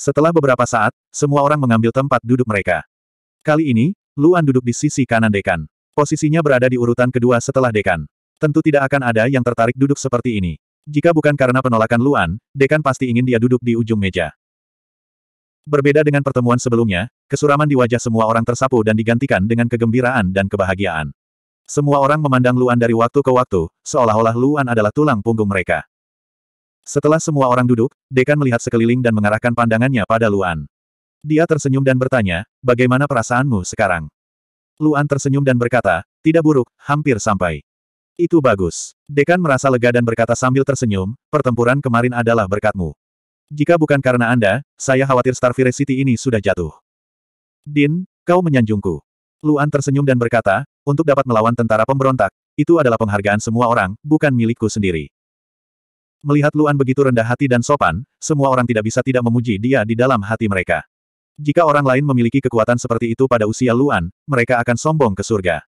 Setelah beberapa saat, semua orang mengambil tempat duduk mereka. Kali ini, Luan duduk di sisi kanan dekan. Posisinya berada di urutan kedua setelah dekan. Tentu tidak akan ada yang tertarik duduk seperti ini. Jika bukan karena penolakan Luan, dekan pasti ingin dia duduk di ujung meja. Berbeda dengan pertemuan sebelumnya, kesuraman di wajah semua orang tersapu dan digantikan dengan kegembiraan dan kebahagiaan. Semua orang memandang Luan dari waktu ke waktu, seolah-olah Luan adalah tulang punggung mereka. Setelah semua orang duduk, Dekan melihat sekeliling dan mengarahkan pandangannya pada Luan. Dia tersenyum dan bertanya, bagaimana perasaanmu sekarang? Luan tersenyum dan berkata, tidak buruk, hampir sampai. Itu bagus. Dekan merasa lega dan berkata sambil tersenyum, pertempuran kemarin adalah berkatmu. Jika bukan karena Anda, saya khawatir Starfire City ini sudah jatuh. Din, kau menyanjungku. Luan tersenyum dan berkata, untuk dapat melawan tentara pemberontak, itu adalah penghargaan semua orang, bukan milikku sendiri. Melihat Luan begitu rendah hati dan sopan, semua orang tidak bisa tidak memuji dia di dalam hati mereka. Jika orang lain memiliki kekuatan seperti itu pada usia Luan, mereka akan sombong ke surga.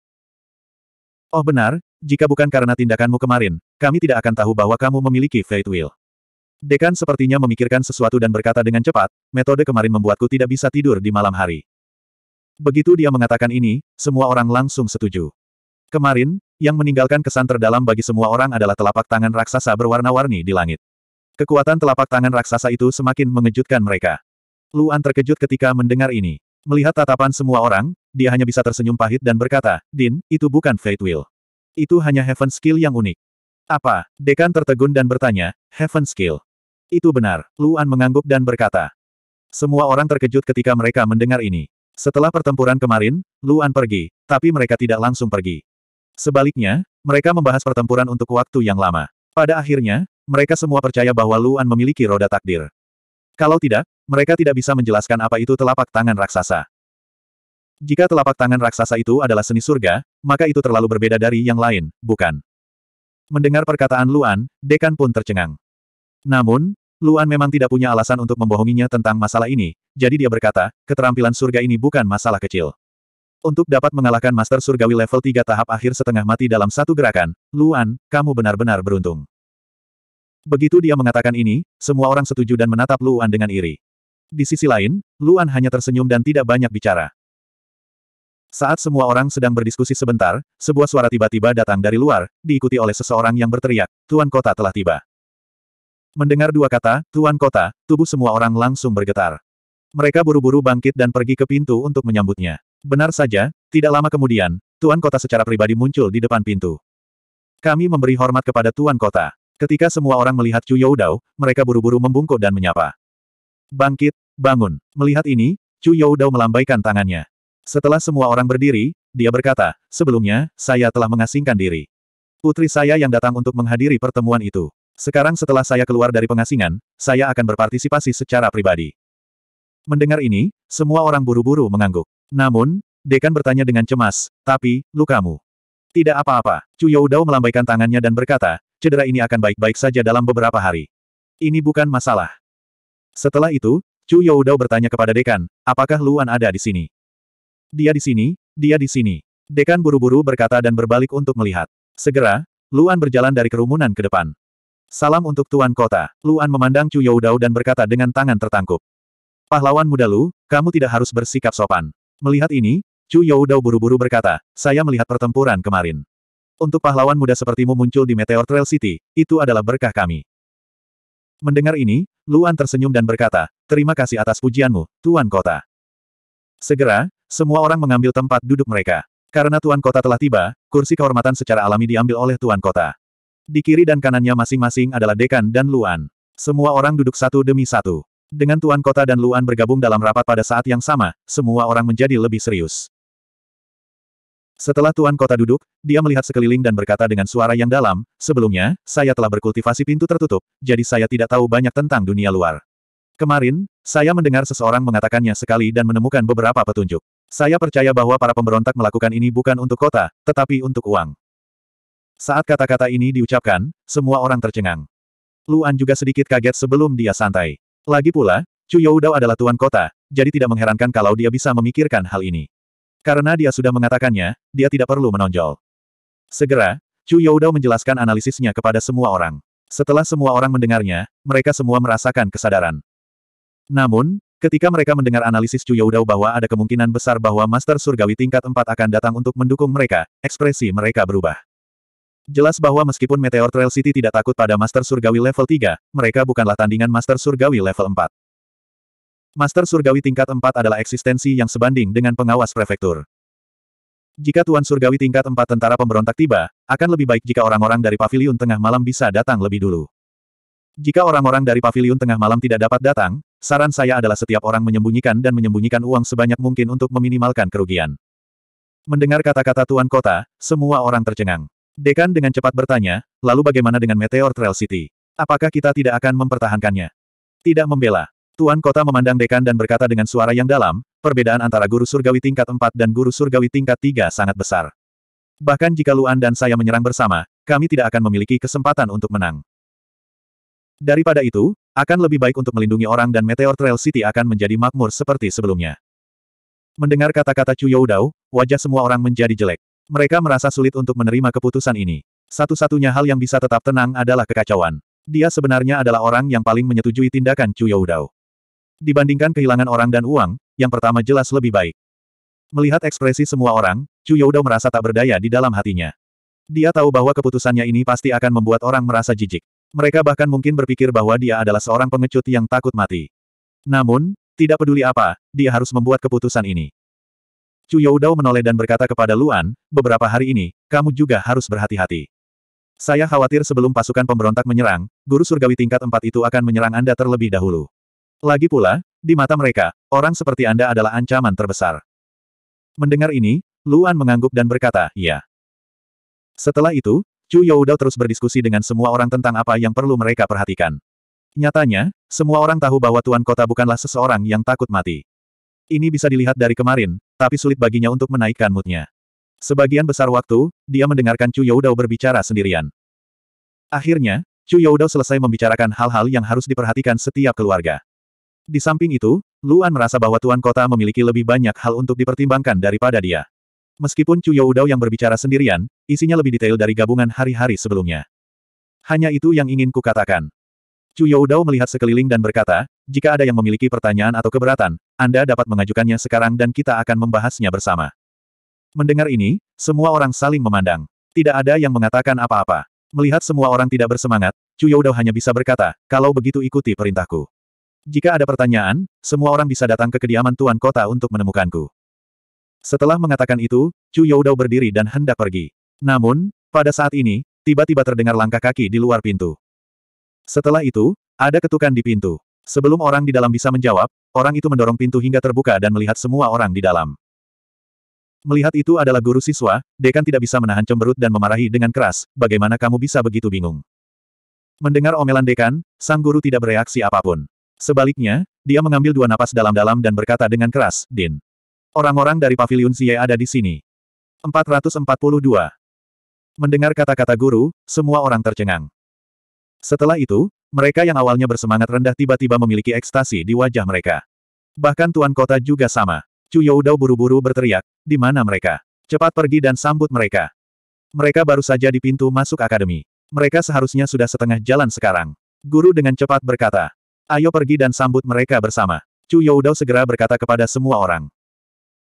Oh benar, jika bukan karena tindakanmu kemarin, kami tidak akan tahu bahwa kamu memiliki Fate Will. Dekan sepertinya memikirkan sesuatu dan berkata dengan cepat, metode kemarin membuatku tidak bisa tidur di malam hari. Begitu dia mengatakan ini, semua orang langsung setuju. Kemarin, yang meninggalkan kesan terdalam bagi semua orang adalah telapak tangan raksasa berwarna-warni di langit. Kekuatan telapak tangan raksasa itu semakin mengejutkan mereka. Luan terkejut ketika mendengar ini. Melihat tatapan semua orang, dia hanya bisa tersenyum pahit dan berkata, Din, itu bukan Fate Will. Itu hanya Heaven Skill yang unik. Apa? Dekan tertegun dan bertanya, Heaven Skill. Itu benar, Luan mengangguk dan berkata. Semua orang terkejut ketika mereka mendengar ini. Setelah pertempuran kemarin, Luan pergi, tapi mereka tidak langsung pergi. Sebaliknya, mereka membahas pertempuran untuk waktu yang lama. Pada akhirnya, mereka semua percaya bahwa Luan memiliki roda takdir. Kalau tidak, mereka tidak bisa menjelaskan apa itu telapak tangan raksasa. Jika telapak tangan raksasa itu adalah seni surga, maka itu terlalu berbeda dari yang lain, bukan? Mendengar perkataan Luan, Dekan pun tercengang. Namun, Luan memang tidak punya alasan untuk membohonginya tentang masalah ini, jadi dia berkata, keterampilan surga ini bukan masalah kecil. Untuk dapat mengalahkan Master Surgawi level 3 tahap akhir setengah mati dalam satu gerakan, Luan, kamu benar-benar beruntung. Begitu dia mengatakan ini, semua orang setuju dan menatap Luan dengan iri. Di sisi lain, Luan hanya tersenyum dan tidak banyak bicara. Saat semua orang sedang berdiskusi sebentar, sebuah suara tiba-tiba datang dari luar, diikuti oleh seseorang yang berteriak, Tuan Kota telah tiba. Mendengar dua kata, Tuan Kota, tubuh semua orang langsung bergetar. Mereka buru-buru bangkit dan pergi ke pintu untuk menyambutnya. Benar saja, tidak lama kemudian, Tuan Kota secara pribadi muncul di depan pintu. Kami memberi hormat kepada Tuan Kota. Ketika semua orang melihat Chu Youdao, mereka buru-buru membungkuk dan menyapa. Bangkit, bangun. Melihat ini, Chu Youdao melambaikan tangannya. Setelah semua orang berdiri, dia berkata, sebelumnya, saya telah mengasingkan diri. Putri saya yang datang untuk menghadiri pertemuan itu. Sekarang setelah saya keluar dari pengasingan, saya akan berpartisipasi secara pribadi. Mendengar ini, semua orang buru-buru mengangguk. Namun, Dekan bertanya dengan cemas, tapi, lukamu. Tidak apa-apa, Cuyo Youdao melambaikan tangannya dan berkata, cedera ini akan baik-baik saja dalam beberapa hari. Ini bukan masalah. Setelah itu, Cuyo Youdao bertanya kepada Dekan, apakah Luan ada di sini? Dia di sini, dia di sini. Dekan buru-buru berkata dan berbalik untuk melihat. Segera, Luan berjalan dari kerumunan ke depan. Salam untuk Tuan Kota. Luan memandang Chu Youdao dan berkata dengan tangan tertangkup. Pahlawan muda Lu, kamu tidak harus bersikap sopan. Melihat ini, Chu Youdao buru-buru berkata, saya melihat pertempuran kemarin. Untuk pahlawan muda sepertimu muncul di Meteor Trail City, itu adalah berkah kami. Mendengar ini, Luan tersenyum dan berkata, terima kasih atas pujianmu, Tuan Kota. Segera, semua orang mengambil tempat duduk mereka. Karena Tuan Kota telah tiba, kursi kehormatan secara alami diambil oleh Tuan Kota. Di kiri dan kanannya masing-masing adalah Dekan dan Luan. Semua orang duduk satu demi satu. Dengan Tuan Kota dan Luan bergabung dalam rapat pada saat yang sama, semua orang menjadi lebih serius. Setelah Tuan Kota duduk, dia melihat sekeliling dan berkata dengan suara yang dalam, sebelumnya, saya telah berkultivasi pintu tertutup, jadi saya tidak tahu banyak tentang dunia luar. Kemarin, saya mendengar seseorang mengatakannya sekali dan menemukan beberapa petunjuk. Saya percaya bahwa para pemberontak melakukan ini bukan untuk kota, tetapi untuk uang. Saat kata-kata ini diucapkan, semua orang tercengang. Luan juga sedikit kaget sebelum dia santai. Lagi pula, Chu Youdao adalah tuan kota, jadi tidak mengherankan kalau dia bisa memikirkan hal ini. Karena dia sudah mengatakannya, dia tidak perlu menonjol. Segera, Chu Youdao menjelaskan analisisnya kepada semua orang. Setelah semua orang mendengarnya, mereka semua merasakan kesadaran. Namun, ketika mereka mendengar analisis Chu Youdao bahwa ada kemungkinan besar bahwa Master Surgawi tingkat 4 akan datang untuk mendukung mereka, ekspresi mereka berubah. Jelas bahwa meskipun Meteor Trail City tidak takut pada Master Surgawi level 3, mereka bukanlah tandingan Master Surgawi level 4. Master Surgawi tingkat 4 adalah eksistensi yang sebanding dengan pengawas prefektur. Jika Tuan Surgawi tingkat 4 tentara pemberontak tiba, akan lebih baik jika orang-orang dari Paviliun tengah malam bisa datang lebih dulu. Jika orang-orang dari Paviliun tengah malam tidak dapat datang, saran saya adalah setiap orang menyembunyikan dan menyembunyikan uang sebanyak mungkin untuk meminimalkan kerugian. Mendengar kata-kata Tuan Kota, semua orang tercengang. Dekan dengan cepat bertanya, lalu bagaimana dengan Meteor Trail City? Apakah kita tidak akan mempertahankannya? Tidak membela. Tuan Kota memandang Dekan dan berkata dengan suara yang dalam, perbedaan antara guru surgawi tingkat 4 dan guru surgawi tingkat 3 sangat besar. Bahkan jika Luan dan saya menyerang bersama, kami tidak akan memiliki kesempatan untuk menang. Daripada itu, akan lebih baik untuk melindungi orang dan Meteor Trail City akan menjadi makmur seperti sebelumnya. Mendengar kata-kata Chu Youdao, wajah semua orang menjadi jelek. Mereka merasa sulit untuk menerima keputusan ini. Satu-satunya hal yang bisa tetap tenang adalah kekacauan. Dia sebenarnya adalah orang yang paling menyetujui tindakan Chu Youdao. Dibandingkan kehilangan orang dan uang, yang pertama jelas lebih baik. Melihat ekspresi semua orang, Chu Youdao merasa tak berdaya di dalam hatinya. Dia tahu bahwa keputusannya ini pasti akan membuat orang merasa jijik. Mereka bahkan mungkin berpikir bahwa dia adalah seorang pengecut yang takut mati. Namun, tidak peduli apa, dia harus membuat keputusan ini. Chu Youdao menoleh dan berkata kepada Luan, beberapa hari ini, kamu juga harus berhati-hati. Saya khawatir sebelum pasukan pemberontak menyerang, guru surgawi tingkat empat itu akan menyerang Anda terlebih dahulu. Lagi pula, di mata mereka, orang seperti Anda adalah ancaman terbesar. Mendengar ini, Luan mengangguk dan berkata, ya. Setelah itu, Chu Youdao terus berdiskusi dengan semua orang tentang apa yang perlu mereka perhatikan. Nyatanya, semua orang tahu bahwa Tuan Kota bukanlah seseorang yang takut mati. Ini bisa dilihat dari kemarin, tapi sulit baginya untuk menaikkan moodnya. Sebagian besar waktu, dia mendengarkan Chu Youdao berbicara sendirian. Akhirnya, Chu Youdao selesai membicarakan hal-hal yang harus diperhatikan setiap keluarga. Di samping itu, Luan merasa bahwa Tuan Kota memiliki lebih banyak hal untuk dipertimbangkan daripada dia. Meskipun Chu Youdao yang berbicara sendirian, isinya lebih detail dari gabungan hari-hari sebelumnya. Hanya itu yang ingin kukatakan. Chu Youdao melihat sekeliling dan berkata, jika ada yang memiliki pertanyaan atau keberatan, Anda dapat mengajukannya sekarang dan kita akan membahasnya bersama. Mendengar ini, semua orang saling memandang. Tidak ada yang mengatakan apa-apa. Melihat semua orang tidak bersemangat, Cuyoudao hanya bisa berkata, kalau begitu ikuti perintahku. Jika ada pertanyaan, semua orang bisa datang ke kediaman Tuan Kota untuk menemukanku. Setelah mengatakan itu, Cuyoudao berdiri dan hendak pergi. Namun, pada saat ini, tiba-tiba terdengar langkah kaki di luar pintu. Setelah itu, ada ketukan di pintu. Sebelum orang di dalam bisa menjawab, orang itu mendorong pintu hingga terbuka dan melihat semua orang di dalam. Melihat itu adalah guru siswa, Dekan tidak bisa menahan cemberut dan memarahi dengan keras, bagaimana kamu bisa begitu bingung. Mendengar omelan Dekan, sang guru tidak bereaksi apapun. Sebaliknya, dia mengambil dua napas dalam-dalam dan berkata dengan keras, Din. Orang-orang dari pavilion Xie ada di sini. 442. Mendengar kata-kata guru, semua orang tercengang. Setelah itu, mereka yang awalnya bersemangat rendah tiba-tiba memiliki ekstasi di wajah mereka. Bahkan tuan kota juga sama. Chu Youdao buru-buru berteriak, di mana mereka? Cepat pergi dan sambut mereka. Mereka baru saja di pintu masuk akademi. Mereka seharusnya sudah setengah jalan sekarang. Guru dengan cepat berkata, ayo pergi dan sambut mereka bersama. Chu Youdao segera berkata kepada semua orang.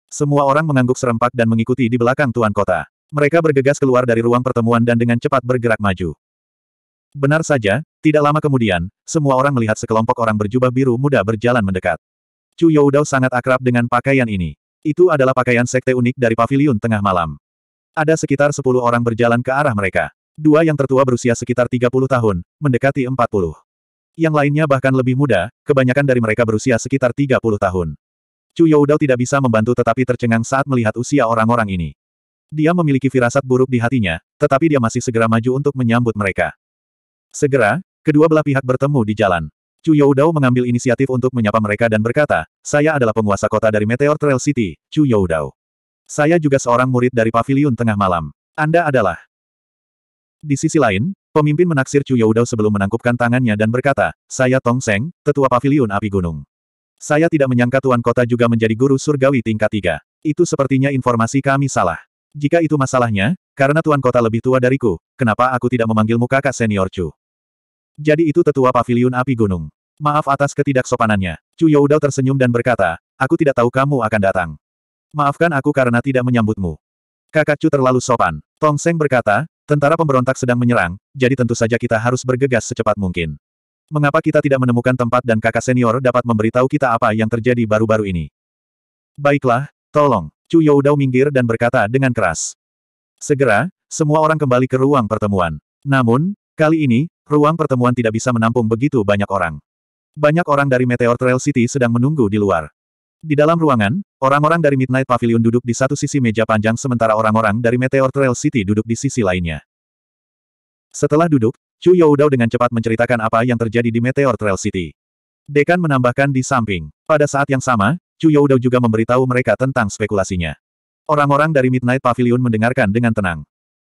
Semua orang mengangguk serempak dan mengikuti di belakang tuan kota. Mereka bergegas keluar dari ruang pertemuan dan dengan cepat bergerak maju. Benar saja, tidak lama kemudian, semua orang melihat sekelompok orang berjubah biru muda berjalan mendekat. Chu Youdao sangat akrab dengan pakaian ini. Itu adalah pakaian sekte unik dari paviliun tengah malam. Ada sekitar 10 orang berjalan ke arah mereka. Dua yang tertua berusia sekitar 30 tahun, mendekati 40. Yang lainnya bahkan lebih muda, kebanyakan dari mereka berusia sekitar 30 tahun. Chu Youdao tidak bisa membantu tetapi tercengang saat melihat usia orang-orang ini. Dia memiliki firasat buruk di hatinya, tetapi dia masih segera maju untuk menyambut mereka. Segera, kedua belah pihak bertemu di jalan. Chu Youdao mengambil inisiatif untuk menyapa mereka dan berkata, saya adalah penguasa kota dari Meteor Trail City, Chu Youdao. Saya juga seorang murid dari Paviliun Tengah Malam. Anda adalah. Di sisi lain, pemimpin menaksir Chu Youdao sebelum menangkupkan tangannya dan berkata, saya Tong Seng, tetua Paviliun Api Gunung. Saya tidak menyangka Tuan Kota juga menjadi guru surgawi tingkat tiga. Itu sepertinya informasi kami salah. Jika itu masalahnya, karena Tuan Kota lebih tua dariku, kenapa aku tidak memanggilmu kakak senior Chu? Jadi itu tetua pavilion api gunung. Maaf atas ketidaksopanannya. Chu Youdao tersenyum dan berkata, aku tidak tahu kamu akan datang. Maafkan aku karena tidak menyambutmu. Kakak Chu terlalu sopan. Tong Seng berkata, tentara pemberontak sedang menyerang, jadi tentu saja kita harus bergegas secepat mungkin. Mengapa kita tidak menemukan tempat dan kakak senior dapat memberitahu kita apa yang terjadi baru-baru ini? Baiklah, tolong. Chu Youdao minggir dan berkata dengan keras. Segera, semua orang kembali ke ruang pertemuan. Namun, Kali ini, ruang pertemuan tidak bisa menampung begitu banyak orang. Banyak orang dari Meteor Trail City sedang menunggu di luar. Di dalam ruangan, orang-orang dari Midnight Pavilion duduk di satu sisi meja panjang sementara orang-orang dari Meteor Trail City duduk di sisi lainnya. Setelah duduk, Chu Youdao dengan cepat menceritakan apa yang terjadi di Meteor Trail City. Dekan menambahkan di samping. Pada saat yang sama, Chu Youdao juga memberitahu mereka tentang spekulasinya. Orang-orang dari Midnight Pavilion mendengarkan dengan tenang.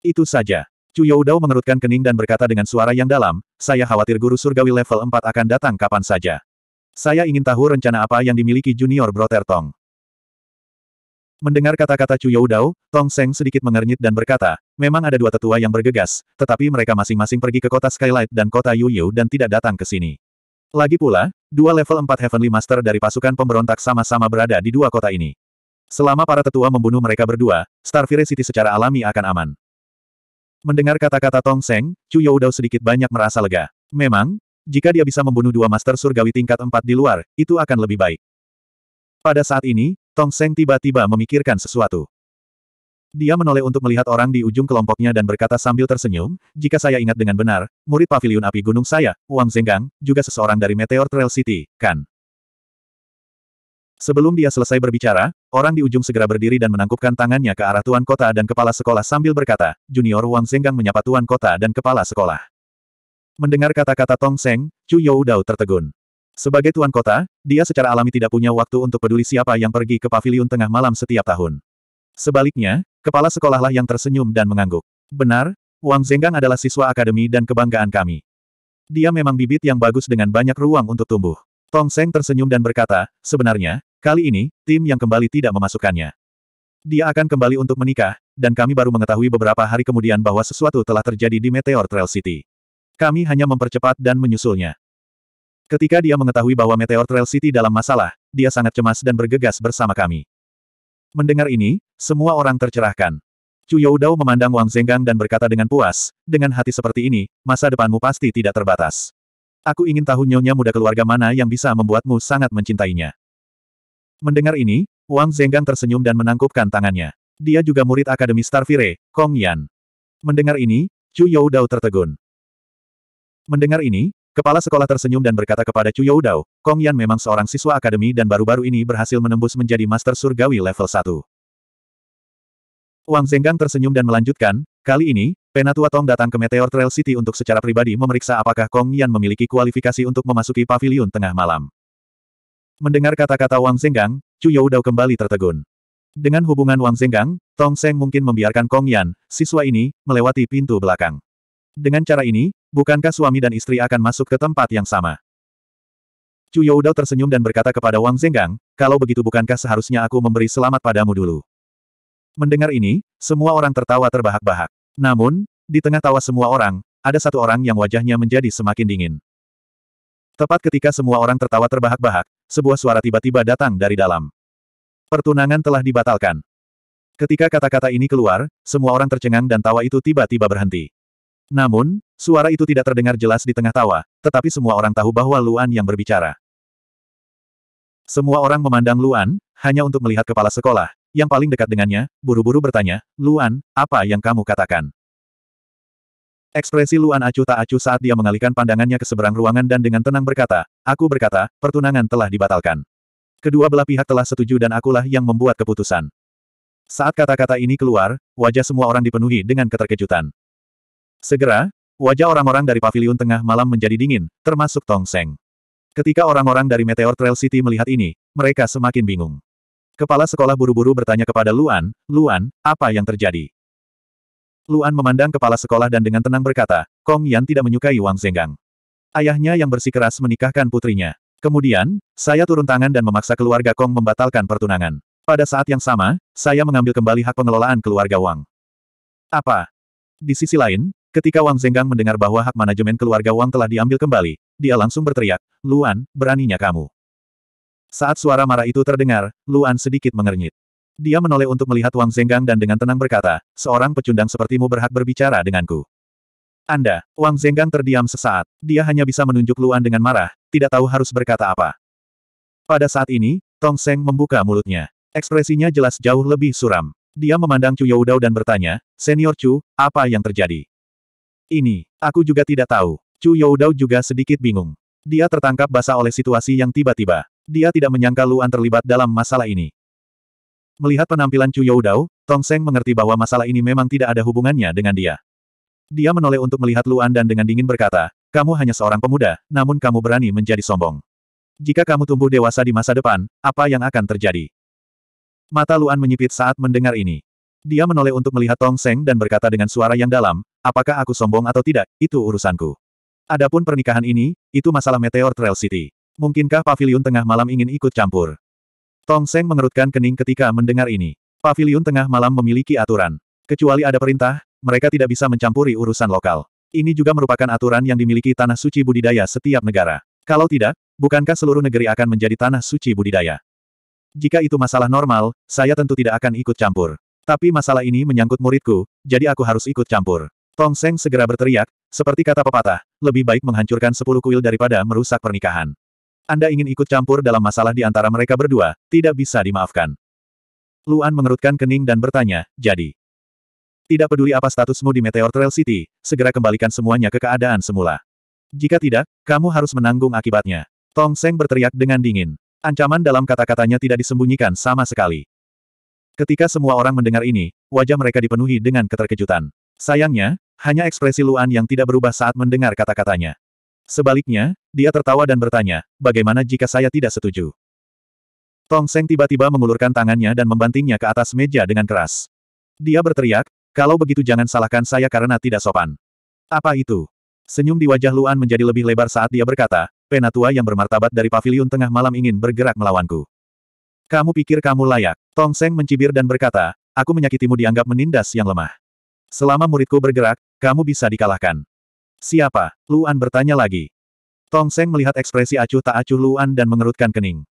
Itu saja. Chu Youdao mengerutkan kening dan berkata dengan suara yang dalam, saya khawatir guru surgawi level 4 akan datang kapan saja. Saya ingin tahu rencana apa yang dimiliki junior broter Tong. Mendengar kata-kata Chu Youdao, Tong Seng sedikit mengernyit dan berkata, memang ada dua tetua yang bergegas, tetapi mereka masing-masing pergi ke kota Skylight dan kota Yuyu dan tidak datang ke sini. Lagi pula, dua level 4 Heavenly Master dari pasukan pemberontak sama-sama berada di dua kota ini. Selama para tetua membunuh mereka berdua, Starfire City secara alami akan aman. Mendengar kata-kata Tong Seng, Chu Youdao sedikit banyak merasa lega. Memang, jika dia bisa membunuh dua master surgawi tingkat empat di luar, itu akan lebih baik. Pada saat ini, Tong Seng tiba-tiba memikirkan sesuatu. Dia menoleh untuk melihat orang di ujung kelompoknya dan berkata sambil tersenyum, jika saya ingat dengan benar, murid pavilion api gunung saya, Wang Zenggang, juga seseorang dari Meteor Trail City, kan? Sebelum dia selesai berbicara, orang di ujung segera berdiri dan menangkupkan tangannya ke arah Tuan Kota dan Kepala Sekolah sambil berkata, Junior Wang Zenggang menyapa Tuan Kota dan Kepala Sekolah. Mendengar kata-kata Tong Seng, Chu Youdao tertegun. Sebagai Tuan Kota, dia secara alami tidak punya waktu untuk peduli siapa yang pergi ke pavilion tengah malam setiap tahun. Sebaliknya, Kepala Sekolahlah yang tersenyum dan mengangguk. Benar, Wang Zenggang adalah siswa akademi dan kebanggaan kami. Dia memang bibit yang bagus dengan banyak ruang untuk tumbuh. Tong Seng tersenyum dan berkata, sebenarnya, kali ini, tim yang kembali tidak memasukkannya. Dia akan kembali untuk menikah, dan kami baru mengetahui beberapa hari kemudian bahwa sesuatu telah terjadi di Meteor Trail City. Kami hanya mempercepat dan menyusulnya. Ketika dia mengetahui bahwa Meteor Trail City dalam masalah, dia sangat cemas dan bergegas bersama kami. Mendengar ini, semua orang tercerahkan. Chu Youdao memandang Wang Zenggang dan berkata dengan puas, dengan hati seperti ini, masa depanmu pasti tidak terbatas. Aku ingin tahu nyonya muda keluarga mana yang bisa membuatmu sangat mencintainya. Mendengar ini, Wang Zenggang tersenyum dan menangkupkan tangannya. Dia juga murid Akademi Starfire, Kong Yan. Mendengar ini, Chu Youdao tertegun. Mendengar ini, kepala sekolah tersenyum dan berkata kepada Chu Youdao, Kong Yan memang seorang siswa akademi dan baru-baru ini berhasil menembus menjadi Master Surgawi level 1. Wang Zenggang tersenyum dan melanjutkan, kali ini, Penatua Tong datang ke Meteor Trail City untuk secara pribadi memeriksa apakah Kong Yan memiliki kualifikasi untuk memasuki pavilion tengah malam. Mendengar kata-kata Wang Zenggang, Chu Youdao kembali tertegun. Dengan hubungan Wang Zenggang, Tong Seng mungkin membiarkan Kong Yan, siswa ini, melewati pintu belakang. Dengan cara ini, bukankah suami dan istri akan masuk ke tempat yang sama? Chu Youdao tersenyum dan berkata kepada Wang Zenggang, kalau begitu bukankah seharusnya aku memberi selamat padamu dulu? Mendengar ini, semua orang tertawa terbahak-bahak. Namun, di tengah tawa semua orang, ada satu orang yang wajahnya menjadi semakin dingin. Tepat ketika semua orang tertawa terbahak-bahak, sebuah suara tiba-tiba datang dari dalam. Pertunangan telah dibatalkan. Ketika kata-kata ini keluar, semua orang tercengang dan tawa itu tiba-tiba berhenti. Namun, suara itu tidak terdengar jelas di tengah tawa, tetapi semua orang tahu bahwa Luan yang berbicara. Semua orang memandang Luan, hanya untuk melihat kepala sekolah, yang paling dekat dengannya, buru-buru bertanya, Luan, apa yang kamu katakan? Ekspresi Luan acuh tak acuh saat dia mengalihkan pandangannya ke seberang ruangan dan dengan tenang berkata, aku berkata, pertunangan telah dibatalkan. Kedua belah pihak telah setuju dan akulah yang membuat keputusan. Saat kata-kata ini keluar, wajah semua orang dipenuhi dengan keterkejutan. Segera, wajah orang-orang dari paviliun tengah malam menjadi dingin, termasuk Tong Seng. Ketika orang-orang dari Meteor Trail City melihat ini, mereka semakin bingung. Kepala sekolah buru-buru bertanya kepada Luan, Luan, apa yang terjadi? Luan memandang kepala sekolah dan dengan tenang berkata, Kong Yan tidak menyukai Wang Zenggang. Ayahnya yang bersikeras menikahkan putrinya. Kemudian, saya turun tangan dan memaksa keluarga Kong membatalkan pertunangan. Pada saat yang sama, saya mengambil kembali hak pengelolaan keluarga Wang. Apa? Di sisi lain, ketika Wang Zenggang mendengar bahwa hak manajemen keluarga Wang telah diambil kembali, dia langsung berteriak, Luan, beraninya kamu. Saat suara marah itu terdengar, Luan sedikit mengernyit. Dia menoleh untuk melihat Wang Zenggang dan dengan tenang berkata, seorang pecundang sepertimu berhak berbicara denganku. Anda, Wang Zenggang terdiam sesaat, dia hanya bisa menunjuk Luan dengan marah, tidak tahu harus berkata apa. Pada saat ini, Tong Seng membuka mulutnya. Ekspresinya jelas jauh lebih suram. Dia memandang Chu Youdao dan bertanya, Senior Chu, apa yang terjadi? Ini, aku juga tidak tahu. Chu Youdao juga sedikit bingung. Dia tertangkap basah oleh situasi yang tiba-tiba. Dia tidak menyangka Luan terlibat dalam masalah ini. Melihat penampilan Chu Youdao, Tong Seng mengerti bahwa masalah ini memang tidak ada hubungannya dengan dia. Dia menoleh untuk melihat Luan dan dengan dingin berkata, kamu hanya seorang pemuda, namun kamu berani menjadi sombong. Jika kamu tumbuh dewasa di masa depan, apa yang akan terjadi? Mata Luan menyipit saat mendengar ini. Dia menoleh untuk melihat Tong Seng dan berkata dengan suara yang dalam, apakah aku sombong atau tidak, itu urusanku. Adapun pernikahan ini, itu masalah Meteor Trail City. Mungkinkah pavilion tengah malam ingin ikut campur? Tong Seng mengerutkan kening ketika mendengar ini. Pavilion tengah malam memiliki aturan. Kecuali ada perintah, mereka tidak bisa mencampuri urusan lokal. Ini juga merupakan aturan yang dimiliki tanah suci budidaya setiap negara. Kalau tidak, bukankah seluruh negeri akan menjadi tanah suci budidaya? Jika itu masalah normal, saya tentu tidak akan ikut campur. Tapi masalah ini menyangkut muridku, jadi aku harus ikut campur. Tong Seng segera berteriak, seperti kata pepatah, lebih baik menghancurkan sepuluh kuil daripada merusak pernikahan. Anda ingin ikut campur dalam masalah di antara mereka berdua, tidak bisa dimaafkan. Luan mengerutkan kening dan bertanya, jadi. Tidak peduli apa statusmu di Meteor Trail City, segera kembalikan semuanya ke keadaan semula. Jika tidak, kamu harus menanggung akibatnya. Tong Seng berteriak dengan dingin. Ancaman dalam kata-katanya tidak disembunyikan sama sekali. Ketika semua orang mendengar ini, wajah mereka dipenuhi dengan keterkejutan. Sayangnya, hanya ekspresi Luan yang tidak berubah saat mendengar kata-katanya. Sebaliknya, dia tertawa dan bertanya, bagaimana jika saya tidak setuju? Tong Seng tiba-tiba mengulurkan tangannya dan membantingnya ke atas meja dengan keras. Dia berteriak, kalau begitu jangan salahkan saya karena tidak sopan. Apa itu? Senyum di wajah Luan menjadi lebih lebar saat dia berkata, penatua yang bermartabat dari paviliun tengah malam ingin bergerak melawanku. Kamu pikir kamu layak? Tong Seng mencibir dan berkata, aku menyakitimu dianggap menindas yang lemah. Selama muridku bergerak, kamu bisa dikalahkan. Siapa? Luan bertanya lagi. Tong Seng melihat ekspresi acuh tak acuh Luan dan mengerutkan kening.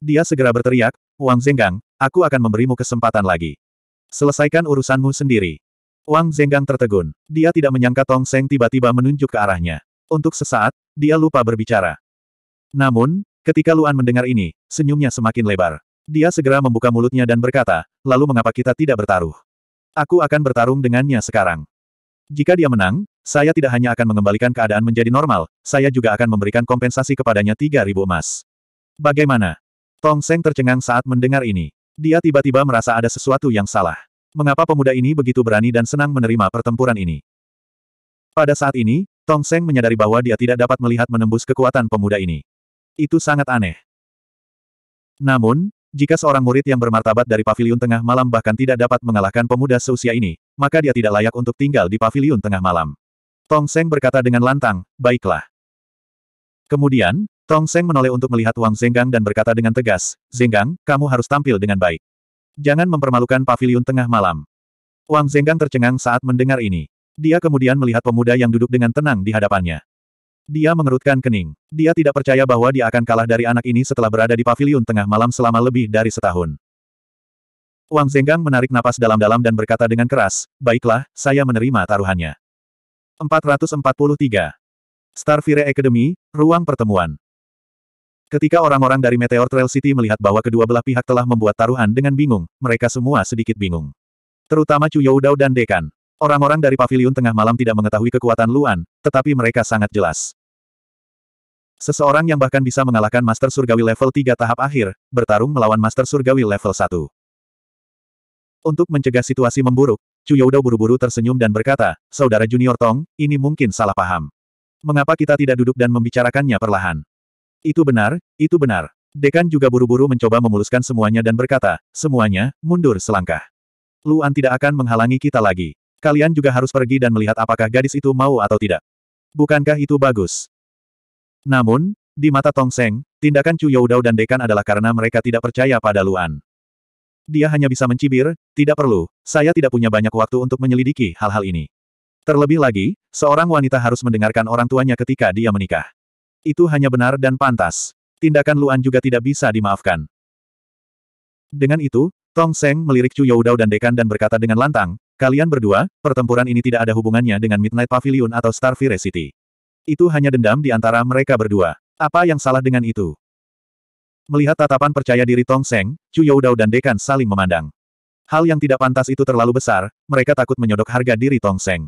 Dia segera berteriak, Wang Zenggang, aku akan memberimu kesempatan lagi. Selesaikan urusanmu sendiri. Wang Zenggang tertegun. Dia tidak menyangka Tong Seng tiba-tiba menunjuk ke arahnya. Untuk sesaat, dia lupa berbicara. Namun, ketika Luan mendengar ini, senyumnya semakin lebar. Dia segera membuka mulutnya dan berkata, lalu mengapa kita tidak bertaruh? Aku akan bertarung dengannya sekarang. Jika dia menang, saya tidak hanya akan mengembalikan keadaan menjadi normal, saya juga akan memberikan kompensasi kepadanya 3.000 emas. Bagaimana? Tong Seng tercengang saat mendengar ini. Dia tiba-tiba merasa ada sesuatu yang salah. Mengapa pemuda ini begitu berani dan senang menerima pertempuran ini? Pada saat ini, Tong Seng menyadari bahwa dia tidak dapat melihat menembus kekuatan pemuda ini. Itu sangat aneh. Namun, jika seorang murid yang bermartabat dari paviliun tengah malam bahkan tidak dapat mengalahkan pemuda seusia ini, maka dia tidak layak untuk tinggal di paviliun tengah malam. Tong Seng berkata dengan lantang, baiklah. Kemudian, Tong Seng menoleh untuk melihat Wang Zenggang dan berkata dengan tegas, Zenggang, kamu harus tampil dengan baik. Jangan mempermalukan paviliun tengah malam. Wang Zenggang tercengang saat mendengar ini. Dia kemudian melihat pemuda yang duduk dengan tenang di hadapannya. Dia mengerutkan kening. Dia tidak percaya bahwa dia akan kalah dari anak ini setelah berada di pavilion tengah malam selama lebih dari setahun. Wang Zenggang menarik napas dalam-dalam dan berkata dengan keras, Baiklah, saya menerima taruhannya. 443. Starfire Academy, Ruang Pertemuan Ketika orang-orang dari Meteor Trail City melihat bahwa kedua belah pihak telah membuat taruhan dengan bingung, mereka semua sedikit bingung. Terutama Chu Youdao dan Dekan. Orang-orang dari paviliun tengah malam tidak mengetahui kekuatan Luan, tetapi mereka sangat jelas. Seseorang yang bahkan bisa mengalahkan Master Surgawi level 3 tahap akhir, bertarung melawan Master Surgawi level 1. Untuk mencegah situasi memburuk, Chu Youdou buru-buru tersenyum dan berkata, Saudara Junior Tong, ini mungkin salah paham. Mengapa kita tidak duduk dan membicarakannya perlahan? Itu benar, itu benar. Dekan juga buru-buru mencoba memuluskan semuanya dan berkata, semuanya, mundur selangkah. Luan tidak akan menghalangi kita lagi. Kalian juga harus pergi dan melihat apakah gadis itu mau atau tidak. Bukankah itu bagus? Namun, di mata Tong Seng, tindakan Chu Youdao dan Dekan adalah karena mereka tidak percaya pada Luan. Dia hanya bisa mencibir, tidak perlu, saya tidak punya banyak waktu untuk menyelidiki hal-hal ini. Terlebih lagi, seorang wanita harus mendengarkan orang tuanya ketika dia menikah. Itu hanya benar dan pantas. Tindakan Luan juga tidak bisa dimaafkan. Dengan itu, Tong Seng melirik Chu Youdao dan Dekan dan berkata dengan lantang, Kalian berdua, pertempuran ini tidak ada hubungannya dengan Midnight Pavilion atau Starfire City. Itu hanya dendam di antara mereka berdua. Apa yang salah dengan itu? Melihat tatapan percaya diri Tong Seng, Chu Youdao dan Dekan saling memandang. Hal yang tidak pantas itu terlalu besar, mereka takut menyodok harga diri Tong Seng.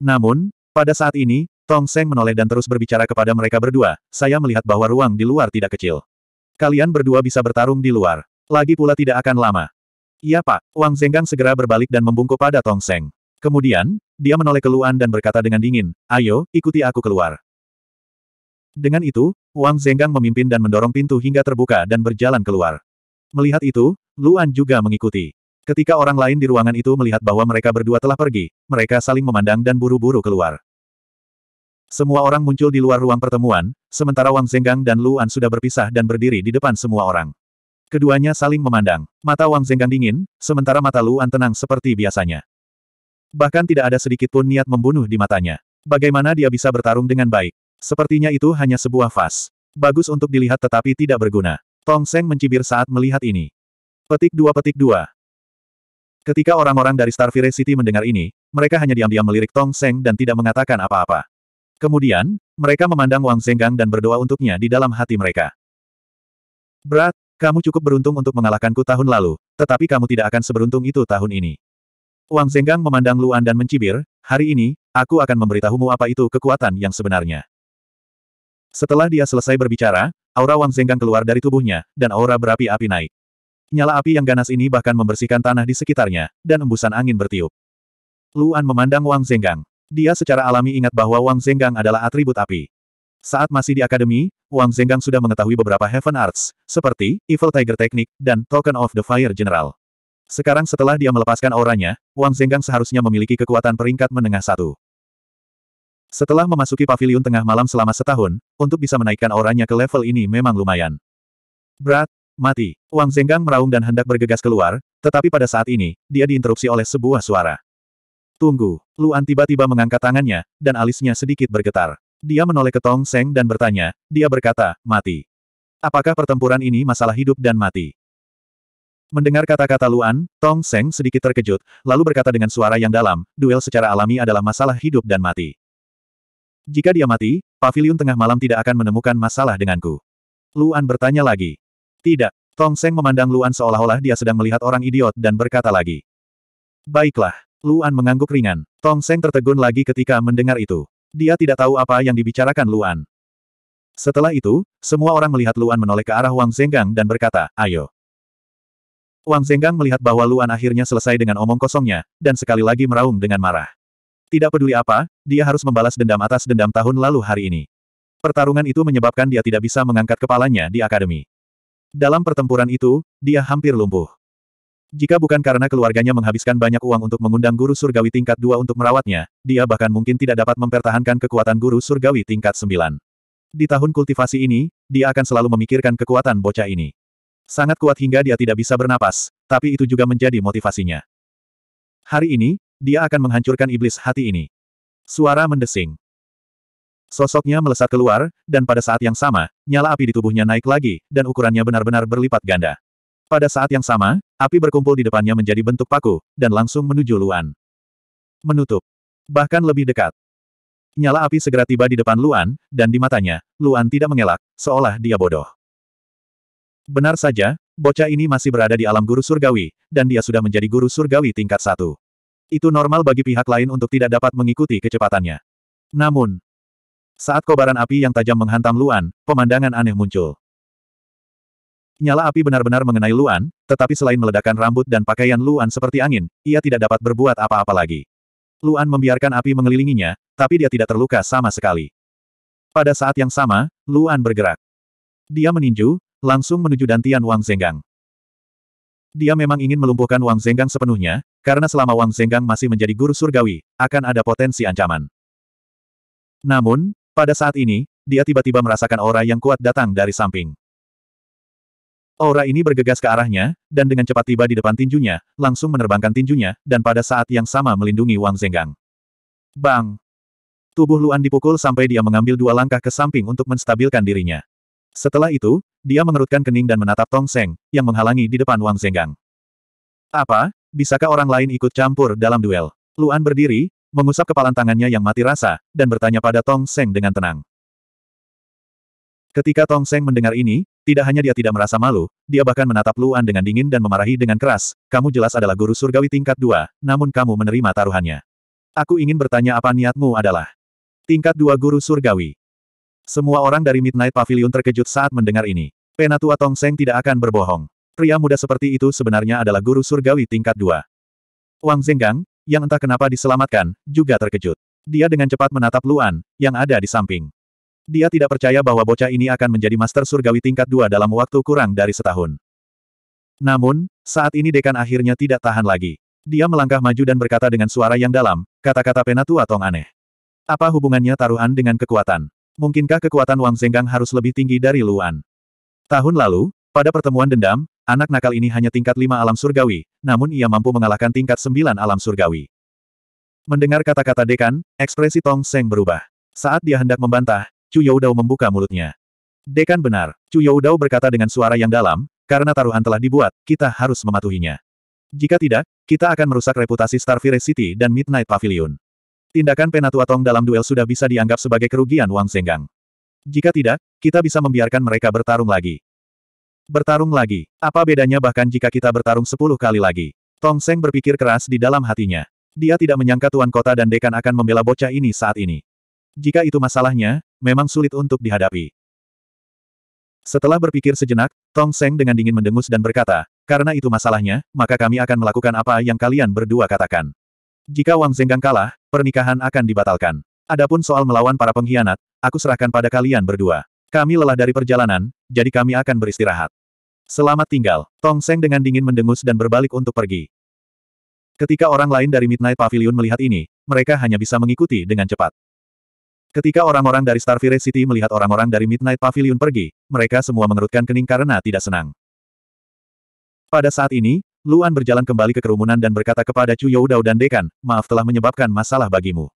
Namun, pada saat ini, Tong Seng menoleh dan terus berbicara kepada mereka berdua, saya melihat bahwa ruang di luar tidak kecil. Kalian berdua bisa bertarung di luar. Lagi pula tidak akan lama. Iya pak, Wang Zenggang segera berbalik dan membungkuk pada Tong Seng. Kemudian, dia menoleh ke Luan dan berkata dengan dingin, ayo, ikuti aku keluar. Dengan itu, Wang Zenggang memimpin dan mendorong pintu hingga terbuka dan berjalan keluar. Melihat itu, Luan juga mengikuti. Ketika orang lain di ruangan itu melihat bahwa mereka berdua telah pergi, mereka saling memandang dan buru-buru keluar. Semua orang muncul di luar ruang pertemuan, sementara Wang Zenggang dan Luan sudah berpisah dan berdiri di depan semua orang. Keduanya saling memandang. Mata Wang Zenggang dingin, sementara mata Luan tenang seperti biasanya. Bahkan tidak ada sedikit pun niat membunuh di matanya. Bagaimana dia bisa bertarung dengan baik? Sepertinya itu hanya sebuah fas. Bagus untuk dilihat tetapi tidak berguna. Tong Seng mencibir saat melihat ini. Petik dua petik dua. Ketika orang-orang dari Starfire City mendengar ini, mereka hanya diam-diam melirik Tong Seng dan tidak mengatakan apa-apa. Kemudian, mereka memandang Wang Zenggang dan berdoa untuknya di dalam hati mereka. Berat, kamu cukup beruntung untuk mengalahkanku tahun lalu, tetapi kamu tidak akan seberuntung itu tahun ini. Wang Zenggang memandang Luan dan mencibir, hari ini, aku akan memberitahumu apa itu kekuatan yang sebenarnya. Setelah dia selesai berbicara, aura Wang Zenggang keluar dari tubuhnya, dan aura berapi-api naik. Nyala api yang ganas ini bahkan membersihkan tanah di sekitarnya, dan embusan angin bertiup. Luan memandang Wang Zenggang. Dia secara alami ingat bahwa Wang Zenggang adalah atribut api. Saat masih di akademi, Wang Zenggang sudah mengetahui beberapa Heaven Arts, seperti Evil Tiger Technique dan Token of the Fire General. Sekarang setelah dia melepaskan auranya, Wang Zenggang seharusnya memiliki kekuatan peringkat menengah satu. Setelah memasuki pavilion tengah malam selama setahun, untuk bisa menaikkan auranya ke level ini memang lumayan. Berat, mati. Wang Zenggang meraung dan hendak bergegas keluar, tetapi pada saat ini, dia diinterupsi oleh sebuah suara. Tunggu, Luan tiba-tiba mengangkat tangannya, dan alisnya sedikit bergetar. Dia menoleh ke Tong Seng dan bertanya, dia berkata, mati. Apakah pertempuran ini masalah hidup dan mati? Mendengar kata-kata Luan, Tong Seng sedikit terkejut, lalu berkata dengan suara yang dalam, duel secara alami adalah masalah hidup dan mati. Jika dia mati, pavilion tengah malam tidak akan menemukan masalah denganku. Luan bertanya lagi. Tidak. Tong Seng memandang Luan seolah-olah dia sedang melihat orang idiot dan berkata lagi. Baiklah. Luan mengangguk ringan. Tong Seng tertegun lagi ketika mendengar itu. Dia tidak tahu apa yang dibicarakan Luan. Setelah itu, semua orang melihat Luan menoleh ke arah Wang Zenggang dan berkata, ayo. Wang Zenggang melihat bahwa Luan akhirnya selesai dengan omong kosongnya, dan sekali lagi meraung dengan marah. Tidak peduli apa, dia harus membalas dendam atas dendam tahun lalu hari ini. Pertarungan itu menyebabkan dia tidak bisa mengangkat kepalanya di akademi. Dalam pertempuran itu, dia hampir lumpuh. Jika bukan karena keluarganya menghabiskan banyak uang untuk mengundang guru surgawi tingkat 2 untuk merawatnya, dia bahkan mungkin tidak dapat mempertahankan kekuatan guru surgawi tingkat 9. Di tahun kultivasi ini, dia akan selalu memikirkan kekuatan bocah ini. Sangat kuat hingga dia tidak bisa bernapas, tapi itu juga menjadi motivasinya. Hari ini, dia akan menghancurkan iblis hati ini. Suara mendesing. Sosoknya melesat keluar, dan pada saat yang sama, nyala api di tubuhnya naik lagi, dan ukurannya benar-benar berlipat ganda. Pada saat yang sama, api berkumpul di depannya menjadi bentuk paku, dan langsung menuju Luan. Menutup. Bahkan lebih dekat. Nyala api segera tiba di depan Luan, dan di matanya, Luan tidak mengelak, seolah dia bodoh. Benar saja, bocah ini masih berada di alam guru surgawi, dan dia sudah menjadi guru surgawi tingkat satu. Itu normal bagi pihak lain untuk tidak dapat mengikuti kecepatannya. Namun, saat kobaran api yang tajam menghantam Luan, pemandangan aneh muncul. Nyala api benar-benar mengenai Luan, tetapi selain meledakkan rambut dan pakaian Luan seperti angin, ia tidak dapat berbuat apa-apa lagi. Luan membiarkan api mengelilinginya, tapi dia tidak terluka sama sekali. Pada saat yang sama, Luan bergerak. Dia meninju, langsung menuju Dantian Wang Zenggang. Dia memang ingin melumpuhkan Wang Zenggang sepenuhnya, karena selama Wang Zenggang masih menjadi guru surgawi, akan ada potensi ancaman. Namun, pada saat ini, dia tiba-tiba merasakan aura yang kuat datang dari samping. Aura ini bergegas ke arahnya, dan dengan cepat tiba di depan tinjunya, langsung menerbangkan tinjunya, dan pada saat yang sama melindungi Wang Zenggang. Bang! Tubuh Luan dipukul sampai dia mengambil dua langkah ke samping untuk menstabilkan dirinya. Setelah itu, dia mengerutkan kening dan menatap Tong Seng, yang menghalangi di depan Wang Zenggang. Apa? Bisakah orang lain ikut campur dalam duel? Luan berdiri, mengusap kepalan tangannya yang mati rasa, dan bertanya pada Tong Seng dengan tenang. Ketika Tong Seng mendengar ini, tidak hanya dia tidak merasa malu, dia bahkan menatap Luan dengan dingin dan memarahi dengan keras, kamu jelas adalah guru surgawi tingkat dua, namun kamu menerima taruhannya. Aku ingin bertanya apa niatmu adalah? Tingkat dua guru surgawi. Semua orang dari Midnight Pavilion terkejut saat mendengar ini. Penatua Tong Seng tidak akan berbohong. Pria muda seperti itu sebenarnya adalah guru surgawi tingkat dua. Wang Zenggang, yang entah kenapa diselamatkan, juga terkejut. Dia dengan cepat menatap Luan, yang ada di samping. Dia tidak percaya bahwa bocah ini akan menjadi master surgawi tingkat dua dalam waktu kurang dari setahun. Namun, saat ini dekan akhirnya tidak tahan lagi. Dia melangkah maju dan berkata dengan suara yang dalam, kata-kata penatua Tong aneh. Apa hubungannya taruhan dengan kekuatan? Mungkinkah kekuatan Wang Zenggang harus lebih tinggi dari Luan? Tahun lalu, pada pertemuan dendam, anak nakal ini hanya tingkat lima alam surgawi, namun ia mampu mengalahkan tingkat sembilan alam surgawi. Mendengar kata-kata dekan, ekspresi Tong Seng berubah. Saat dia hendak membantah, Chu Youdao membuka mulutnya. Dekan benar, Chu Youdao berkata dengan suara yang dalam, karena taruhan telah dibuat, kita harus mematuhinya. Jika tidak, kita akan merusak reputasi Starfire City dan Midnight Pavilion. Tindakan Penatua Tong dalam duel sudah bisa dianggap sebagai kerugian Wang senggang. Jika tidak, kita bisa membiarkan mereka bertarung lagi. Bertarung lagi. Apa bedanya bahkan jika kita bertarung sepuluh kali lagi? Tong Seng berpikir keras di dalam hatinya. Dia tidak menyangka Tuan Kota dan Dekan akan membela bocah ini saat ini. Jika itu masalahnya, memang sulit untuk dihadapi. Setelah berpikir sejenak, Tong Seng dengan dingin mendengus dan berkata, karena itu masalahnya, maka kami akan melakukan apa yang kalian berdua katakan. Jika Wang Zenggang kalah, pernikahan akan dibatalkan. Adapun soal melawan para pengkhianat, aku serahkan pada kalian berdua. Kami lelah dari perjalanan, jadi kami akan beristirahat. Selamat tinggal. Tong Seng dengan dingin mendengus dan berbalik untuk pergi. Ketika orang lain dari Midnight Pavilion melihat ini, mereka hanya bisa mengikuti dengan cepat. Ketika orang-orang dari Starfire City melihat orang-orang dari Midnight Pavilion pergi, mereka semua mengerutkan kening karena tidak senang. Pada saat ini, Luan berjalan kembali ke kerumunan dan berkata kepada Chu Youdao dan Dekan, maaf telah menyebabkan masalah bagimu.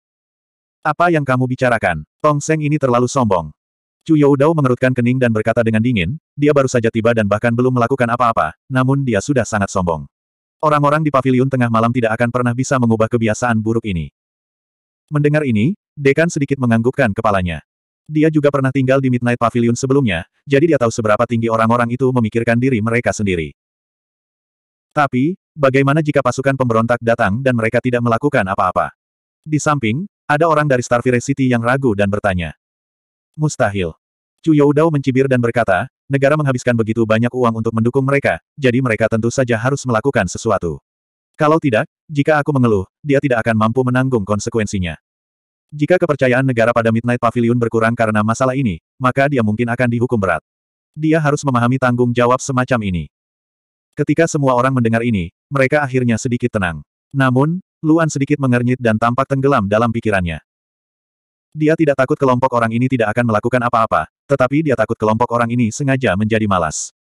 Apa yang kamu bicarakan? Tong Seng ini terlalu sombong. Chu Youdao mengerutkan kening dan berkata dengan dingin, dia baru saja tiba dan bahkan belum melakukan apa-apa, namun dia sudah sangat sombong. Orang-orang di Pavilion tengah malam tidak akan pernah bisa mengubah kebiasaan buruk ini. Mendengar ini, Dekan sedikit menganggukkan kepalanya. Dia juga pernah tinggal di Midnight Pavilion sebelumnya, jadi dia tahu seberapa tinggi orang-orang itu memikirkan diri mereka sendiri. Tapi, bagaimana jika pasukan pemberontak datang dan mereka tidak melakukan apa-apa? Di samping, ada orang dari Starfire City yang ragu dan bertanya. Mustahil. Chu Youdao mencibir dan berkata, negara menghabiskan begitu banyak uang untuk mendukung mereka, jadi mereka tentu saja harus melakukan sesuatu. Kalau tidak, jika aku mengeluh, dia tidak akan mampu menanggung konsekuensinya. Jika kepercayaan negara pada Midnight Pavilion berkurang karena masalah ini, maka dia mungkin akan dihukum berat. Dia harus memahami tanggung jawab semacam ini. Ketika semua orang mendengar ini, mereka akhirnya sedikit tenang. Namun, Luan sedikit mengernyit dan tampak tenggelam dalam pikirannya. Dia tidak takut kelompok orang ini tidak akan melakukan apa-apa, tetapi dia takut kelompok orang ini sengaja menjadi malas.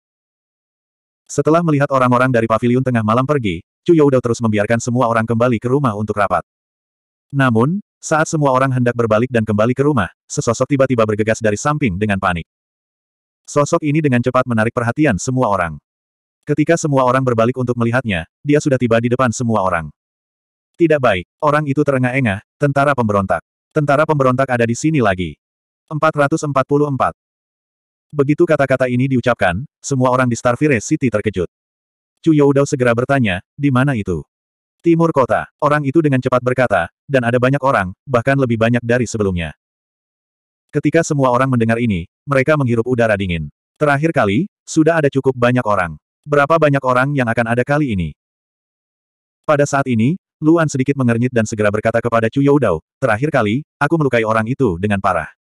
Setelah melihat orang-orang dari pavilion tengah malam pergi, Chu Youdao terus membiarkan semua orang kembali ke rumah untuk rapat. Namun, saat semua orang hendak berbalik dan kembali ke rumah, sesosok tiba-tiba bergegas dari samping dengan panik. Sosok ini dengan cepat menarik perhatian semua orang. Ketika semua orang berbalik untuk melihatnya, dia sudah tiba di depan semua orang. Tidak baik, orang itu terengah-engah, tentara pemberontak. Tentara pemberontak ada di sini lagi. 444. Begitu kata-kata ini diucapkan, semua orang di Starfire City terkejut. Cuyo Youdao segera bertanya, di mana itu? Timur kota. Orang itu dengan cepat berkata, dan ada banyak orang, bahkan lebih banyak dari sebelumnya. Ketika semua orang mendengar ini, mereka menghirup udara dingin. Terakhir kali, sudah ada cukup banyak orang. Berapa banyak orang yang akan ada kali ini? Pada saat ini, Luan sedikit mengernyit dan segera berkata kepada Chu Youdao, terakhir kali, aku melukai orang itu dengan parah.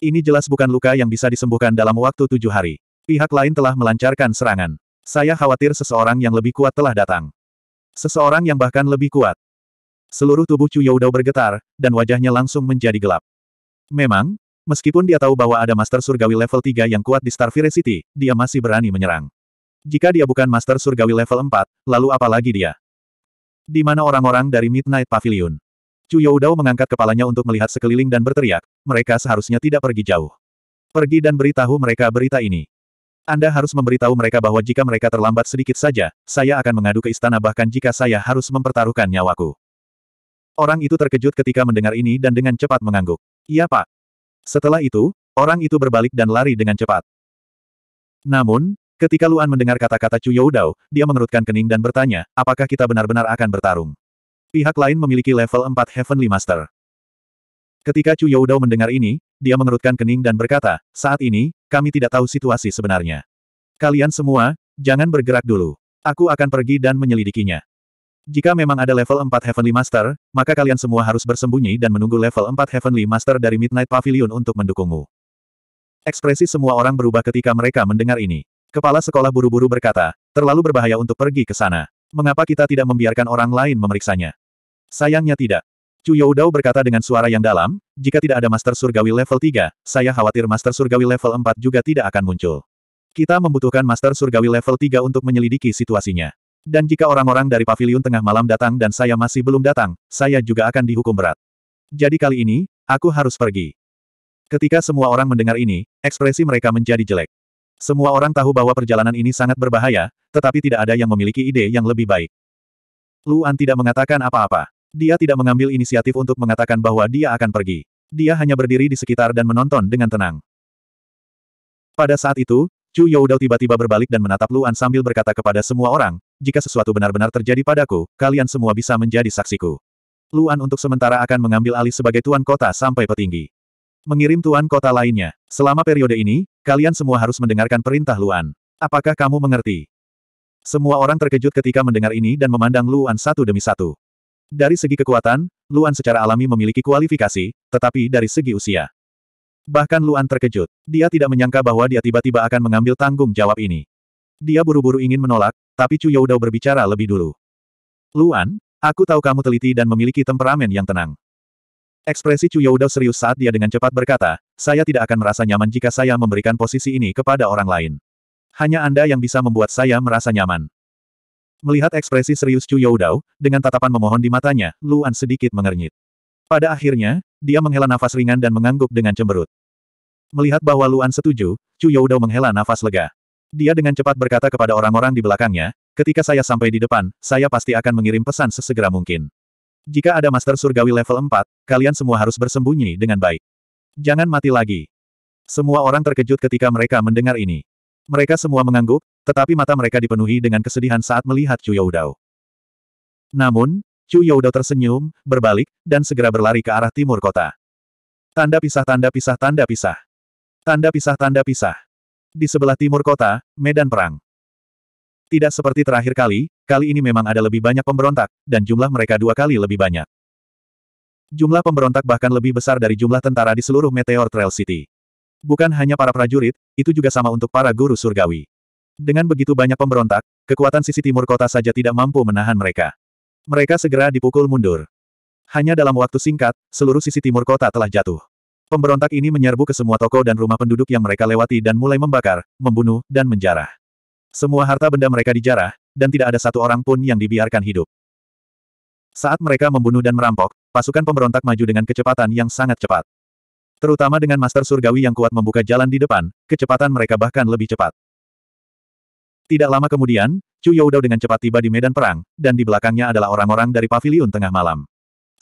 Ini jelas bukan luka yang bisa disembuhkan dalam waktu tujuh hari. Pihak lain telah melancarkan serangan. Saya khawatir seseorang yang lebih kuat telah datang. Seseorang yang bahkan lebih kuat. Seluruh tubuh Chu Youdao bergetar, dan wajahnya langsung menjadi gelap. Memang, meskipun dia tahu bahwa ada Master Surgawi level 3 yang kuat di Starfire City, dia masih berani menyerang. Jika dia bukan Master Surgawi level 4, lalu apa lagi dia? Di mana orang-orang dari Midnight Pavilion? Chu Youdao mengangkat kepalanya untuk melihat sekeliling dan berteriak, mereka seharusnya tidak pergi jauh. Pergi dan beritahu mereka berita ini. Anda harus memberitahu mereka bahwa jika mereka terlambat sedikit saja, saya akan mengadu ke istana bahkan jika saya harus mempertaruhkan nyawaku. Orang itu terkejut ketika mendengar ini dan dengan cepat mengangguk. Iya pak. Setelah itu, orang itu berbalik dan lari dengan cepat. Namun, Ketika Luan mendengar kata-kata Chu Youdao, dia mengerutkan kening dan bertanya, apakah kita benar-benar akan bertarung? Pihak lain memiliki level 4 Heavenly Master. Ketika Chu Youdao mendengar ini, dia mengerutkan kening dan berkata, saat ini, kami tidak tahu situasi sebenarnya. Kalian semua, jangan bergerak dulu. Aku akan pergi dan menyelidikinya. Jika memang ada level 4 Heavenly Master, maka kalian semua harus bersembunyi dan menunggu level 4 Heavenly Master dari Midnight Pavilion untuk mendukungmu. Ekspresi semua orang berubah ketika mereka mendengar ini. Kepala sekolah buru-buru berkata, terlalu berbahaya untuk pergi ke sana. Mengapa kita tidak membiarkan orang lain memeriksanya? Sayangnya tidak. Cuyo Youdao berkata dengan suara yang dalam, jika tidak ada Master Surgawi level 3, saya khawatir Master Surgawi level 4 juga tidak akan muncul. Kita membutuhkan Master Surgawi level 3 untuk menyelidiki situasinya. Dan jika orang-orang dari Paviliun tengah malam datang dan saya masih belum datang, saya juga akan dihukum berat. Jadi kali ini, aku harus pergi. Ketika semua orang mendengar ini, ekspresi mereka menjadi jelek. Semua orang tahu bahwa perjalanan ini sangat berbahaya, tetapi tidak ada yang memiliki ide yang lebih baik. Luan tidak mengatakan apa-apa. Dia tidak mengambil inisiatif untuk mengatakan bahwa dia akan pergi. Dia hanya berdiri di sekitar dan menonton dengan tenang. Pada saat itu, Chu Youdao tiba-tiba berbalik dan menatap Luan sambil berkata kepada semua orang, jika sesuatu benar-benar terjadi padaku, kalian semua bisa menjadi saksiku. Luan untuk sementara akan mengambil alih sebagai tuan kota sampai petinggi. Mengirim tuan kota lainnya. Selama periode ini, kalian semua harus mendengarkan perintah Luan. Apakah kamu mengerti? Semua orang terkejut ketika mendengar ini dan memandang Luan satu demi satu. Dari segi kekuatan, Luan secara alami memiliki kualifikasi, tetapi dari segi usia. Bahkan Luan terkejut. Dia tidak menyangka bahwa dia tiba-tiba akan mengambil tanggung jawab ini. Dia buru-buru ingin menolak, tapi Chu Youdao berbicara lebih dulu. Luan, aku tahu kamu teliti dan memiliki temperamen yang tenang. Ekspresi Chuyoudo serius saat dia dengan cepat berkata, saya tidak akan merasa nyaman jika saya memberikan posisi ini kepada orang lain. Hanya Anda yang bisa membuat saya merasa nyaman. Melihat ekspresi serius Chu Youdao, dengan tatapan memohon di matanya, Luan sedikit mengernyit. Pada akhirnya, dia menghela nafas ringan dan mengangguk dengan cemberut. Melihat bahwa Luan setuju, Chu Youdao menghela nafas lega. Dia dengan cepat berkata kepada orang-orang di belakangnya, ketika saya sampai di depan, saya pasti akan mengirim pesan sesegera mungkin. Jika ada Master Surgawi level 4, kalian semua harus bersembunyi dengan baik. Jangan mati lagi. Semua orang terkejut ketika mereka mendengar ini. Mereka semua mengangguk, tetapi mata mereka dipenuhi dengan kesedihan saat melihat Chu Youdao. Namun, Chu Youdao tersenyum, berbalik, dan segera berlari ke arah timur kota. Tanda pisah tanda pisah tanda pisah. Tanda pisah tanda pisah. Di sebelah timur kota, medan perang. Tidak seperti terakhir kali, kali ini memang ada lebih banyak pemberontak, dan jumlah mereka dua kali lebih banyak. Jumlah pemberontak bahkan lebih besar dari jumlah tentara di seluruh Meteor Trail City. Bukan hanya para prajurit, itu juga sama untuk para guru surgawi. Dengan begitu banyak pemberontak, kekuatan sisi timur kota saja tidak mampu menahan mereka. Mereka segera dipukul mundur. Hanya dalam waktu singkat, seluruh sisi timur kota telah jatuh. Pemberontak ini menyerbu ke semua toko dan rumah penduduk yang mereka lewati dan mulai membakar, membunuh, dan menjarah. Semua harta benda mereka dijarah, dan tidak ada satu orang pun yang dibiarkan hidup. Saat mereka membunuh dan merampok, pasukan pemberontak maju dengan kecepatan yang sangat cepat. Terutama dengan Master Surgawi yang kuat membuka jalan di depan, kecepatan mereka bahkan lebih cepat. Tidak lama kemudian, Chu Youdao dengan cepat tiba di medan perang, dan di belakangnya adalah orang-orang dari paviliun tengah malam.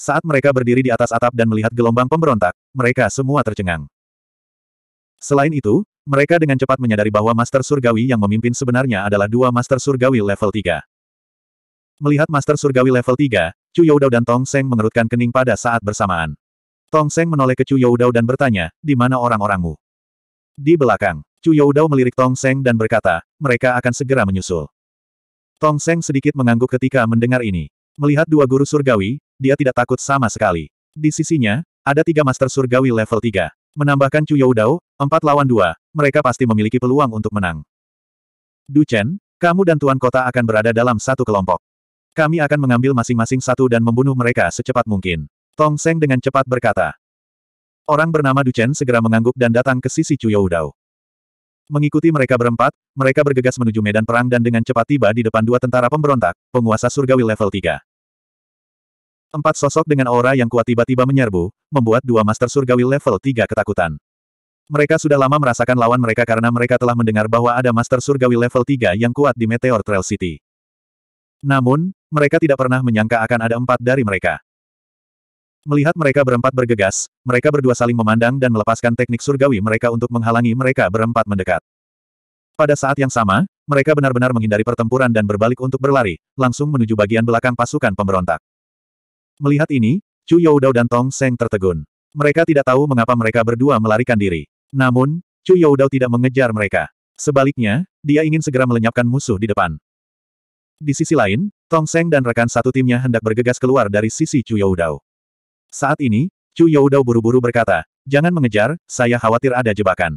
Saat mereka berdiri di atas atap dan melihat gelombang pemberontak, mereka semua tercengang. Selain itu, mereka dengan cepat menyadari bahwa Master Surgawi yang memimpin sebenarnya adalah dua Master Surgawi level 3. Melihat Master Surgawi level 3, Chu Youdao dan Tong Seng mengerutkan kening pada saat bersamaan. Tong Seng menoleh ke Chu Youdao dan bertanya, di mana orang-orangmu? Di belakang, Chu Youdao melirik Tong Seng dan berkata, mereka akan segera menyusul. Tong Seng sedikit mengangguk ketika mendengar ini. Melihat dua guru surgawi, dia tidak takut sama sekali. Di sisinya, ada tiga master surgawi level 3. Menambahkan Chu Youdao, Empat lawan dua, mereka pasti memiliki peluang untuk menang. Duchen, kamu dan Tuan Kota akan berada dalam satu kelompok. Kami akan mengambil masing-masing satu dan membunuh mereka secepat mungkin. Tong Seng dengan cepat berkata. Orang bernama Duchen segera mengangguk dan datang ke sisi Cuyou Dao. Mengikuti mereka berempat, mereka bergegas menuju medan perang dan dengan cepat tiba di depan dua tentara pemberontak, penguasa surgawi level 3. Empat sosok dengan aura yang kuat tiba-tiba menyerbu, membuat dua master surgawi level 3 ketakutan. Mereka sudah lama merasakan lawan mereka karena mereka telah mendengar bahwa ada Master Surgawi level 3 yang kuat di Meteor Trail City. Namun, mereka tidak pernah menyangka akan ada empat dari mereka. Melihat mereka berempat bergegas, mereka berdua saling memandang dan melepaskan teknik surgawi mereka untuk menghalangi mereka berempat mendekat. Pada saat yang sama, mereka benar-benar menghindari pertempuran dan berbalik untuk berlari, langsung menuju bagian belakang pasukan pemberontak. Melihat ini, Chu Youdao dan Tong Seng tertegun. Mereka tidak tahu mengapa mereka berdua melarikan diri. Namun, Chu Youdao tidak mengejar mereka. Sebaliknya, dia ingin segera melenyapkan musuh di depan. Di sisi lain, Tong Seng dan rekan satu timnya hendak bergegas keluar dari sisi Chu Youdao. Saat ini, Chu Youdao buru-buru berkata, Jangan mengejar, saya khawatir ada jebakan.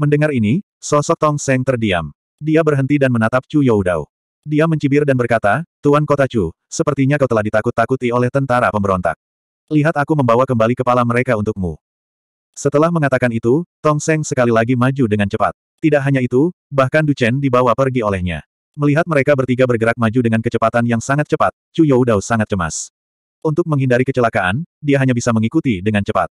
Mendengar ini, sosok Tong Seng terdiam. Dia berhenti dan menatap Chu Youdao. Dia mencibir dan berkata, Tuan Kota Chu, sepertinya kau telah ditakut-takuti oleh tentara pemberontak. Lihat aku membawa kembali kepala mereka untukmu. Setelah mengatakan itu, Tong Seng sekali lagi maju dengan cepat. Tidak hanya itu, bahkan Du Chen dibawa pergi olehnya. Melihat mereka bertiga bergerak maju dengan kecepatan yang sangat cepat, Chu Youdao sangat cemas. Untuk menghindari kecelakaan, dia hanya bisa mengikuti dengan cepat.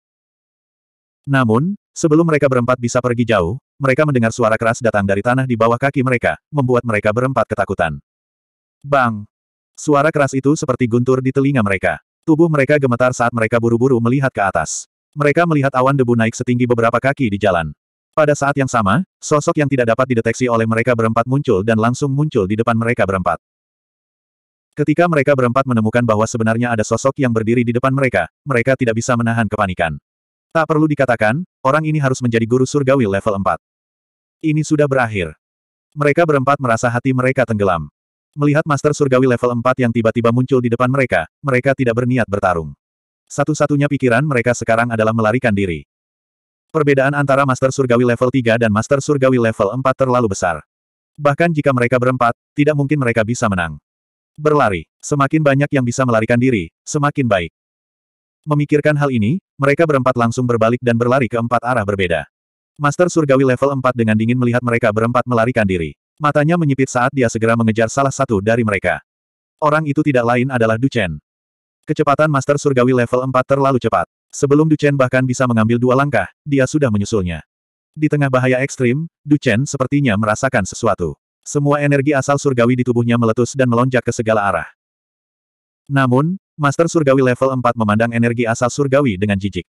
Namun, sebelum mereka berempat bisa pergi jauh, mereka mendengar suara keras datang dari tanah di bawah kaki mereka, membuat mereka berempat ketakutan. Bang! Suara keras itu seperti guntur di telinga mereka. Tubuh mereka gemetar saat mereka buru-buru melihat ke atas. Mereka melihat awan debu naik setinggi beberapa kaki di jalan. Pada saat yang sama, sosok yang tidak dapat dideteksi oleh mereka berempat muncul dan langsung muncul di depan mereka berempat. Ketika mereka berempat menemukan bahwa sebenarnya ada sosok yang berdiri di depan mereka, mereka tidak bisa menahan kepanikan. Tak perlu dikatakan, orang ini harus menjadi guru surgawi level 4. Ini sudah berakhir. Mereka berempat merasa hati mereka tenggelam. Melihat Master Surgawi level 4 yang tiba-tiba muncul di depan mereka, mereka tidak berniat bertarung. Satu-satunya pikiran mereka sekarang adalah melarikan diri. Perbedaan antara Master Surgawi level 3 dan Master Surgawi level 4 terlalu besar. Bahkan jika mereka berempat, tidak mungkin mereka bisa menang. Berlari. Semakin banyak yang bisa melarikan diri, semakin baik. Memikirkan hal ini, mereka berempat langsung berbalik dan berlari ke empat arah berbeda. Master Surgawi level 4 dengan dingin melihat mereka berempat melarikan diri. Matanya menyipit saat dia segera mengejar salah satu dari mereka. Orang itu tidak lain adalah Duchen. Kecepatan Master Surgawi level 4 terlalu cepat. Sebelum Duchen bahkan bisa mengambil dua langkah, dia sudah menyusulnya. Di tengah bahaya ekstrim, Duchen sepertinya merasakan sesuatu. Semua energi asal surgawi di tubuhnya meletus dan melonjak ke segala arah. Namun, Master Surgawi level 4 memandang energi asal surgawi dengan jijik.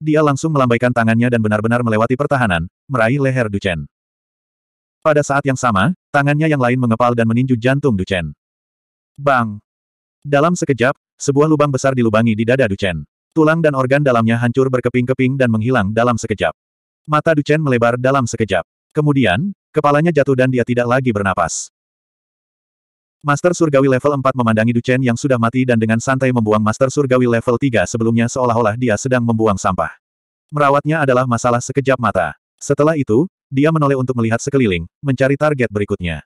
Dia langsung melambaikan tangannya dan benar-benar melewati pertahanan, meraih leher Duchen. Pada saat yang sama, tangannya yang lain mengepal dan meninju jantung Duchen. Bang! Dalam sekejap, sebuah lubang besar dilubangi di dada Duchen. Tulang dan organ dalamnya hancur berkeping-keping dan menghilang dalam sekejap. Mata Duchen melebar dalam sekejap. Kemudian, kepalanya jatuh dan dia tidak lagi bernapas. Master Surgawi level 4 memandangi Duchen yang sudah mati dan dengan santai membuang Master Surgawi level 3 sebelumnya seolah-olah dia sedang membuang sampah. Merawatnya adalah masalah sekejap mata. Setelah itu, dia menoleh untuk melihat sekeliling, mencari target berikutnya.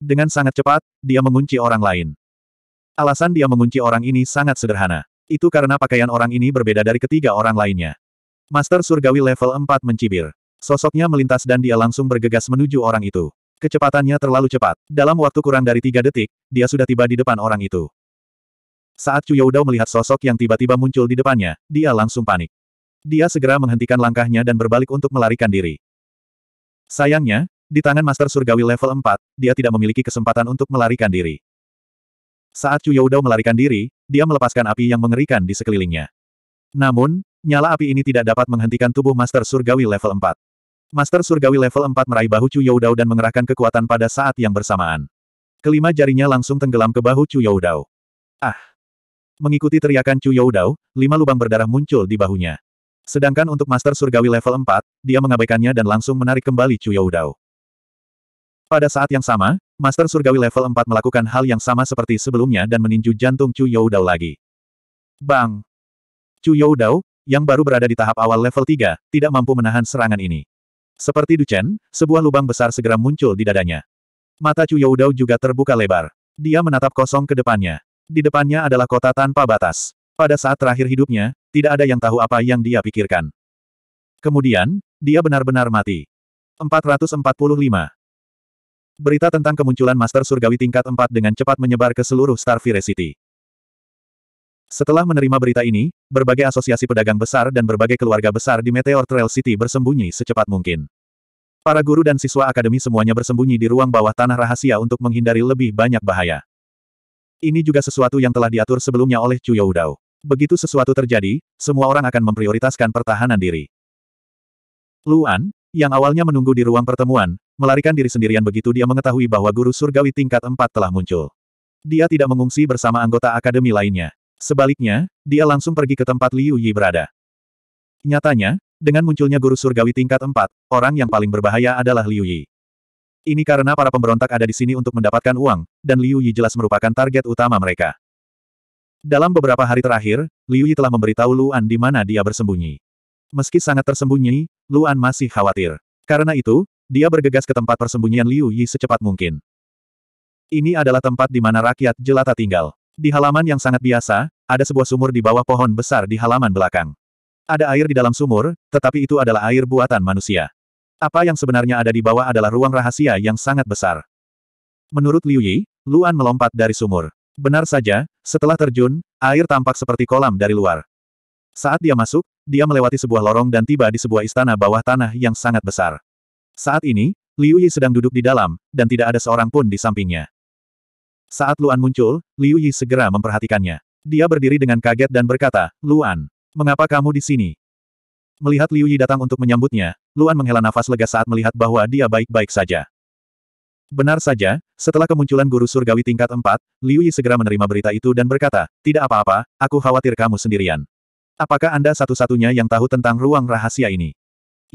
Dengan sangat cepat, dia mengunci orang lain. Alasan dia mengunci orang ini sangat sederhana. Itu karena pakaian orang ini berbeda dari ketiga orang lainnya. Master Surgawi level 4 mencibir. Sosoknya melintas dan dia langsung bergegas menuju orang itu. Kecepatannya terlalu cepat. Dalam waktu kurang dari tiga detik, dia sudah tiba di depan orang itu. Saat Chu melihat sosok yang tiba-tiba muncul di depannya, dia langsung panik. Dia segera menghentikan langkahnya dan berbalik untuk melarikan diri. Sayangnya, di tangan Master Surgawi level 4, dia tidak memiliki kesempatan untuk melarikan diri. Saat Chu Youdao melarikan diri, dia melepaskan api yang mengerikan di sekelilingnya. Namun, nyala api ini tidak dapat menghentikan tubuh Master Surgawi level 4. Master Surgawi level 4 meraih bahu Chu Youdao dan mengerahkan kekuatan pada saat yang bersamaan. Kelima jarinya langsung tenggelam ke bahu Chu Youdao. Ah! Mengikuti teriakan Chu Youdao, lima lubang berdarah muncul di bahunya. Sedangkan untuk Master Surgawi level 4, dia mengabaikannya dan langsung menarik kembali Chu Youdao. Pada saat yang sama, Master Surgawi level 4 melakukan hal yang sama seperti sebelumnya dan meninju jantung Chu Youdao lagi. Bang! Chu Youdao, yang baru berada di tahap awal level 3, tidak mampu menahan serangan ini. Seperti Duchen, sebuah lubang besar segera muncul di dadanya. Mata Chu Youdao juga terbuka lebar. Dia menatap kosong ke depannya. Di depannya adalah kota tanpa batas. Pada saat terakhir hidupnya, tidak ada yang tahu apa yang dia pikirkan. Kemudian, dia benar-benar mati. 445. Berita tentang kemunculan Master Surgawi tingkat 4 dengan cepat menyebar ke seluruh Starfire City. Setelah menerima berita ini, berbagai asosiasi pedagang besar dan berbagai keluarga besar di Meteor Trail City bersembunyi secepat mungkin. Para guru dan siswa akademi semuanya bersembunyi di ruang bawah tanah rahasia untuk menghindari lebih banyak bahaya. Ini juga sesuatu yang telah diatur sebelumnya oleh Chu Youdao. Begitu sesuatu terjadi, semua orang akan memprioritaskan pertahanan diri. Luan, yang awalnya menunggu di ruang pertemuan, melarikan diri sendirian begitu dia mengetahui bahwa guru surgawi tingkat empat telah muncul. Dia tidak mengungsi bersama anggota akademi lainnya. Sebaliknya, dia langsung pergi ke tempat Liu Yi berada. Nyatanya, dengan munculnya guru surgawi tingkat empat, orang yang paling berbahaya adalah Liu Yi. Ini karena para pemberontak ada di sini untuk mendapatkan uang, dan Liu Yi jelas merupakan target utama mereka. Dalam beberapa hari terakhir, Liu Yi telah memberitahu Luan di mana dia bersembunyi. Meski sangat tersembunyi, Luan masih khawatir. Karena itu, dia bergegas ke tempat persembunyian Liu Yi secepat mungkin. Ini adalah tempat di mana rakyat jelata tinggal. Di halaman yang sangat biasa, ada sebuah sumur di bawah pohon besar di halaman belakang. Ada air di dalam sumur, tetapi itu adalah air buatan manusia. Apa yang sebenarnya ada di bawah adalah ruang rahasia yang sangat besar. Menurut Liu Yi, Luan melompat dari sumur. Benar saja, setelah terjun, air tampak seperti kolam dari luar. Saat dia masuk, dia melewati sebuah lorong dan tiba di sebuah istana bawah tanah yang sangat besar. Saat ini, Liu Yi sedang duduk di dalam, dan tidak ada seorang pun di sampingnya. Saat Luan muncul, Liu Yi segera memperhatikannya. Dia berdiri dengan kaget dan berkata, Luan, mengapa kamu di sini? Melihat Liu Yi datang untuk menyambutnya, Luan menghela nafas lega saat melihat bahwa dia baik-baik saja. Benar saja, setelah kemunculan guru surgawi tingkat 4, Liu Yi segera menerima berita itu dan berkata, tidak apa-apa, aku khawatir kamu sendirian. Apakah Anda satu-satunya yang tahu tentang ruang rahasia ini?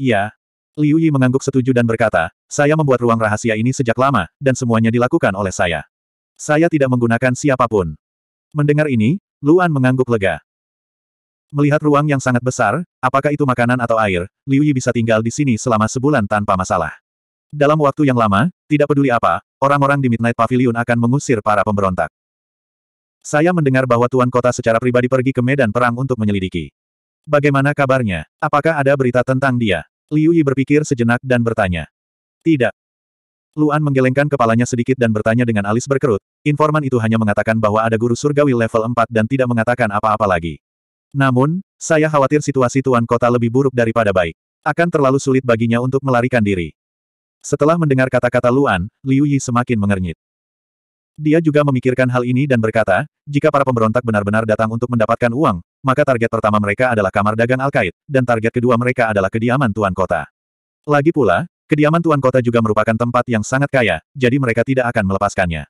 Iya. Liu Yi mengangguk setuju dan berkata, saya membuat ruang rahasia ini sejak lama, dan semuanya dilakukan oleh saya. Saya tidak menggunakan siapapun. Mendengar ini, Luan mengangguk lega. Melihat ruang yang sangat besar, apakah itu makanan atau air, Liu Yi bisa tinggal di sini selama sebulan tanpa masalah. Dalam waktu yang lama, tidak peduli apa, orang-orang di Midnight Pavilion akan mengusir para pemberontak. Saya mendengar bahwa Tuan Kota secara pribadi pergi ke medan perang untuk menyelidiki. Bagaimana kabarnya? Apakah ada berita tentang dia? Liu Yi berpikir sejenak dan bertanya. Tidak. Luan menggelengkan kepalanya sedikit dan bertanya dengan alis berkerut, informan itu hanya mengatakan bahwa ada guru surgawi level 4 dan tidak mengatakan apa-apa lagi. Namun, saya khawatir situasi Tuan Kota lebih buruk daripada baik. Akan terlalu sulit baginya untuk melarikan diri. Setelah mendengar kata-kata Luan, Liu Yi semakin mengernyit. Dia juga memikirkan hal ini dan berkata, jika para pemberontak benar-benar datang untuk mendapatkan uang, maka target pertama mereka adalah kamar dagang Alkait, dan target kedua mereka adalah kediaman Tuan Kota. Lagi pula, kediaman Tuan Kota juga merupakan tempat yang sangat kaya, jadi mereka tidak akan melepaskannya.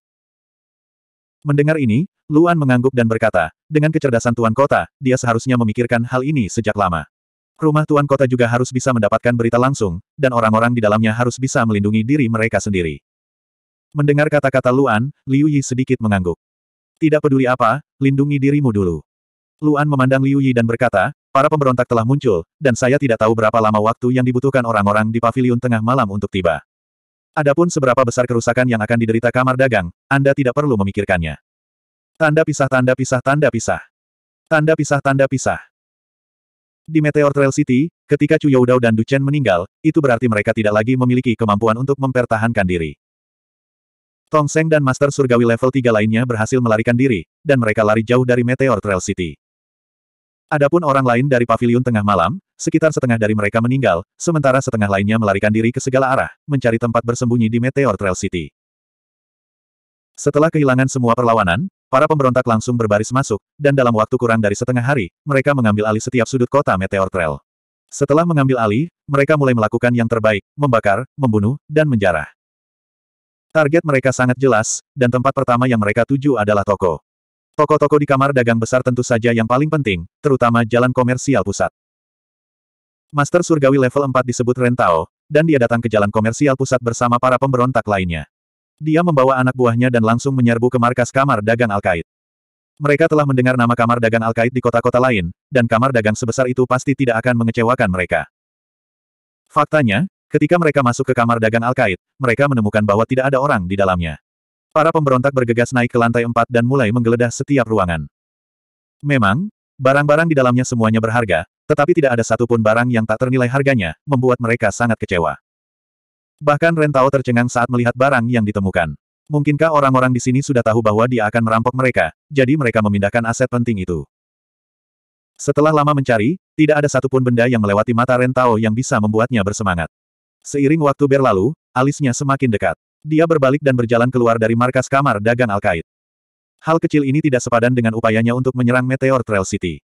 Mendengar ini, Luan mengangguk dan berkata, dengan kecerdasan Tuan Kota, dia seharusnya memikirkan hal ini sejak lama. Rumah Tuan Kota juga harus bisa mendapatkan berita langsung, dan orang-orang di dalamnya harus bisa melindungi diri mereka sendiri. Mendengar kata-kata Luan, Liu Yi sedikit mengangguk. Tidak peduli apa, lindungi dirimu dulu. Luan memandang Liu Yi dan berkata, para pemberontak telah muncul, dan saya tidak tahu berapa lama waktu yang dibutuhkan orang-orang di pavilion tengah malam untuk tiba. Adapun seberapa besar kerusakan yang akan diderita kamar dagang, Anda tidak perlu memikirkannya. Tanda pisah tanda pisah tanda pisah. Tanda pisah tanda pisah. Di Meteor Trail City, ketika Chu Youdao dan Du Chen meninggal, itu berarti mereka tidak lagi memiliki kemampuan untuk mempertahankan diri. Tong Seng dan Master Surgawi level 3 lainnya berhasil melarikan diri, dan mereka lari jauh dari Meteor Trail City. Adapun orang lain dari paviliun tengah malam, sekitar setengah dari mereka meninggal, sementara setengah lainnya melarikan diri ke segala arah, mencari tempat bersembunyi di Meteor Trail City. Setelah kehilangan semua perlawanan, para pemberontak langsung berbaris masuk, dan dalam waktu kurang dari setengah hari, mereka mengambil alih setiap sudut kota Meteor Trail. Setelah mengambil alih, mereka mulai melakukan yang terbaik, membakar, membunuh, dan menjarah. Target mereka sangat jelas, dan tempat pertama yang mereka tuju adalah toko. Toko-toko di kamar dagang besar tentu saja yang paling penting, terutama jalan komersial pusat. Master Surgawi level 4 disebut Rentao, dan dia datang ke jalan komersial pusat bersama para pemberontak lainnya. Dia membawa anak buahnya dan langsung menyerbu ke markas kamar dagang Al-Qaid. Mereka telah mendengar nama kamar dagang Alkait di kota-kota lain, dan kamar dagang sebesar itu pasti tidak akan mengecewakan mereka. Faktanya, Ketika mereka masuk ke kamar dagang Al-Qaid, mereka menemukan bahwa tidak ada orang di dalamnya. Para pemberontak bergegas naik ke lantai empat dan mulai menggeledah setiap ruangan. Memang, barang-barang di dalamnya semuanya berharga, tetapi tidak ada satupun barang yang tak ternilai harganya, membuat mereka sangat kecewa. Bahkan Rentao tercengang saat melihat barang yang ditemukan. Mungkinkah orang-orang di sini sudah tahu bahwa dia akan merampok mereka, jadi mereka memindahkan aset penting itu. Setelah lama mencari, tidak ada satupun benda yang melewati mata Rentao yang bisa membuatnya bersemangat. Seiring waktu berlalu, alisnya semakin dekat. Dia berbalik dan berjalan keluar dari markas kamar dagang Al-Qaid. Hal kecil ini tidak sepadan dengan upayanya untuk menyerang Meteor Trail City.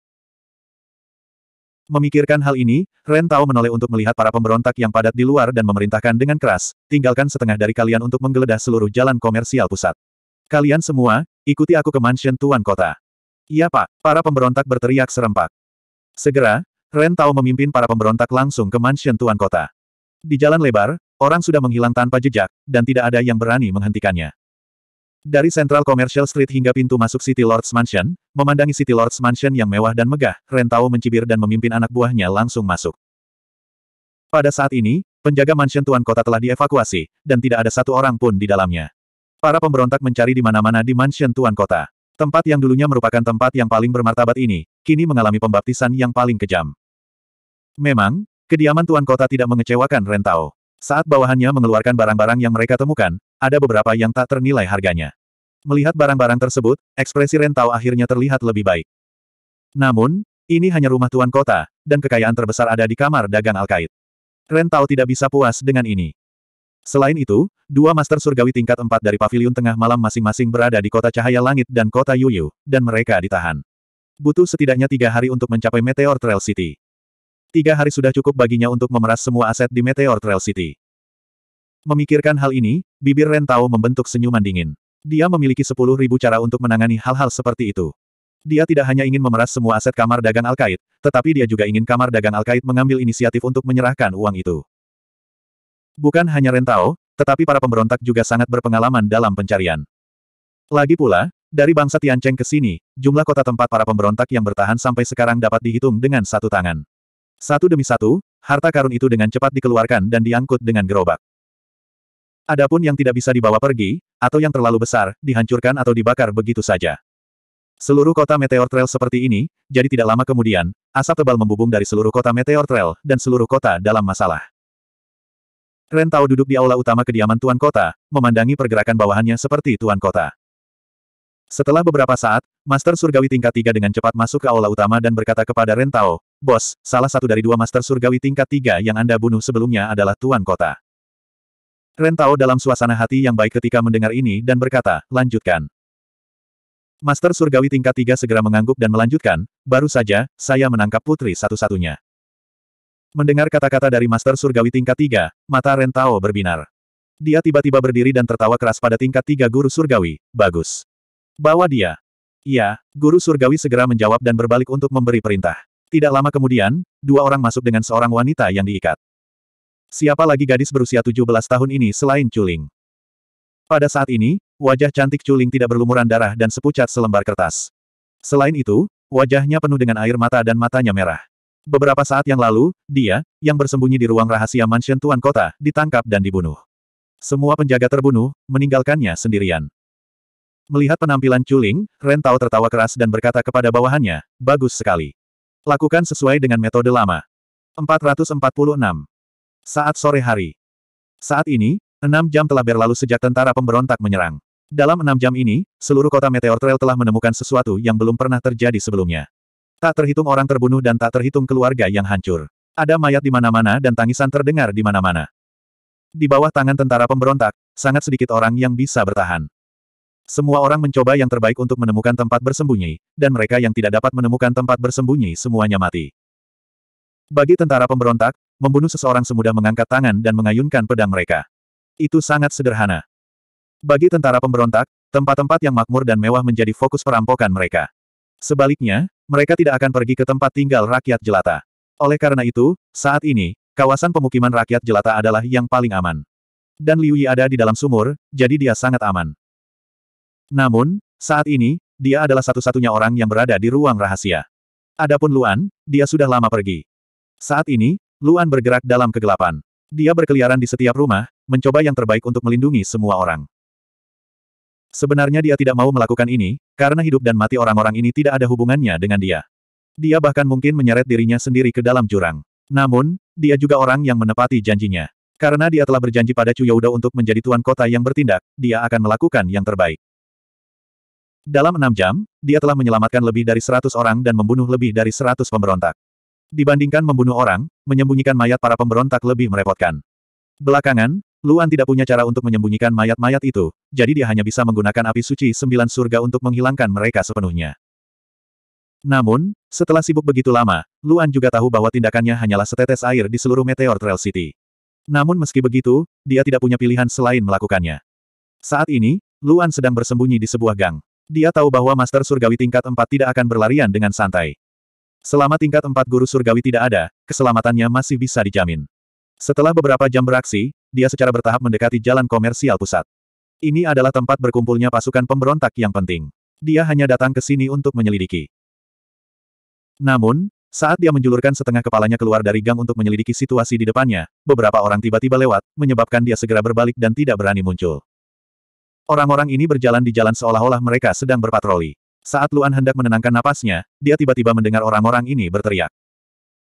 Memikirkan hal ini, Ren Tao menoleh untuk melihat para pemberontak yang padat di luar dan memerintahkan dengan keras, tinggalkan setengah dari kalian untuk menggeledah seluruh jalan komersial pusat. Kalian semua, ikuti aku ke mansion Tuan Kota. Iya pak, para pemberontak berteriak serempak. Segera, Ren Tao memimpin para pemberontak langsung ke mansion Tuan Kota. Di jalan lebar, orang sudah menghilang tanpa jejak, dan tidak ada yang berani menghentikannya. Dari Central Commercial Street hingga pintu masuk City Lord's Mansion, memandangi City Lord's Mansion yang mewah dan megah, Rentao mencibir dan memimpin anak buahnya langsung masuk. Pada saat ini, penjaga mansion tuan kota telah dievakuasi, dan tidak ada satu orang pun di dalamnya. Para pemberontak mencari di mana-mana di mansion tuan kota. Tempat yang dulunya merupakan tempat yang paling bermartabat ini, kini mengalami pembaptisan yang paling kejam. Memang, Kediaman tuan kota tidak mengecewakan Rentao. Saat bawahannya mengeluarkan barang-barang yang mereka temukan, ada beberapa yang tak ternilai harganya. Melihat barang-barang tersebut, ekspresi Rentao akhirnya terlihat lebih baik. Namun, ini hanya rumah tuan kota, dan kekayaan terbesar ada di kamar dagang Alkait. Rentao tidak bisa puas dengan ini. Selain itu, dua master surgawi tingkat empat dari paviliun tengah malam masing-masing berada di kota cahaya langit dan kota Yuyu, dan mereka ditahan. Butuh setidaknya tiga hari untuk mencapai Meteor Trail City. Tiga hari sudah cukup baginya untuk memeras semua aset di Meteor Trail City. Memikirkan hal ini, bibir Ren Tao membentuk senyuman dingin. Dia memiliki sepuluh ribu cara untuk menangani hal-hal seperti itu. Dia tidak hanya ingin memeras semua aset kamar dagang Alkaid, tetapi dia juga ingin kamar dagang Alkaid mengambil inisiatif untuk menyerahkan uang itu. Bukan hanya Ren Tao, tetapi para pemberontak juga sangat berpengalaman dalam pencarian. Lagi pula, dari bangsa Tiancheng ke sini, jumlah kota tempat para pemberontak yang bertahan sampai sekarang dapat dihitung dengan satu tangan. Satu demi satu, harta karun itu dengan cepat dikeluarkan dan diangkut dengan gerobak. Adapun yang tidak bisa dibawa pergi, atau yang terlalu besar, dihancurkan atau dibakar begitu saja. Seluruh kota Meteor Trail seperti ini, jadi tidak lama kemudian, asap tebal membubung dari seluruh kota Meteor Trail dan seluruh kota dalam masalah. Ren Tao duduk di aula utama kediaman Tuan Kota, memandangi pergerakan bawahannya seperti Tuan Kota. Setelah beberapa saat, Master Surgawi tingkat tiga dengan cepat masuk ke aula utama dan berkata kepada Ren Tao, Bos, salah satu dari dua master surgawi tingkat tiga yang Anda bunuh sebelumnya adalah Tuan Kota. Rentao dalam suasana hati yang baik ketika mendengar ini dan berkata, lanjutkan. Master surgawi tingkat tiga segera mengangguk dan melanjutkan, baru saja, saya menangkap putri satu-satunya. Mendengar kata-kata dari Master Surgawi tingkat tiga, mata Rentao berbinar. Dia tiba-tiba berdiri dan tertawa keras pada tingkat tiga Guru Surgawi, bagus. Bawa dia. Iya, Guru Surgawi segera menjawab dan berbalik untuk memberi perintah. Tidak lama kemudian, dua orang masuk dengan seorang wanita yang diikat. Siapa lagi gadis berusia 17 tahun ini selain Chuling? Pada saat ini, wajah cantik Chuling tidak berlumuran darah dan sepucat selembar kertas. Selain itu, wajahnya penuh dengan air mata dan matanya merah. Beberapa saat yang lalu, dia, yang bersembunyi di ruang rahasia mansion tuan kota, ditangkap dan dibunuh. Semua penjaga terbunuh, meninggalkannya sendirian. Melihat penampilan Chuling, Ren Tao tertawa keras dan berkata kepada bawahannya, bagus sekali. Lakukan sesuai dengan metode lama. 446. Saat sore hari. Saat ini, enam jam telah berlalu sejak tentara pemberontak menyerang. Dalam enam jam ini, seluruh kota Meteor Trail telah menemukan sesuatu yang belum pernah terjadi sebelumnya. Tak terhitung orang terbunuh dan tak terhitung keluarga yang hancur. Ada mayat di mana-mana dan tangisan terdengar di mana-mana. Di bawah tangan tentara pemberontak, sangat sedikit orang yang bisa bertahan. Semua orang mencoba yang terbaik untuk menemukan tempat bersembunyi, dan mereka yang tidak dapat menemukan tempat bersembunyi semuanya mati. Bagi tentara pemberontak, membunuh seseorang semudah mengangkat tangan dan mengayunkan pedang mereka. Itu sangat sederhana. Bagi tentara pemberontak, tempat-tempat yang makmur dan mewah menjadi fokus perampokan mereka. Sebaliknya, mereka tidak akan pergi ke tempat tinggal rakyat jelata. Oleh karena itu, saat ini, kawasan pemukiman rakyat jelata adalah yang paling aman. Dan Liu Yi ada di dalam sumur, jadi dia sangat aman. Namun, saat ini, dia adalah satu-satunya orang yang berada di ruang rahasia. Adapun Luan, dia sudah lama pergi. Saat ini, Luan bergerak dalam kegelapan. Dia berkeliaran di setiap rumah, mencoba yang terbaik untuk melindungi semua orang. Sebenarnya dia tidak mau melakukan ini, karena hidup dan mati orang-orang ini tidak ada hubungannya dengan dia. Dia bahkan mungkin menyeret dirinya sendiri ke dalam jurang. Namun, dia juga orang yang menepati janjinya. Karena dia telah berjanji pada Chuyouda untuk menjadi tuan kota yang bertindak, dia akan melakukan yang terbaik. Dalam enam jam, dia telah menyelamatkan lebih dari seratus orang dan membunuh lebih dari seratus pemberontak. Dibandingkan membunuh orang, menyembunyikan mayat para pemberontak lebih merepotkan. Belakangan, Luan tidak punya cara untuk menyembunyikan mayat-mayat itu, jadi dia hanya bisa menggunakan api suci sembilan surga untuk menghilangkan mereka sepenuhnya. Namun, setelah sibuk begitu lama, Luan juga tahu bahwa tindakannya hanyalah setetes air di seluruh Meteor Trail City. Namun meski begitu, dia tidak punya pilihan selain melakukannya. Saat ini, Luan sedang bersembunyi di sebuah gang. Dia tahu bahwa Master Surgawi tingkat 4 tidak akan berlarian dengan santai. Selama tingkat 4 guru surgawi tidak ada, keselamatannya masih bisa dijamin. Setelah beberapa jam beraksi, dia secara bertahap mendekati jalan komersial pusat. Ini adalah tempat berkumpulnya pasukan pemberontak yang penting. Dia hanya datang ke sini untuk menyelidiki. Namun, saat dia menjulurkan setengah kepalanya keluar dari gang untuk menyelidiki situasi di depannya, beberapa orang tiba-tiba lewat, menyebabkan dia segera berbalik dan tidak berani muncul. Orang-orang ini berjalan di jalan seolah-olah mereka sedang berpatroli. Saat Luan hendak menenangkan napasnya, dia tiba-tiba mendengar orang-orang ini berteriak.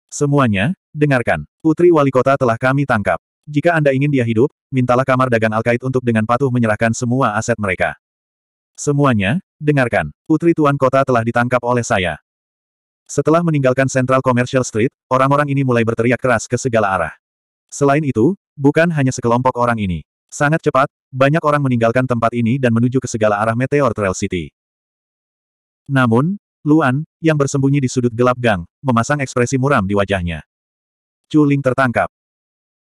Semuanya, dengarkan. Putri wali kota telah kami tangkap. Jika Anda ingin dia hidup, mintalah kamar dagang Alkait untuk dengan patuh menyerahkan semua aset mereka. Semuanya, dengarkan. Putri Tuan Kota telah ditangkap oleh saya. Setelah meninggalkan Central Commercial Street, orang-orang ini mulai berteriak keras ke segala arah. Selain itu, bukan hanya sekelompok orang ini. Sangat cepat, banyak orang meninggalkan tempat ini dan menuju ke segala arah Meteor Trail City. Namun, Luan, yang bersembunyi di sudut gelap gang, memasang ekspresi muram di wajahnya. Culing tertangkap.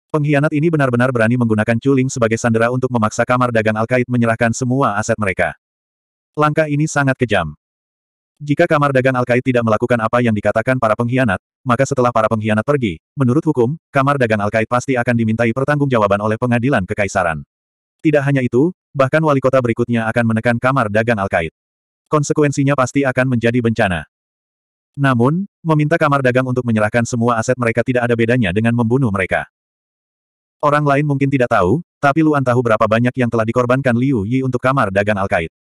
Pengkhianat ini benar-benar berani menggunakan Culing sebagai sandera untuk memaksa kamar dagang Alkait menyerahkan semua aset mereka. Langkah ini sangat kejam. Jika kamar dagang Alkait tidak melakukan apa yang dikatakan para pengkhianat, maka setelah para pengkhianat pergi, menurut hukum, kamar dagang Alkait pasti akan dimintai pertanggungjawaban oleh pengadilan kekaisaran. Tidak hanya itu, bahkan wali kota berikutnya akan menekan kamar dagang Alkait. Konsekuensinya pasti akan menjadi bencana. Namun, meminta kamar dagang untuk menyerahkan semua aset mereka tidak ada bedanya dengan membunuh mereka. Orang lain mungkin tidak tahu, tapi Luan tahu berapa banyak yang telah dikorbankan Liu Yi untuk kamar dagang Alkait.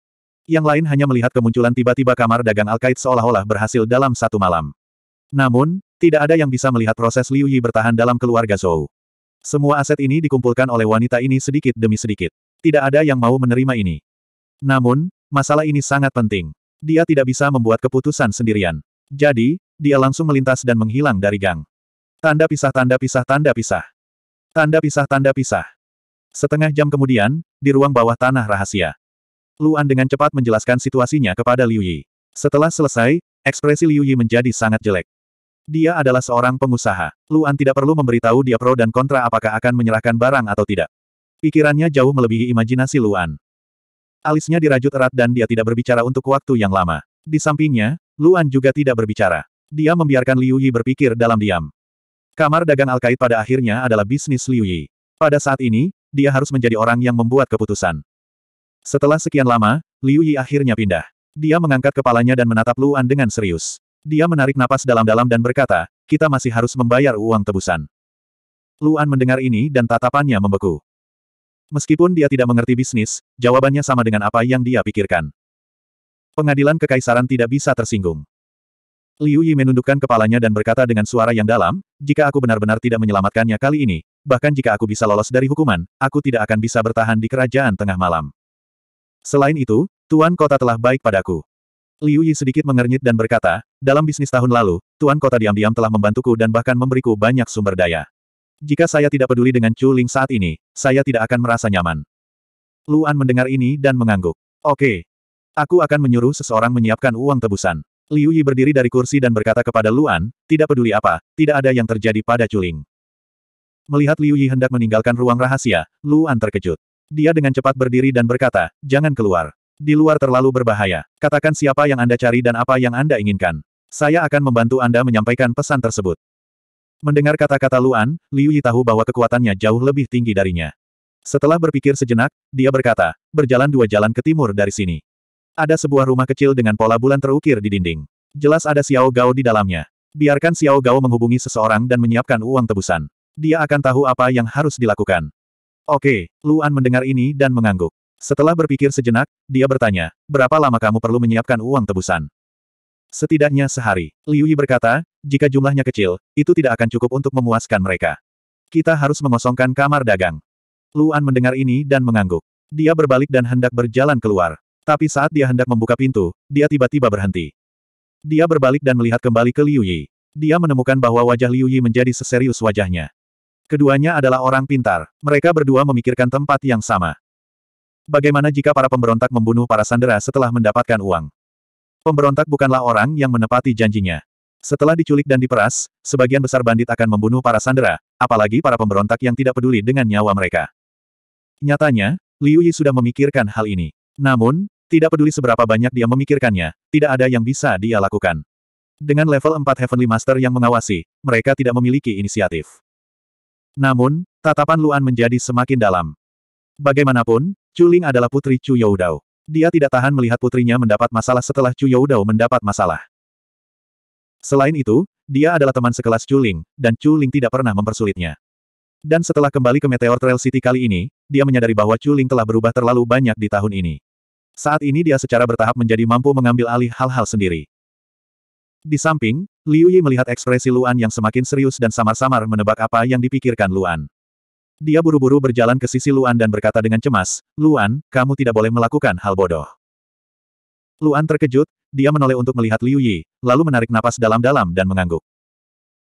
Yang lain hanya melihat kemunculan tiba-tiba kamar dagang Alkait seolah-olah berhasil dalam satu malam. Namun, tidak ada yang bisa melihat proses Liu Yi bertahan dalam keluarga Zhou. Semua aset ini dikumpulkan oleh wanita ini sedikit demi sedikit. Tidak ada yang mau menerima ini. Namun, masalah ini sangat penting. Dia tidak bisa membuat keputusan sendirian. Jadi, dia langsung melintas dan menghilang dari gang. Tanda pisah tanda pisah tanda pisah. Tanda pisah tanda pisah. Setengah jam kemudian, di ruang bawah tanah rahasia. Luan dengan cepat menjelaskan situasinya kepada Liu Yi. Setelah selesai, ekspresi Liu Yi menjadi sangat jelek. Dia adalah seorang pengusaha. Luan tidak perlu memberitahu dia pro dan kontra apakah akan menyerahkan barang atau tidak. Pikirannya jauh melebihi imajinasi Luan. Alisnya dirajut erat dan dia tidak berbicara untuk waktu yang lama. Di sampingnya, Luan juga tidak berbicara. Dia membiarkan Liu Yi berpikir dalam diam. Kamar dagang Alkait pada akhirnya adalah bisnis Liu Yi. Pada saat ini, dia harus menjadi orang yang membuat keputusan. Setelah sekian lama, Liu Yi akhirnya pindah. Dia mengangkat kepalanya dan menatap Luan dengan serius. Dia menarik napas dalam-dalam dan berkata, kita masih harus membayar uang tebusan. Luan mendengar ini dan tatapannya membeku. Meskipun dia tidak mengerti bisnis, jawabannya sama dengan apa yang dia pikirkan. Pengadilan kekaisaran tidak bisa tersinggung. Liu Yi menundukkan kepalanya dan berkata dengan suara yang dalam, jika aku benar-benar tidak menyelamatkannya kali ini, bahkan jika aku bisa lolos dari hukuman, aku tidak akan bisa bertahan di kerajaan tengah malam. Selain itu, Tuan Kota telah baik padaku. Liu Yi sedikit mengernyit dan berkata, dalam bisnis tahun lalu, Tuan Kota diam-diam telah membantuku dan bahkan memberiku banyak sumber daya. Jika saya tidak peduli dengan Chu Ling saat ini, saya tidak akan merasa nyaman. Luan mendengar ini dan mengangguk. Oke. Okay. Aku akan menyuruh seseorang menyiapkan uang tebusan. Liu Yi berdiri dari kursi dan berkata kepada Luan, tidak peduli apa, tidak ada yang terjadi pada Chu Ling. Melihat Liu Yi hendak meninggalkan ruang rahasia, Luan terkejut. Dia dengan cepat berdiri dan berkata, jangan keluar. Di luar terlalu berbahaya. Katakan siapa yang Anda cari dan apa yang Anda inginkan. Saya akan membantu Anda menyampaikan pesan tersebut. Mendengar kata-kata Luan, Liu Yi tahu bahwa kekuatannya jauh lebih tinggi darinya. Setelah berpikir sejenak, dia berkata, berjalan dua jalan ke timur dari sini. Ada sebuah rumah kecil dengan pola bulan terukir di dinding. Jelas ada Xiao Gao di dalamnya. Biarkan Xiao Gao menghubungi seseorang dan menyiapkan uang tebusan. Dia akan tahu apa yang harus dilakukan. Oke, Luan mendengar ini dan mengangguk. Setelah berpikir sejenak, dia bertanya, berapa lama kamu perlu menyiapkan uang tebusan? Setidaknya sehari. Liu Yi berkata, jika jumlahnya kecil, itu tidak akan cukup untuk memuaskan mereka. Kita harus mengosongkan kamar dagang. Luan mendengar ini dan mengangguk. Dia berbalik dan hendak berjalan keluar. Tapi saat dia hendak membuka pintu, dia tiba-tiba berhenti. Dia berbalik dan melihat kembali ke Liu Yi. Dia menemukan bahwa wajah Liu Yi menjadi seserius wajahnya. Keduanya adalah orang pintar, mereka berdua memikirkan tempat yang sama. Bagaimana jika para pemberontak membunuh para sandera setelah mendapatkan uang? Pemberontak bukanlah orang yang menepati janjinya. Setelah diculik dan diperas, sebagian besar bandit akan membunuh para sandera, apalagi para pemberontak yang tidak peduli dengan nyawa mereka. Nyatanya, Liu Yi sudah memikirkan hal ini. Namun, tidak peduli seberapa banyak dia memikirkannya, tidak ada yang bisa dia lakukan. Dengan level 4 Heavenly Master yang mengawasi, mereka tidak memiliki inisiatif. Namun, tatapan Luan menjadi semakin dalam. Bagaimanapun, Chuling adalah putri Chu Youdao. Dia tidak tahan melihat putrinya mendapat masalah setelah Chu Youdao mendapat masalah. Selain itu, dia adalah teman sekelas Chuling, dan Chuling tidak pernah mempersulitnya. Dan setelah kembali ke Meteor Trail City kali ini, dia menyadari bahwa Chuling telah berubah terlalu banyak di tahun ini. Saat ini dia secara bertahap menjadi mampu mengambil alih hal-hal sendiri. Di samping, Liu Yi melihat ekspresi Luan yang semakin serius dan samar-samar menebak apa yang dipikirkan Luan. Dia buru-buru berjalan ke sisi Luan dan berkata dengan cemas, Luan, kamu tidak boleh melakukan hal bodoh. Luan terkejut, dia menoleh untuk melihat Liu Yi, lalu menarik napas dalam-dalam dan mengangguk.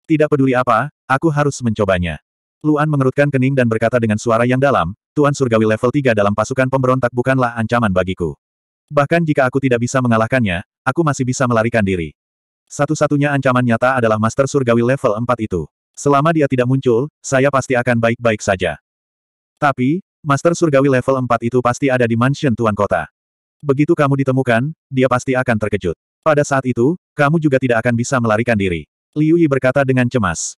Tidak peduli apa, aku harus mencobanya. Luan mengerutkan kening dan berkata dengan suara yang dalam, Tuan Surgawi level 3 dalam pasukan pemberontak bukanlah ancaman bagiku. Bahkan jika aku tidak bisa mengalahkannya, aku masih bisa melarikan diri. Satu-satunya ancaman nyata adalah Master Surgawi level 4 itu. Selama dia tidak muncul, saya pasti akan baik-baik saja. Tapi, Master Surgawi level 4 itu pasti ada di mansion Tuan Kota. Begitu kamu ditemukan, dia pasti akan terkejut. Pada saat itu, kamu juga tidak akan bisa melarikan diri. Liu Yi berkata dengan cemas.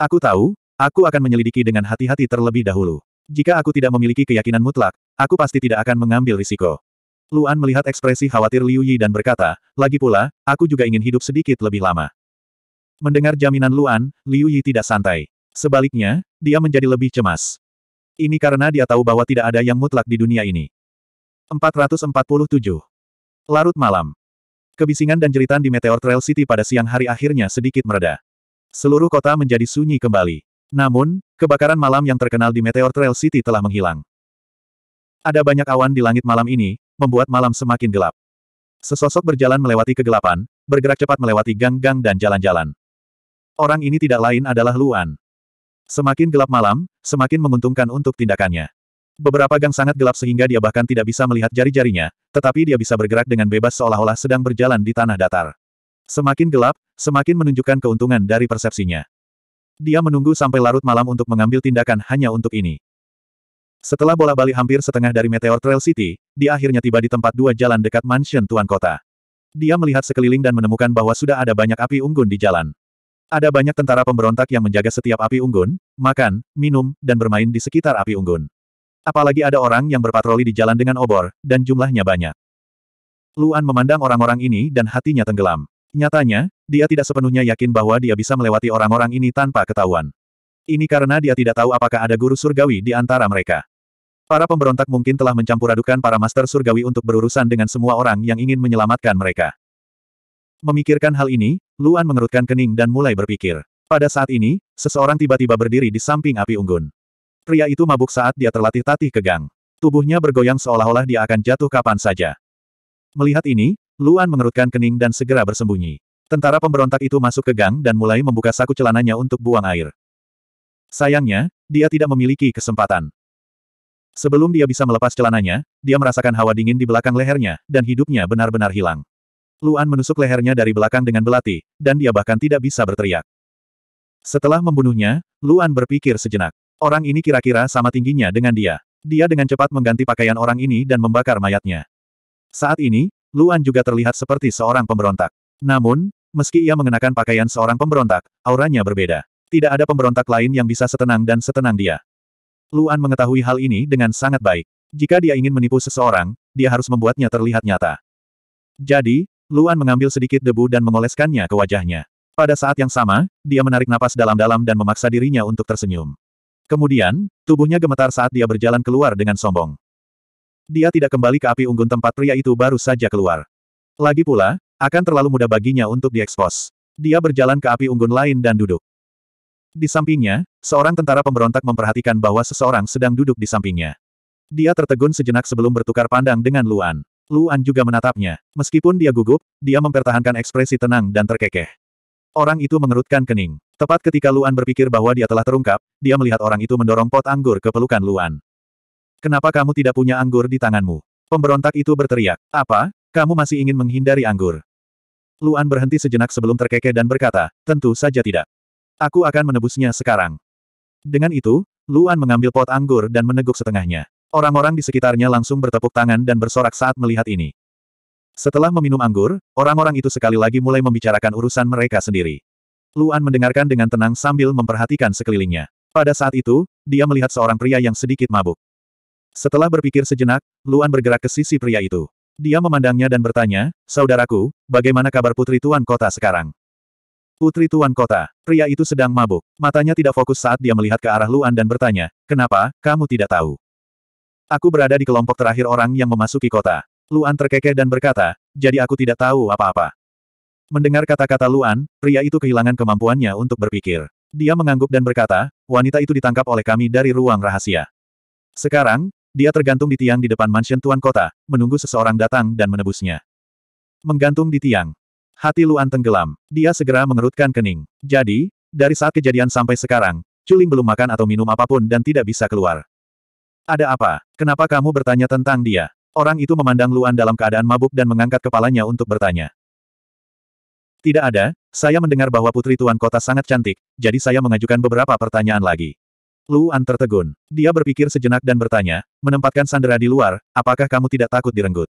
Aku tahu, aku akan menyelidiki dengan hati-hati terlebih dahulu. Jika aku tidak memiliki keyakinan mutlak, aku pasti tidak akan mengambil risiko. Luan melihat ekspresi khawatir Liu Yi dan berkata, lagi pula, aku juga ingin hidup sedikit lebih lama. Mendengar jaminan Luan, Liu Yi tidak santai. Sebaliknya, dia menjadi lebih cemas. Ini karena dia tahu bahwa tidak ada yang mutlak di dunia ini. 447. Larut malam. Kebisingan dan jeritan di Meteor Trail City pada siang hari akhirnya sedikit mereda. Seluruh kota menjadi sunyi kembali. Namun, kebakaran malam yang terkenal di Meteor Trail City telah menghilang. Ada banyak awan di langit malam ini, membuat malam semakin gelap. Sesosok berjalan melewati kegelapan, bergerak cepat melewati gang-gang dan jalan-jalan. Orang ini tidak lain adalah Luan. Semakin gelap malam, semakin menguntungkan untuk tindakannya. Beberapa gang sangat gelap sehingga dia bahkan tidak bisa melihat jari-jarinya, tetapi dia bisa bergerak dengan bebas seolah-olah sedang berjalan di tanah datar. Semakin gelap, semakin menunjukkan keuntungan dari persepsinya. Dia menunggu sampai larut malam untuk mengambil tindakan hanya untuk ini. Setelah bola balik hampir setengah dari Meteor Trail City, dia akhirnya tiba di tempat dua jalan dekat mansion tuan kota. Dia melihat sekeliling dan menemukan bahwa sudah ada banyak api unggun di jalan. Ada banyak tentara pemberontak yang menjaga setiap api unggun, makan, minum, dan bermain di sekitar api unggun. Apalagi ada orang yang berpatroli di jalan dengan obor, dan jumlahnya banyak. Luan memandang orang-orang ini dan hatinya tenggelam. Nyatanya, dia tidak sepenuhnya yakin bahwa dia bisa melewati orang-orang ini tanpa ketahuan. Ini karena dia tidak tahu apakah ada guru surgawi di antara mereka. Para pemberontak mungkin telah mencampur para master surgawi untuk berurusan dengan semua orang yang ingin menyelamatkan mereka. Memikirkan hal ini, Luan mengerutkan kening dan mulai berpikir. Pada saat ini, seseorang tiba-tiba berdiri di samping api unggun. Pria itu mabuk saat dia terlatih-tatih ke gang. Tubuhnya bergoyang seolah-olah dia akan jatuh kapan saja. Melihat ini, Luan mengerutkan kening dan segera bersembunyi. Tentara pemberontak itu masuk ke gang dan mulai membuka saku celananya untuk buang air. Sayangnya, dia tidak memiliki kesempatan. Sebelum dia bisa melepas celananya, dia merasakan hawa dingin di belakang lehernya, dan hidupnya benar-benar hilang. Luan menusuk lehernya dari belakang dengan belati, dan dia bahkan tidak bisa berteriak. Setelah membunuhnya, Luan berpikir sejenak. Orang ini kira-kira sama tingginya dengan dia. Dia dengan cepat mengganti pakaian orang ini dan membakar mayatnya. Saat ini, Luan juga terlihat seperti seorang pemberontak. Namun, meski ia mengenakan pakaian seorang pemberontak, auranya berbeda. Tidak ada pemberontak lain yang bisa setenang dan setenang dia. Luan mengetahui hal ini dengan sangat baik. Jika dia ingin menipu seseorang, dia harus membuatnya terlihat nyata. Jadi, Luan mengambil sedikit debu dan mengoleskannya ke wajahnya. Pada saat yang sama, dia menarik napas dalam-dalam dan memaksa dirinya untuk tersenyum. Kemudian, tubuhnya gemetar saat dia berjalan keluar dengan sombong. Dia tidak kembali ke api unggun tempat pria itu baru saja keluar. Lagi pula, akan terlalu mudah baginya untuk diekspos. Dia berjalan ke api unggun lain dan duduk. Di sampingnya, seorang tentara pemberontak memperhatikan bahwa seseorang sedang duduk di sampingnya. Dia tertegun sejenak sebelum bertukar pandang dengan Luan. Luan juga menatapnya. Meskipun dia gugup, dia mempertahankan ekspresi tenang dan terkekeh. Orang itu mengerutkan kening. Tepat ketika Luan berpikir bahwa dia telah terungkap, dia melihat orang itu mendorong pot anggur ke pelukan Luan. Kenapa kamu tidak punya anggur di tanganmu? Pemberontak itu berteriak. Apa? Kamu masih ingin menghindari anggur? Luan berhenti sejenak sebelum terkekeh dan berkata, tentu saja tidak. Aku akan menebusnya sekarang. Dengan itu, Luan mengambil pot anggur dan meneguk setengahnya. Orang-orang di sekitarnya langsung bertepuk tangan dan bersorak saat melihat ini. Setelah meminum anggur, orang-orang itu sekali lagi mulai membicarakan urusan mereka sendiri. Luan mendengarkan dengan tenang sambil memperhatikan sekelilingnya. Pada saat itu, dia melihat seorang pria yang sedikit mabuk. Setelah berpikir sejenak, Luan bergerak ke sisi pria itu. Dia memandangnya dan bertanya, Saudaraku, bagaimana kabar putri tuan kota sekarang? Putri Tuan Kota, pria itu sedang mabuk. Matanya tidak fokus saat dia melihat ke arah Luan dan bertanya, kenapa, kamu tidak tahu? Aku berada di kelompok terakhir orang yang memasuki kota. Luan terkekeh dan berkata, jadi aku tidak tahu apa-apa. Mendengar kata-kata Luan, pria itu kehilangan kemampuannya untuk berpikir. Dia mengangguk dan berkata, wanita itu ditangkap oleh kami dari ruang rahasia. Sekarang, dia tergantung di tiang di depan mansion Tuan Kota, menunggu seseorang datang dan menebusnya. Menggantung di tiang, Hati Luan tenggelam. Dia segera mengerutkan kening. Jadi, dari saat kejadian sampai sekarang, Culing belum makan atau minum apapun dan tidak bisa keluar. Ada apa? Kenapa kamu bertanya tentang dia? Orang itu memandang Luan dalam keadaan mabuk dan mengangkat kepalanya untuk bertanya. Tidak ada, saya mendengar bahwa putri tuan kota sangat cantik, jadi saya mengajukan beberapa pertanyaan lagi. Luan tertegun. Dia berpikir sejenak dan bertanya, menempatkan sandera di luar, apakah kamu tidak takut direnggut?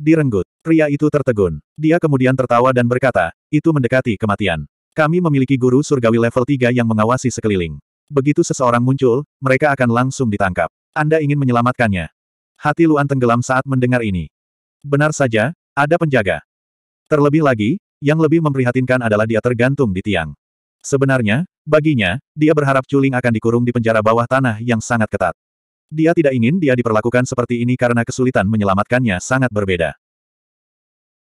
Direnggut. Pria itu tertegun. Dia kemudian tertawa dan berkata, itu mendekati kematian. Kami memiliki guru surgawi level 3 yang mengawasi sekeliling. Begitu seseorang muncul, mereka akan langsung ditangkap. Anda ingin menyelamatkannya. Hati Luan tenggelam saat mendengar ini. Benar saja, ada penjaga. Terlebih lagi, yang lebih memprihatinkan adalah dia tergantung di tiang. Sebenarnya, baginya, dia berharap Chuling akan dikurung di penjara bawah tanah yang sangat ketat. Dia tidak ingin dia diperlakukan seperti ini karena kesulitan menyelamatkannya sangat berbeda.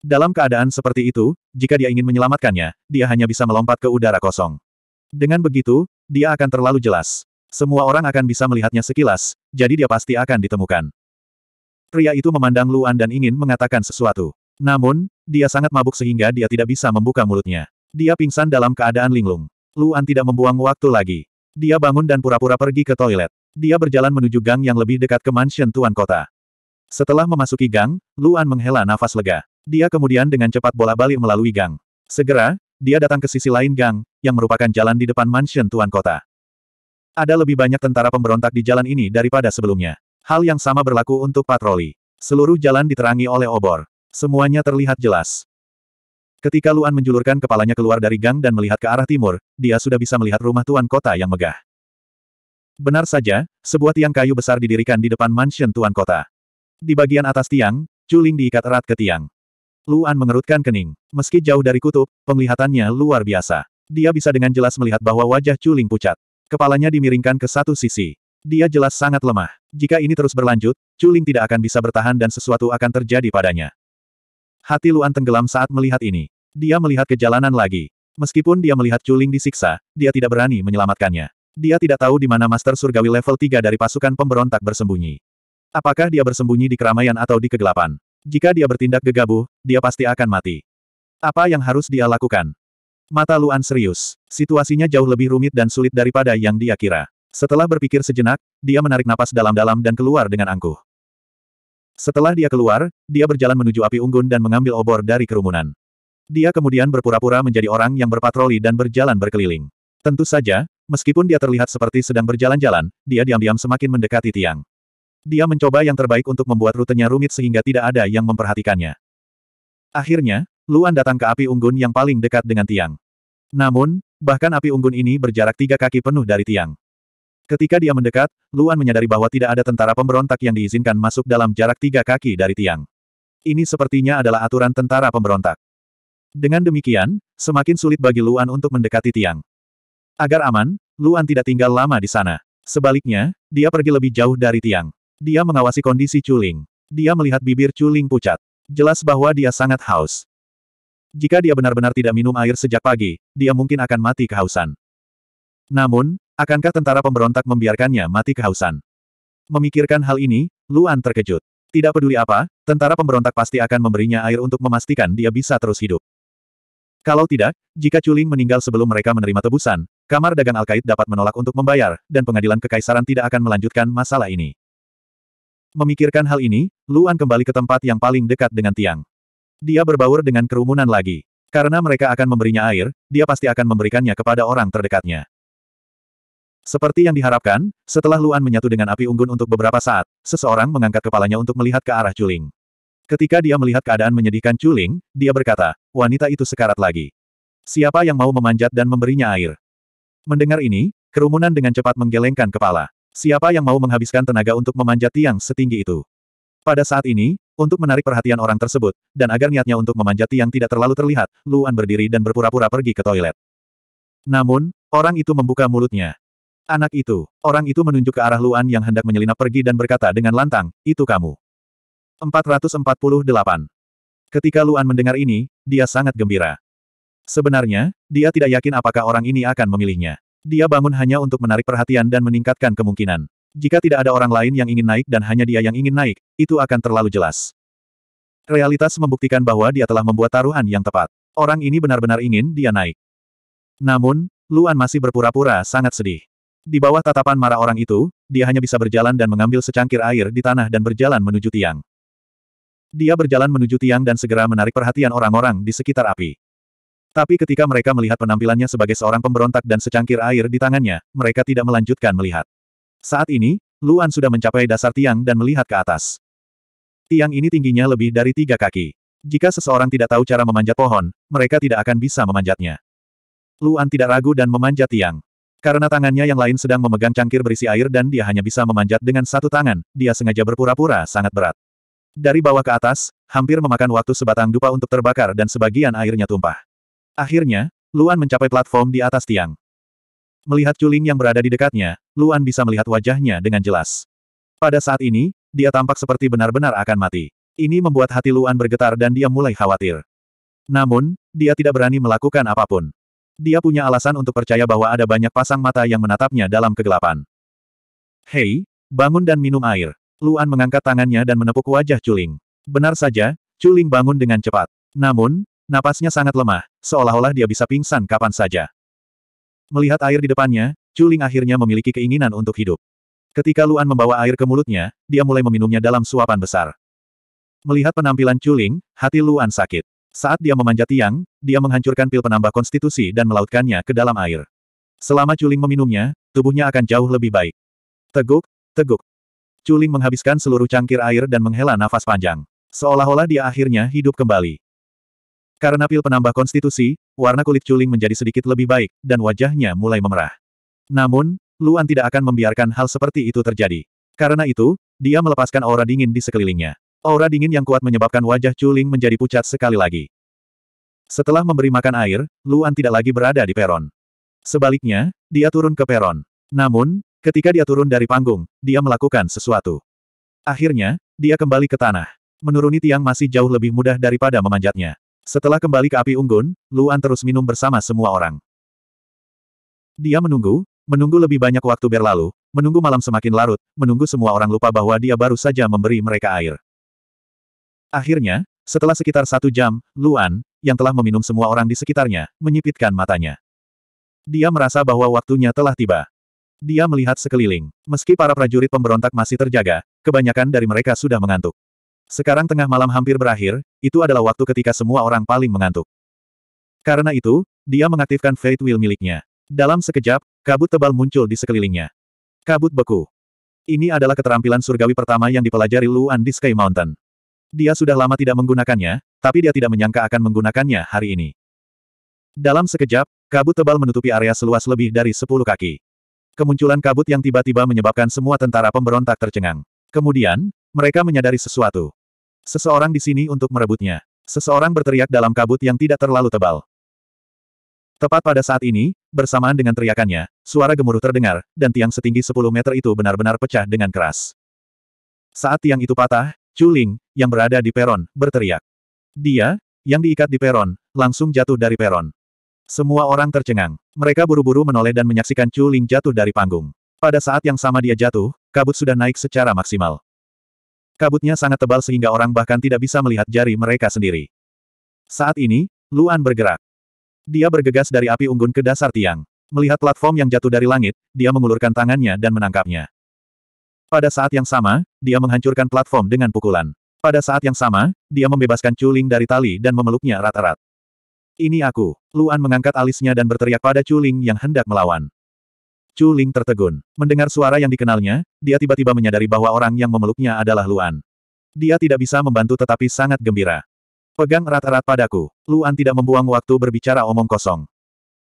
Dalam keadaan seperti itu, jika dia ingin menyelamatkannya, dia hanya bisa melompat ke udara kosong. Dengan begitu, dia akan terlalu jelas. Semua orang akan bisa melihatnya sekilas, jadi dia pasti akan ditemukan. Pria itu memandang Luan dan ingin mengatakan sesuatu. Namun, dia sangat mabuk sehingga dia tidak bisa membuka mulutnya. Dia pingsan dalam keadaan linglung. Luan tidak membuang waktu lagi. Dia bangun dan pura-pura pergi ke toilet. Dia berjalan menuju gang yang lebih dekat ke mansion tuan kota. Setelah memasuki gang, Luan menghela nafas lega. Dia kemudian dengan cepat bola-balik melalui gang. Segera, dia datang ke sisi lain gang, yang merupakan jalan di depan mansion tuan kota. Ada lebih banyak tentara pemberontak di jalan ini daripada sebelumnya. Hal yang sama berlaku untuk patroli. Seluruh jalan diterangi oleh obor. Semuanya terlihat jelas. Ketika Luan menjulurkan kepalanya keluar dari gang dan melihat ke arah timur, dia sudah bisa melihat rumah tuan kota yang megah. Benar saja, sebuah tiang kayu besar didirikan di depan mansion tuan kota. Di bagian atas tiang, Chuling diikat erat ke tiang. Luan mengerutkan kening. Meski jauh dari kutub, penglihatannya luar biasa. Dia bisa dengan jelas melihat bahwa wajah Chuling pucat. Kepalanya dimiringkan ke satu sisi. Dia jelas sangat lemah. Jika ini terus berlanjut, Chuling tidak akan bisa bertahan dan sesuatu akan terjadi padanya. Hati Luan tenggelam saat melihat ini. Dia melihat ke jalanan lagi. Meskipun dia melihat Chuling disiksa, dia tidak berani menyelamatkannya. Dia tidak tahu di mana Master Surgawi level 3 dari pasukan pemberontak bersembunyi. Apakah dia bersembunyi di keramaian atau di kegelapan? Jika dia bertindak gegabah, dia pasti akan mati. Apa yang harus dia lakukan? Mata Luan serius. Situasinya jauh lebih rumit dan sulit daripada yang dia kira. Setelah berpikir sejenak, dia menarik napas dalam-dalam dan keluar dengan angkuh. Setelah dia keluar, dia berjalan menuju api unggun dan mengambil obor dari kerumunan. Dia kemudian berpura-pura menjadi orang yang berpatroli dan berjalan berkeliling. Tentu saja, Meskipun dia terlihat seperti sedang berjalan-jalan, dia diam-diam semakin mendekati tiang. Dia mencoba yang terbaik untuk membuat rutenya rumit sehingga tidak ada yang memperhatikannya. Akhirnya, Luan datang ke api unggun yang paling dekat dengan tiang. Namun, bahkan api unggun ini berjarak tiga kaki penuh dari tiang. Ketika dia mendekat, Luan menyadari bahwa tidak ada tentara pemberontak yang diizinkan masuk dalam jarak tiga kaki dari tiang. Ini sepertinya adalah aturan tentara pemberontak. Dengan demikian, semakin sulit bagi Luan untuk mendekati tiang. Agar aman, Luan tidak tinggal lama di sana. Sebaliknya, dia pergi lebih jauh dari tiang. Dia mengawasi kondisi Chuling. Dia melihat bibir Chuling pucat. Jelas bahwa dia sangat haus. Jika dia benar-benar tidak minum air sejak pagi, dia mungkin akan mati kehausan. Namun, akankah tentara pemberontak membiarkannya mati kehausan? Memikirkan hal ini, Luan terkejut. Tidak peduli apa, tentara pemberontak pasti akan memberinya air untuk memastikan dia bisa terus hidup. Kalau tidak, jika Chuling meninggal sebelum mereka menerima tebusan, Kamar dagang Alkait dapat menolak untuk membayar, dan pengadilan kekaisaran tidak akan melanjutkan masalah ini. Memikirkan hal ini, Luan kembali ke tempat yang paling dekat dengan tiang. Dia berbaur dengan kerumunan lagi. Karena mereka akan memberinya air, dia pasti akan memberikannya kepada orang terdekatnya. Seperti yang diharapkan, setelah Luan menyatu dengan api unggun untuk beberapa saat, seseorang mengangkat kepalanya untuk melihat ke arah Chuling. Ketika dia melihat keadaan menyedihkan Chuling, dia berkata, wanita itu sekarat lagi. Siapa yang mau memanjat dan memberinya air? Mendengar ini, kerumunan dengan cepat menggelengkan kepala. Siapa yang mau menghabiskan tenaga untuk memanjat tiang setinggi itu? Pada saat ini, untuk menarik perhatian orang tersebut, dan agar niatnya untuk memanjat tiang tidak terlalu terlihat, Luan berdiri dan berpura-pura pergi ke toilet. Namun, orang itu membuka mulutnya. Anak itu, orang itu menunjuk ke arah Luan yang hendak menyelinap pergi dan berkata dengan lantang, itu kamu. 448. Ketika Luan mendengar ini, dia sangat gembira. Sebenarnya, dia tidak yakin apakah orang ini akan memilihnya. Dia bangun hanya untuk menarik perhatian dan meningkatkan kemungkinan. Jika tidak ada orang lain yang ingin naik dan hanya dia yang ingin naik, itu akan terlalu jelas. Realitas membuktikan bahwa dia telah membuat taruhan yang tepat. Orang ini benar-benar ingin dia naik. Namun, Luan masih berpura-pura sangat sedih. Di bawah tatapan marah orang itu, dia hanya bisa berjalan dan mengambil secangkir air di tanah dan berjalan menuju tiang. Dia berjalan menuju tiang dan segera menarik perhatian orang-orang di sekitar api. Tapi ketika mereka melihat penampilannya sebagai seorang pemberontak dan secangkir air di tangannya, mereka tidak melanjutkan melihat. Saat ini, Luan sudah mencapai dasar tiang dan melihat ke atas. Tiang ini tingginya lebih dari tiga kaki. Jika seseorang tidak tahu cara memanjat pohon, mereka tidak akan bisa memanjatnya. Luan tidak ragu dan memanjat tiang. Karena tangannya yang lain sedang memegang cangkir berisi air dan dia hanya bisa memanjat dengan satu tangan, dia sengaja berpura-pura sangat berat. Dari bawah ke atas, hampir memakan waktu sebatang dupa untuk terbakar dan sebagian airnya tumpah. Akhirnya, Luan mencapai platform di atas tiang. Melihat Culing yang berada di dekatnya, Luan bisa melihat wajahnya dengan jelas. Pada saat ini, dia tampak seperti benar-benar akan mati. Ini membuat hati Luan bergetar dan dia mulai khawatir. Namun, dia tidak berani melakukan apapun. Dia punya alasan untuk percaya bahwa ada banyak pasang mata yang menatapnya dalam kegelapan. Hei, bangun dan minum air. Luan mengangkat tangannya dan menepuk wajah Culing. Benar saja, Culing bangun dengan cepat. Namun, Napasnya sangat lemah, seolah-olah dia bisa pingsan kapan saja. Melihat air di depannya, Chuling akhirnya memiliki keinginan untuk hidup. Ketika Luan membawa air ke mulutnya, dia mulai meminumnya dalam suapan besar. Melihat penampilan Chuling, hati Luan sakit. Saat dia memanjat tiang, dia menghancurkan pil penambah konstitusi dan melautkannya ke dalam air. Selama Chuling meminumnya, tubuhnya akan jauh lebih baik. Teguk, teguk. Chuling menghabiskan seluruh cangkir air dan menghela nafas panjang. Seolah-olah dia akhirnya hidup kembali. Karena pil penambah konstitusi, warna kulit Chuling menjadi sedikit lebih baik, dan wajahnya mulai memerah. Namun, Luan tidak akan membiarkan hal seperti itu terjadi. Karena itu, dia melepaskan aura dingin di sekelilingnya. Aura dingin yang kuat menyebabkan wajah Chuling menjadi pucat sekali lagi. Setelah memberi makan air, Luan tidak lagi berada di peron. Sebaliknya, dia turun ke peron. Namun, ketika dia turun dari panggung, dia melakukan sesuatu. Akhirnya, dia kembali ke tanah. Menuruni tiang masih jauh lebih mudah daripada memanjatnya. Setelah kembali ke api unggun, Luan terus minum bersama semua orang. Dia menunggu, menunggu lebih banyak waktu berlalu, menunggu malam semakin larut, menunggu semua orang lupa bahwa dia baru saja memberi mereka air. Akhirnya, setelah sekitar satu jam, Luan, yang telah meminum semua orang di sekitarnya, menyipitkan matanya. Dia merasa bahwa waktunya telah tiba. Dia melihat sekeliling. Meski para prajurit pemberontak masih terjaga, kebanyakan dari mereka sudah mengantuk. Sekarang tengah malam hampir berakhir, itu adalah waktu ketika semua orang paling mengantuk. Karena itu, dia mengaktifkan Fate Wheel miliknya. Dalam sekejap, kabut tebal muncul di sekelilingnya. Kabut beku. Ini adalah keterampilan surgawi pertama yang dipelajari Luan di Sky Mountain. Dia sudah lama tidak menggunakannya, tapi dia tidak menyangka akan menggunakannya hari ini. Dalam sekejap, kabut tebal menutupi area seluas lebih dari 10 kaki. Kemunculan kabut yang tiba-tiba menyebabkan semua tentara pemberontak tercengang. Kemudian, mereka menyadari sesuatu. Seseorang di sini untuk merebutnya. Seseorang berteriak dalam kabut yang tidak terlalu tebal. Tepat pada saat ini, bersamaan dengan teriakannya, suara gemuruh terdengar, dan tiang setinggi 10 meter itu benar-benar pecah dengan keras. Saat tiang itu patah, Ling, yang berada di peron, berteriak. Dia, yang diikat di peron, langsung jatuh dari peron. Semua orang tercengang. Mereka buru-buru menoleh dan menyaksikan Chu Ling jatuh dari panggung. Pada saat yang sama dia jatuh, kabut sudah naik secara maksimal. Kabutnya sangat tebal sehingga orang bahkan tidak bisa melihat jari mereka sendiri. Saat ini, Luan bergerak. Dia bergegas dari api unggun ke dasar tiang. Melihat platform yang jatuh dari langit, dia mengulurkan tangannya dan menangkapnya. Pada saat yang sama, dia menghancurkan platform dengan pukulan. Pada saat yang sama, dia membebaskan Chuling dari tali dan memeluknya rata rata Ini aku. Luan mengangkat alisnya dan berteriak pada Chuling yang hendak melawan. Chu Ling tertegun. Mendengar suara yang dikenalnya, dia tiba-tiba menyadari bahwa orang yang memeluknya adalah Luan. Dia tidak bisa membantu tetapi sangat gembira. Pegang erat-erat padaku. Luan tidak membuang waktu berbicara omong kosong.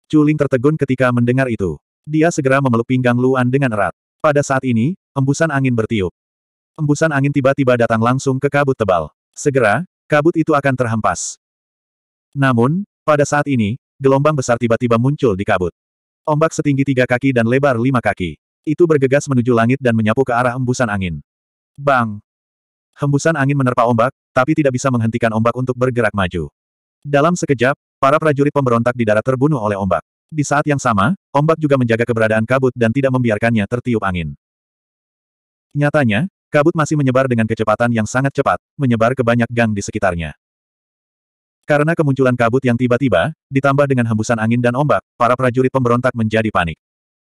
Chu Ling tertegun ketika mendengar itu. Dia segera memeluk pinggang Luan dengan erat. Pada saat ini, embusan angin bertiup. Embusan angin tiba-tiba datang langsung ke kabut tebal. Segera, kabut itu akan terhempas. Namun, pada saat ini, gelombang besar tiba-tiba muncul di kabut. Ombak setinggi tiga kaki dan lebar lima kaki. Itu bergegas menuju langit dan menyapu ke arah embusan angin. Bang! Hembusan angin menerpa ombak, tapi tidak bisa menghentikan ombak untuk bergerak maju. Dalam sekejap, para prajurit pemberontak di darat terbunuh oleh ombak. Di saat yang sama, ombak juga menjaga keberadaan kabut dan tidak membiarkannya tertiup angin. Nyatanya, kabut masih menyebar dengan kecepatan yang sangat cepat, menyebar ke banyak gang di sekitarnya. Karena kemunculan kabut yang tiba-tiba, ditambah dengan hembusan angin dan ombak, para prajurit pemberontak menjadi panik.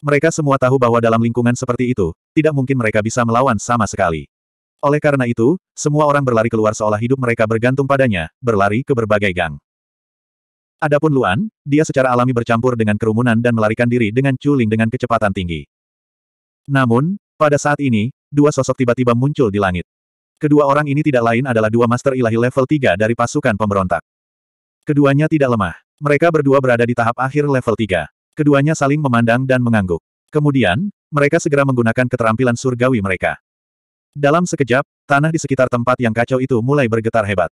Mereka semua tahu bahwa dalam lingkungan seperti itu, tidak mungkin mereka bisa melawan sama sekali. Oleh karena itu, semua orang berlari keluar seolah hidup mereka bergantung padanya, berlari ke berbagai gang. Adapun Luan, dia secara alami bercampur dengan kerumunan dan melarikan diri dengan culing dengan kecepatan tinggi. Namun, pada saat ini, dua sosok tiba-tiba muncul di langit. Kedua orang ini tidak lain adalah dua master ilahi level 3 dari pasukan pemberontak. Keduanya tidak lemah. Mereka berdua berada di tahap akhir level 3. Keduanya saling memandang dan mengangguk. Kemudian, mereka segera menggunakan keterampilan surgawi mereka. Dalam sekejap, tanah di sekitar tempat yang kacau itu mulai bergetar hebat.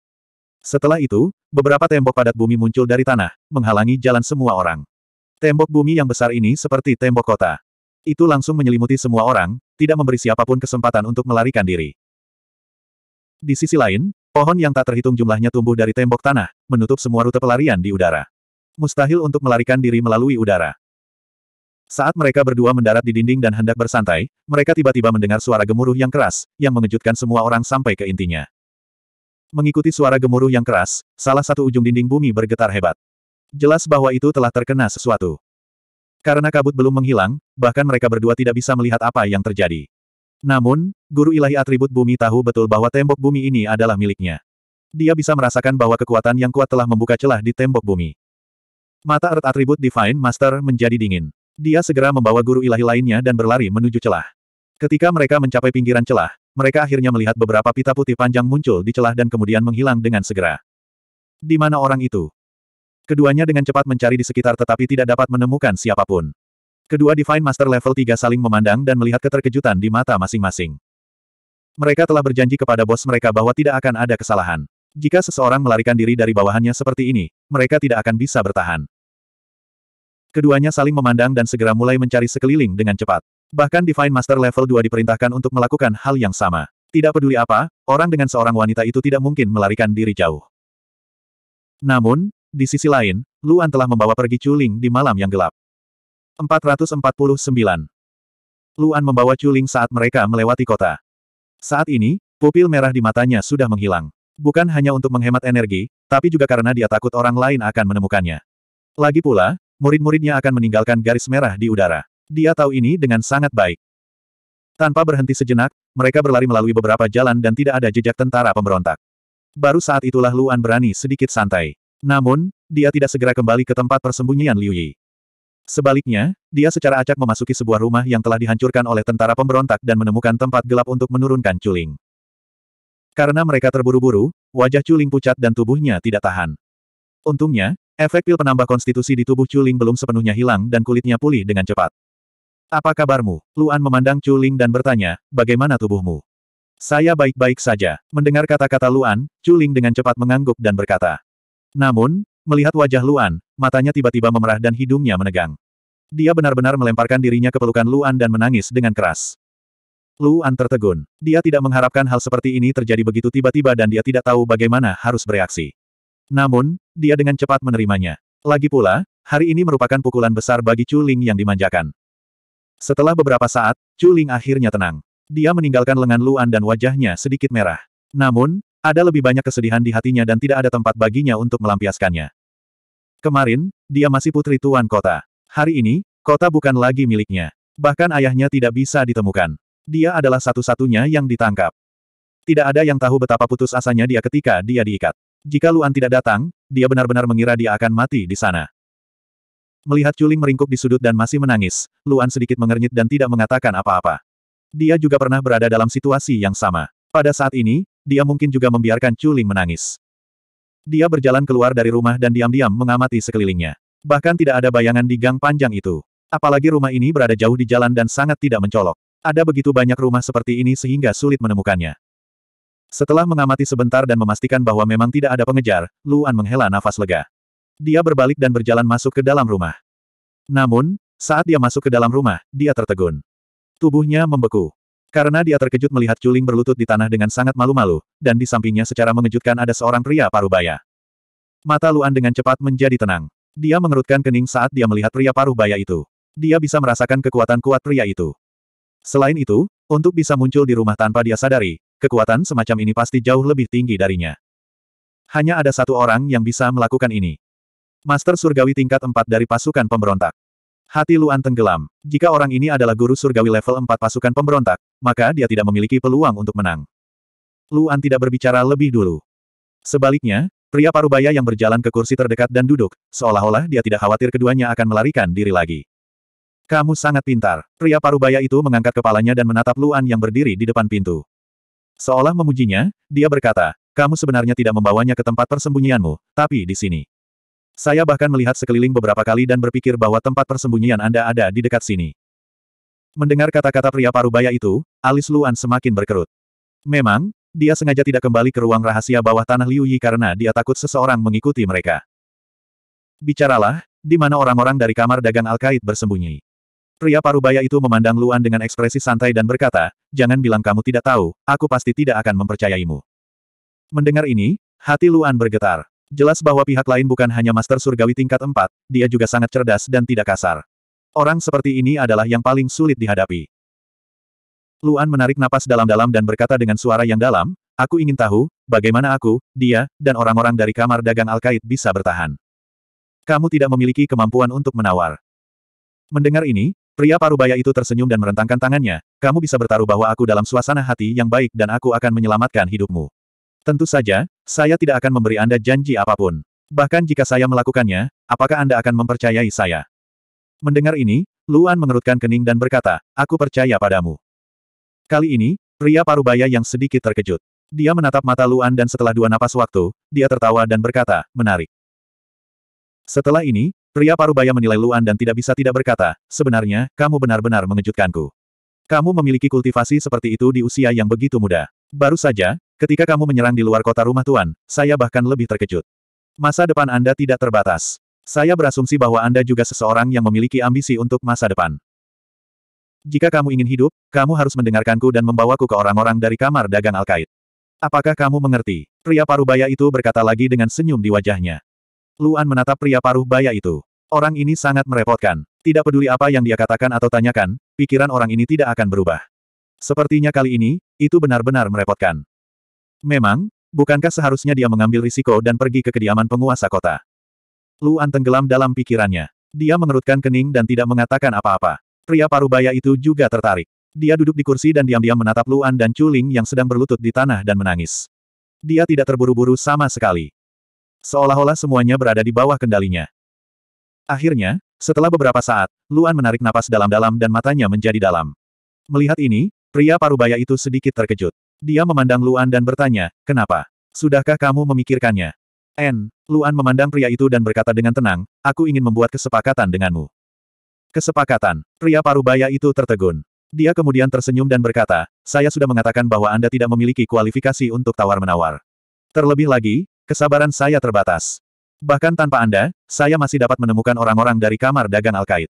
Setelah itu, beberapa tembok padat bumi muncul dari tanah, menghalangi jalan semua orang. Tembok bumi yang besar ini seperti tembok kota. Itu langsung menyelimuti semua orang, tidak memberi siapapun kesempatan untuk melarikan diri. Di sisi lain, Pohon yang tak terhitung jumlahnya tumbuh dari tembok tanah, menutup semua rute pelarian di udara. Mustahil untuk melarikan diri melalui udara. Saat mereka berdua mendarat di dinding dan hendak bersantai, mereka tiba-tiba mendengar suara gemuruh yang keras, yang mengejutkan semua orang sampai ke intinya. Mengikuti suara gemuruh yang keras, salah satu ujung dinding bumi bergetar hebat. Jelas bahwa itu telah terkena sesuatu. Karena kabut belum menghilang, bahkan mereka berdua tidak bisa melihat apa yang terjadi. Namun, guru ilahi atribut bumi tahu betul bahwa tembok bumi ini adalah miliknya. Dia bisa merasakan bahwa kekuatan yang kuat telah membuka celah di tembok bumi. Mata erat atribut Divine Master menjadi dingin. Dia segera membawa guru ilahi lainnya dan berlari menuju celah. Ketika mereka mencapai pinggiran celah, mereka akhirnya melihat beberapa pita putih panjang muncul di celah dan kemudian menghilang dengan segera. Di mana orang itu? Keduanya dengan cepat mencari di sekitar tetapi tidak dapat menemukan siapapun. Kedua Divine Master level 3 saling memandang dan melihat keterkejutan di mata masing-masing. Mereka telah berjanji kepada bos mereka bahwa tidak akan ada kesalahan. Jika seseorang melarikan diri dari bawahannya seperti ini, mereka tidak akan bisa bertahan. Keduanya saling memandang dan segera mulai mencari sekeliling dengan cepat. Bahkan Divine Master level 2 diperintahkan untuk melakukan hal yang sama. Tidak peduli apa, orang dengan seorang wanita itu tidak mungkin melarikan diri jauh. Namun, di sisi lain, Luan telah membawa pergi Chuling di malam yang gelap. 449. Luan membawa Chuling saat mereka melewati kota. Saat ini, pupil merah di matanya sudah menghilang. Bukan hanya untuk menghemat energi, tapi juga karena dia takut orang lain akan menemukannya. Lagi pula, murid-muridnya akan meninggalkan garis merah di udara. Dia tahu ini dengan sangat baik. Tanpa berhenti sejenak, mereka berlari melalui beberapa jalan dan tidak ada jejak tentara pemberontak. Baru saat itulah Luan berani sedikit santai. Namun, dia tidak segera kembali ke tempat persembunyian Liu Yi. Sebaliknya, dia secara acak memasuki sebuah rumah yang telah dihancurkan oleh tentara pemberontak dan menemukan tempat gelap untuk menurunkan Culing. Karena mereka terburu-buru, wajah Culing pucat dan tubuhnya tidak tahan. Untungnya, efek pil penambah konstitusi di tubuh Culing belum sepenuhnya hilang dan kulitnya pulih dengan cepat. Apa kabarmu? Luan memandang Culing dan bertanya, bagaimana tubuhmu? Saya baik-baik saja. Mendengar kata-kata Luan, Culing dengan cepat mengangguk dan berkata. Namun, Melihat wajah Luan, matanya tiba-tiba memerah dan hidungnya menegang. Dia benar-benar melemparkan dirinya ke pelukan Luan dan menangis dengan keras. Luan tertegun. Dia tidak mengharapkan hal seperti ini terjadi begitu tiba-tiba dan dia tidak tahu bagaimana harus bereaksi. Namun, dia dengan cepat menerimanya. Lagi pula, hari ini merupakan pukulan besar bagi Chuling yang dimanjakan. Setelah beberapa saat, Chuling akhirnya tenang. Dia meninggalkan lengan Luan dan wajahnya sedikit merah. Namun, ada lebih banyak kesedihan di hatinya dan tidak ada tempat baginya untuk melampiaskannya. Kemarin, dia masih putri tuan kota. Hari ini, kota bukan lagi miliknya. Bahkan ayahnya tidak bisa ditemukan. Dia adalah satu-satunya yang ditangkap. Tidak ada yang tahu betapa putus asanya dia ketika dia diikat. Jika Luan tidak datang, dia benar-benar mengira dia akan mati di sana. Melihat Culing meringkuk di sudut dan masih menangis, Luan sedikit mengernyit dan tidak mengatakan apa-apa. Dia juga pernah berada dalam situasi yang sama. Pada saat ini, dia mungkin juga membiarkan Chuling menangis. Dia berjalan keluar dari rumah dan diam-diam mengamati sekelilingnya. Bahkan tidak ada bayangan di gang panjang itu. Apalagi rumah ini berada jauh di jalan dan sangat tidak mencolok. Ada begitu banyak rumah seperti ini sehingga sulit menemukannya. Setelah mengamati sebentar dan memastikan bahwa memang tidak ada pengejar, Luan menghela nafas lega. Dia berbalik dan berjalan masuk ke dalam rumah. Namun, saat dia masuk ke dalam rumah, dia tertegun. Tubuhnya membeku. Karena dia terkejut melihat Chuling berlutut di tanah dengan sangat malu-malu, dan di sampingnya secara mengejutkan ada seorang pria parubaya. Mata Luan dengan cepat menjadi tenang. Dia mengerutkan kening saat dia melihat pria parubaya itu. Dia bisa merasakan kekuatan kuat pria itu. Selain itu, untuk bisa muncul di rumah tanpa dia sadari, kekuatan semacam ini pasti jauh lebih tinggi darinya. Hanya ada satu orang yang bisa melakukan ini. Master Surgawi tingkat 4 dari pasukan pemberontak. Hati Luan tenggelam. Jika orang ini adalah guru surgawi level 4 pasukan pemberontak, maka dia tidak memiliki peluang untuk menang. Luan tidak berbicara lebih dulu. Sebaliknya, pria parubaya yang berjalan ke kursi terdekat dan duduk, seolah-olah dia tidak khawatir keduanya akan melarikan diri lagi. Kamu sangat pintar. Pria parubaya itu mengangkat kepalanya dan menatap Luan yang berdiri di depan pintu. Seolah memujinya, dia berkata, kamu sebenarnya tidak membawanya ke tempat persembunyianmu, tapi di sini. Saya bahkan melihat sekeliling beberapa kali dan berpikir bahwa tempat persembunyian Anda ada di dekat sini. Mendengar kata-kata pria parubaya itu, alis Luan semakin berkerut. Memang, dia sengaja tidak kembali ke ruang rahasia bawah tanah Liu Yi karena dia takut seseorang mengikuti mereka. Bicaralah, di mana orang-orang dari kamar dagang al bersembunyi. Pria parubaya itu memandang Luan dengan ekspresi santai dan berkata, jangan bilang kamu tidak tahu, aku pasti tidak akan mempercayaimu. Mendengar ini, hati Luan bergetar. Jelas bahwa pihak lain bukan hanya Master Surgawi tingkat 4, dia juga sangat cerdas dan tidak kasar. Orang seperti ini adalah yang paling sulit dihadapi. Luan menarik napas dalam-dalam dan berkata dengan suara yang dalam, Aku ingin tahu, bagaimana aku, dia, dan orang-orang dari kamar dagang Alkait bisa bertahan. Kamu tidak memiliki kemampuan untuk menawar. Mendengar ini, pria parubaya itu tersenyum dan merentangkan tangannya, kamu bisa bertaruh bahwa aku dalam suasana hati yang baik dan aku akan menyelamatkan hidupmu. Tentu saja, saya tidak akan memberi Anda janji apapun. Bahkan jika saya melakukannya, apakah Anda akan mempercayai saya? Mendengar ini, Luan mengerutkan kening dan berkata, Aku percaya padamu. Kali ini, pria parubaya yang sedikit terkejut. Dia menatap mata Luan dan setelah dua napas waktu, dia tertawa dan berkata, menarik. Setelah ini, pria parubaya menilai Luan dan tidak bisa tidak berkata, sebenarnya, kamu benar-benar mengejutkanku. Kamu memiliki kultivasi seperti itu di usia yang begitu muda. Baru saja, Ketika kamu menyerang di luar kota rumah Tuan, saya bahkan lebih terkejut. Masa depan Anda tidak terbatas. Saya berasumsi bahwa Anda juga seseorang yang memiliki ambisi untuk masa depan. Jika kamu ingin hidup, kamu harus mendengarkanku dan membawaku ke orang-orang dari kamar dagang Al-Qaid. Apakah kamu mengerti? Pria paruh baya itu berkata lagi dengan senyum di wajahnya. Luan menatap pria paruh baya itu. Orang ini sangat merepotkan. Tidak peduli apa yang dia katakan atau tanyakan, pikiran orang ini tidak akan berubah. Sepertinya kali ini, itu benar-benar merepotkan. Memang, bukankah seharusnya dia mengambil risiko dan pergi ke kediaman penguasa kota? Luan tenggelam dalam pikirannya. Dia mengerutkan kening dan tidak mengatakan apa-apa. Pria parubaya itu juga tertarik. Dia duduk di kursi dan diam-diam menatap Luan dan Chuling yang sedang berlutut di tanah dan menangis. Dia tidak terburu-buru sama sekali. Seolah-olah semuanya berada di bawah kendalinya. Akhirnya, setelah beberapa saat, Luan menarik napas dalam-dalam dan matanya menjadi dalam. Melihat ini, pria parubaya itu sedikit terkejut. Dia memandang Luan dan bertanya, kenapa? Sudahkah kamu memikirkannya? N. Luan memandang pria itu dan berkata dengan tenang, aku ingin membuat kesepakatan denganmu. Kesepakatan. Pria parubaya itu tertegun. Dia kemudian tersenyum dan berkata, saya sudah mengatakan bahwa Anda tidak memiliki kualifikasi untuk tawar-menawar. Terlebih lagi, kesabaran saya terbatas. Bahkan tanpa Anda, saya masih dapat menemukan orang-orang dari kamar dagang Al-Qaid.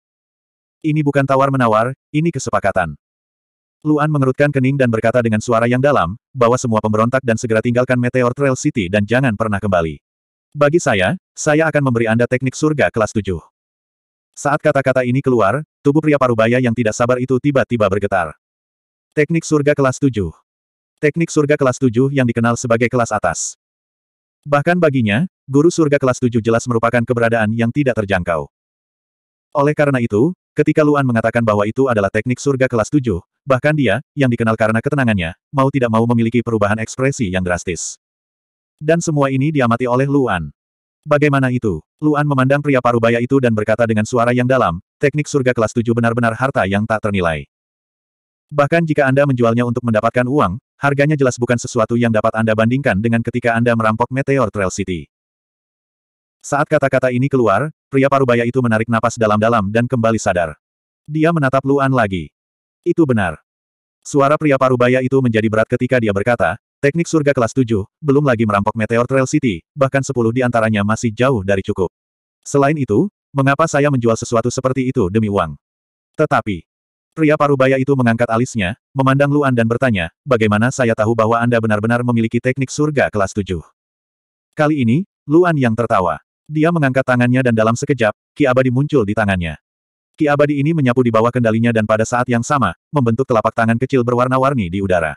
Ini bukan tawar-menawar, ini kesepakatan. Luan mengerutkan kening dan berkata dengan suara yang dalam, bahwa semua pemberontak dan segera tinggalkan Meteor Trail City dan jangan pernah kembali. Bagi saya, saya akan memberi Anda teknik surga kelas 7. Saat kata-kata ini keluar, tubuh pria parubaya yang tidak sabar itu tiba-tiba bergetar. Teknik surga kelas 7. Teknik surga kelas 7 yang dikenal sebagai kelas atas. Bahkan baginya, guru surga kelas 7 jelas merupakan keberadaan yang tidak terjangkau. Oleh karena itu, Ketika Luan mengatakan bahwa itu adalah teknik surga kelas 7, bahkan dia, yang dikenal karena ketenangannya, mau tidak mau memiliki perubahan ekspresi yang drastis. Dan semua ini diamati oleh Luan. Bagaimana itu? Luan memandang pria parubaya itu dan berkata dengan suara yang dalam, teknik surga kelas 7 benar-benar harta yang tak ternilai. Bahkan jika Anda menjualnya untuk mendapatkan uang, harganya jelas bukan sesuatu yang dapat Anda bandingkan dengan ketika Anda merampok Meteor Trail City. Saat kata-kata ini keluar, pria parubaya itu menarik napas dalam-dalam dan kembali sadar. Dia menatap Luan lagi. Itu benar. Suara pria parubaya itu menjadi berat ketika dia berkata, teknik surga kelas 7, belum lagi merampok Meteor Trail City, bahkan 10 di antaranya masih jauh dari cukup. Selain itu, mengapa saya menjual sesuatu seperti itu demi uang? Tetapi, pria parubaya itu mengangkat alisnya, memandang Luan dan bertanya, bagaimana saya tahu bahwa Anda benar-benar memiliki teknik surga kelas 7? Kali ini, Luan yang tertawa. Dia mengangkat tangannya dan dalam sekejap, ki abadi muncul di tangannya. Ki abadi ini menyapu di bawah kendalinya dan pada saat yang sama, membentuk telapak tangan kecil berwarna-warni di udara.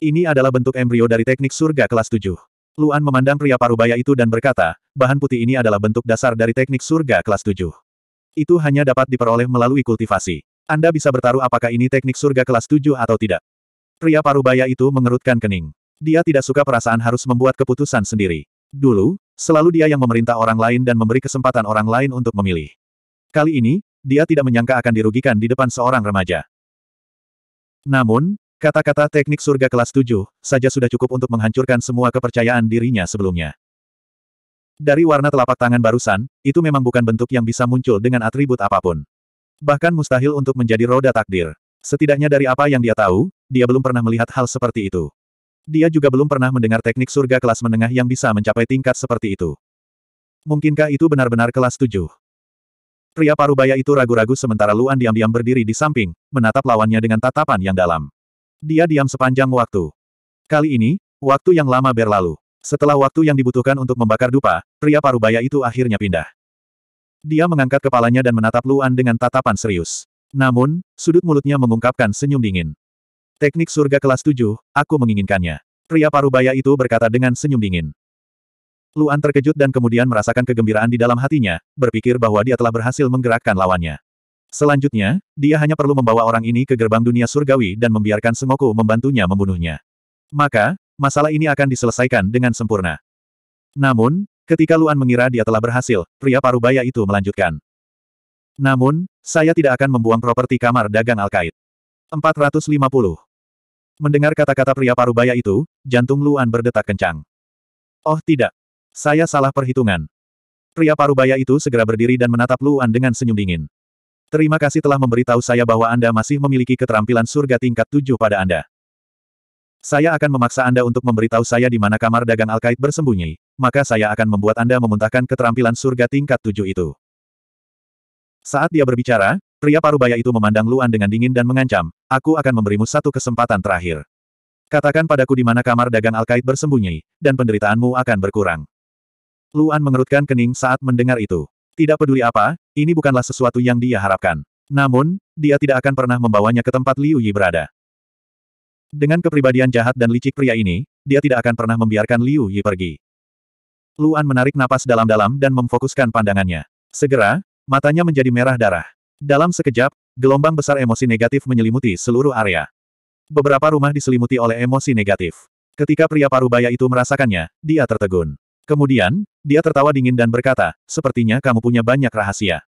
Ini adalah bentuk embrio dari teknik surga kelas 7. Luan memandang pria parubaya itu dan berkata, bahan putih ini adalah bentuk dasar dari teknik surga kelas 7. Itu hanya dapat diperoleh melalui kultivasi. Anda bisa bertaruh apakah ini teknik surga kelas 7 atau tidak. Pria parubaya itu mengerutkan kening. Dia tidak suka perasaan harus membuat keputusan sendiri. Dulu, selalu dia yang memerintah orang lain dan memberi kesempatan orang lain untuk memilih. Kali ini, dia tidak menyangka akan dirugikan di depan seorang remaja. Namun, kata-kata teknik surga kelas 7 saja sudah cukup untuk menghancurkan semua kepercayaan dirinya sebelumnya. Dari warna telapak tangan barusan, itu memang bukan bentuk yang bisa muncul dengan atribut apapun. Bahkan mustahil untuk menjadi roda takdir. Setidaknya dari apa yang dia tahu, dia belum pernah melihat hal seperti itu. Dia juga belum pernah mendengar teknik surga kelas menengah yang bisa mencapai tingkat seperti itu. Mungkinkah itu benar-benar kelas tujuh? Pria parubaya itu ragu-ragu sementara Luan diam-diam berdiri di samping, menatap lawannya dengan tatapan yang dalam. Dia diam sepanjang waktu. Kali ini, waktu yang lama berlalu. Setelah waktu yang dibutuhkan untuk membakar dupa, pria parubaya itu akhirnya pindah. Dia mengangkat kepalanya dan menatap Luan dengan tatapan serius. Namun, sudut mulutnya mengungkapkan senyum dingin. Teknik surga kelas 7, aku menginginkannya. Pria parubaya itu berkata dengan senyum dingin. Luan terkejut dan kemudian merasakan kegembiraan di dalam hatinya, berpikir bahwa dia telah berhasil menggerakkan lawannya. Selanjutnya, dia hanya perlu membawa orang ini ke gerbang dunia surgawi dan membiarkan Sengoku membantunya membunuhnya. Maka, masalah ini akan diselesaikan dengan sempurna. Namun, ketika Luan mengira dia telah berhasil, pria parubaya itu melanjutkan. Namun, saya tidak akan membuang properti kamar dagang Alkait. 450. Mendengar kata-kata pria parubaya itu, jantung Luan berdetak kencang. Oh tidak. Saya salah perhitungan. Pria parubaya itu segera berdiri dan menatap Luan dengan senyum dingin. Terima kasih telah memberitahu saya bahwa Anda masih memiliki keterampilan surga tingkat tujuh pada Anda. Saya akan memaksa Anda untuk memberitahu saya di mana kamar dagang Alkait bersembunyi, maka saya akan membuat Anda memuntahkan keterampilan surga tingkat tujuh itu. Saat dia berbicara, Pria parubaya itu memandang Luan dengan dingin dan mengancam, aku akan memberimu satu kesempatan terakhir. Katakan padaku di mana kamar dagang Alkait bersembunyi, dan penderitaanmu akan berkurang. Luan mengerutkan kening saat mendengar itu. Tidak peduli apa, ini bukanlah sesuatu yang dia harapkan. Namun, dia tidak akan pernah membawanya ke tempat Liu Yi berada. Dengan kepribadian jahat dan licik pria ini, dia tidak akan pernah membiarkan Liu Yi pergi. Luan menarik napas dalam-dalam dan memfokuskan pandangannya. Segera, matanya menjadi merah darah. Dalam sekejap, gelombang besar emosi negatif menyelimuti seluruh area. Beberapa rumah diselimuti oleh emosi negatif. Ketika pria parubaya itu merasakannya, dia tertegun. Kemudian, dia tertawa dingin dan berkata, sepertinya kamu punya banyak rahasia.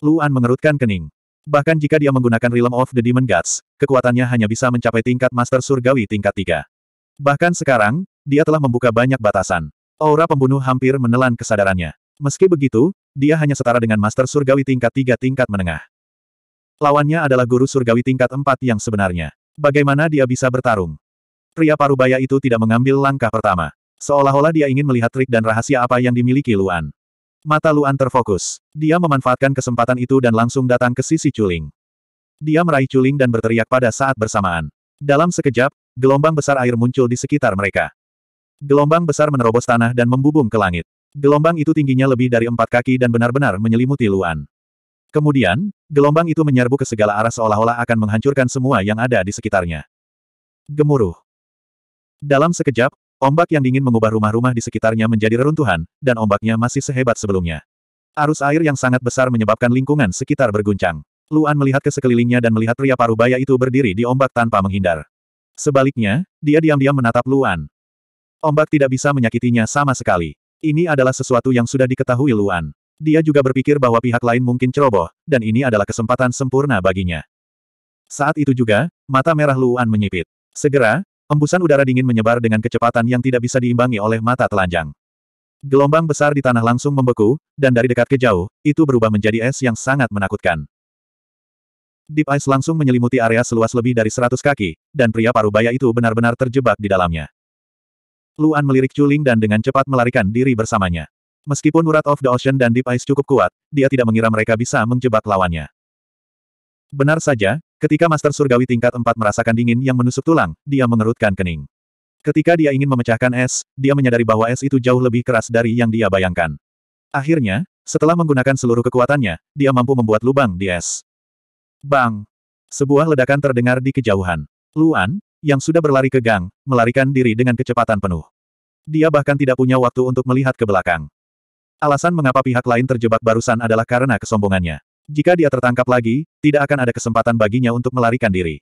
Luan mengerutkan kening. Bahkan jika dia menggunakan Realm of the Demon Gods, kekuatannya hanya bisa mencapai tingkat Master Surgawi tingkat 3. Bahkan sekarang, dia telah membuka banyak batasan. Aura pembunuh hampir menelan kesadarannya. Meski begitu, dia hanya setara dengan Master Surgawi tingkat tiga tingkat menengah. Lawannya adalah Guru Surgawi tingkat empat yang sebenarnya. Bagaimana dia bisa bertarung? Pria parubaya itu tidak mengambil langkah pertama. Seolah-olah dia ingin melihat trik dan rahasia apa yang dimiliki Luan. Mata Luan terfokus. Dia memanfaatkan kesempatan itu dan langsung datang ke sisi Culing. Dia meraih Culing dan berteriak pada saat bersamaan. Dalam sekejap, gelombang besar air muncul di sekitar mereka. Gelombang besar menerobos tanah dan membubung ke langit. Gelombang itu tingginya lebih dari empat kaki dan benar-benar menyelimuti Luan. Kemudian, gelombang itu menyerbu ke segala arah seolah-olah akan menghancurkan semua yang ada di sekitarnya. Gemuruh. Dalam sekejap, ombak yang dingin mengubah rumah-rumah di sekitarnya menjadi reruntuhan, dan ombaknya masih sehebat sebelumnya. Arus air yang sangat besar menyebabkan lingkungan sekitar berguncang. Luan melihat ke sekelilingnya dan melihat pria parubaya itu berdiri di ombak tanpa menghindar. Sebaliknya, dia diam-diam menatap Luan. Ombak tidak bisa menyakitinya sama sekali. Ini adalah sesuatu yang sudah diketahui Luan. Dia juga berpikir bahwa pihak lain mungkin ceroboh, dan ini adalah kesempatan sempurna baginya. Saat itu juga, mata merah Luan menyipit. Segera, embusan udara dingin menyebar dengan kecepatan yang tidak bisa diimbangi oleh mata telanjang. Gelombang besar di tanah langsung membeku, dan dari dekat ke jauh, itu berubah menjadi es yang sangat menakutkan. Deep Ice langsung menyelimuti area seluas lebih dari 100 kaki, dan pria parubaya itu benar-benar terjebak di dalamnya. Luan melirik Chuling dan dengan cepat melarikan diri bersamanya. Meskipun urat of the ocean dan deep ice cukup kuat, dia tidak mengira mereka bisa menjebak lawannya. Benar saja, ketika Master Surgawi tingkat 4 merasakan dingin yang menusuk tulang, dia mengerutkan kening. Ketika dia ingin memecahkan es, dia menyadari bahwa es itu jauh lebih keras dari yang dia bayangkan. Akhirnya, setelah menggunakan seluruh kekuatannya, dia mampu membuat lubang di es. Bang! Sebuah ledakan terdengar di kejauhan. Luan, yang sudah berlari ke gang, melarikan diri dengan kecepatan penuh. Dia bahkan tidak punya waktu untuk melihat ke belakang. Alasan mengapa pihak lain terjebak barusan adalah karena kesombongannya. Jika dia tertangkap lagi, tidak akan ada kesempatan baginya untuk melarikan diri.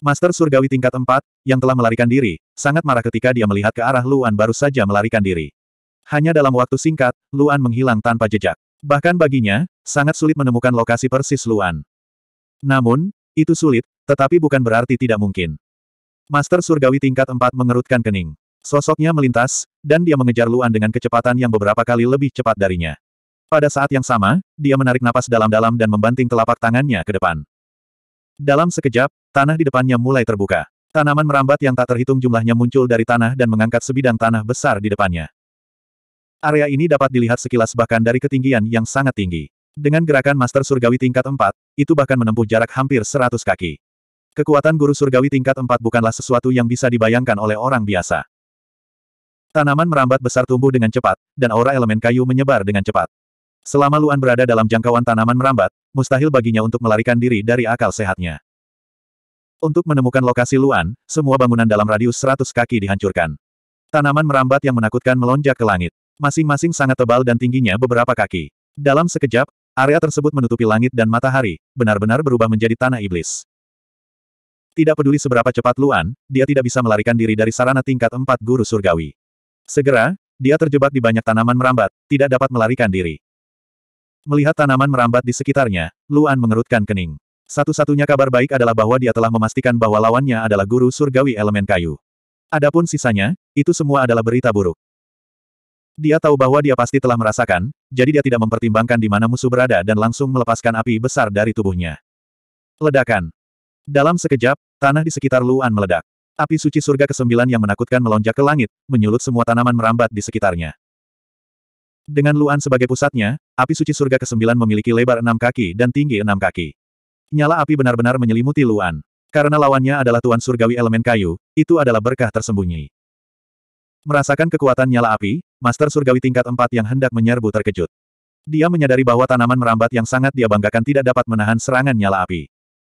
Master Surgawi tingkat 4, yang telah melarikan diri, sangat marah ketika dia melihat ke arah Luan baru saja melarikan diri. Hanya dalam waktu singkat, Luan menghilang tanpa jejak. Bahkan baginya, sangat sulit menemukan lokasi persis Luan. Namun, itu sulit, tetapi bukan berarti tidak mungkin. Master Surgawi tingkat 4 mengerutkan kening. Sosoknya melintas, dan dia mengejar Luan dengan kecepatan yang beberapa kali lebih cepat darinya. Pada saat yang sama, dia menarik napas dalam-dalam dan membanting telapak tangannya ke depan. Dalam sekejap, tanah di depannya mulai terbuka. Tanaman merambat yang tak terhitung jumlahnya muncul dari tanah dan mengangkat sebidang tanah besar di depannya. Area ini dapat dilihat sekilas bahkan dari ketinggian yang sangat tinggi. Dengan gerakan Master Surgawi tingkat 4, itu bahkan menempuh jarak hampir 100 kaki. Kekuatan guru surgawi tingkat 4 bukanlah sesuatu yang bisa dibayangkan oleh orang biasa. Tanaman merambat besar tumbuh dengan cepat, dan aura elemen kayu menyebar dengan cepat. Selama Luan berada dalam jangkauan tanaman merambat, mustahil baginya untuk melarikan diri dari akal sehatnya. Untuk menemukan lokasi Luan, semua bangunan dalam radius 100 kaki dihancurkan. Tanaman merambat yang menakutkan melonjak ke langit. Masing-masing sangat tebal dan tingginya beberapa kaki. Dalam sekejap, Area tersebut menutupi langit dan matahari, benar-benar berubah menjadi tanah iblis. Tidak peduli seberapa cepat Luan, dia tidak bisa melarikan diri dari sarana tingkat empat guru surgawi. Segera, dia terjebak di banyak tanaman merambat, tidak dapat melarikan diri. Melihat tanaman merambat di sekitarnya, Luan mengerutkan kening. Satu-satunya kabar baik adalah bahwa dia telah memastikan bahwa lawannya adalah guru surgawi elemen kayu. Adapun sisanya, itu semua adalah berita buruk. Dia tahu bahwa dia pasti telah merasakan, jadi dia tidak mempertimbangkan di mana musuh berada dan langsung melepaskan api besar dari tubuhnya. Ledakan. Dalam sekejap, tanah di sekitar Luan meledak. Api suci surga kesembilan yang menakutkan melonjak ke langit, menyulut semua tanaman merambat di sekitarnya. Dengan Luan sebagai pusatnya, api suci surga kesembilan memiliki lebar enam kaki dan tinggi enam kaki. Nyala api benar-benar menyelimuti Luan. Karena lawannya adalah Tuan Surgawi elemen kayu, itu adalah berkah tersembunyi. Merasakan kekuatan nyala api, Master Surgawi tingkat 4 yang hendak menyerbu terkejut. Dia menyadari bahwa tanaman merambat yang sangat dia banggakan tidak dapat menahan serangan nyala api.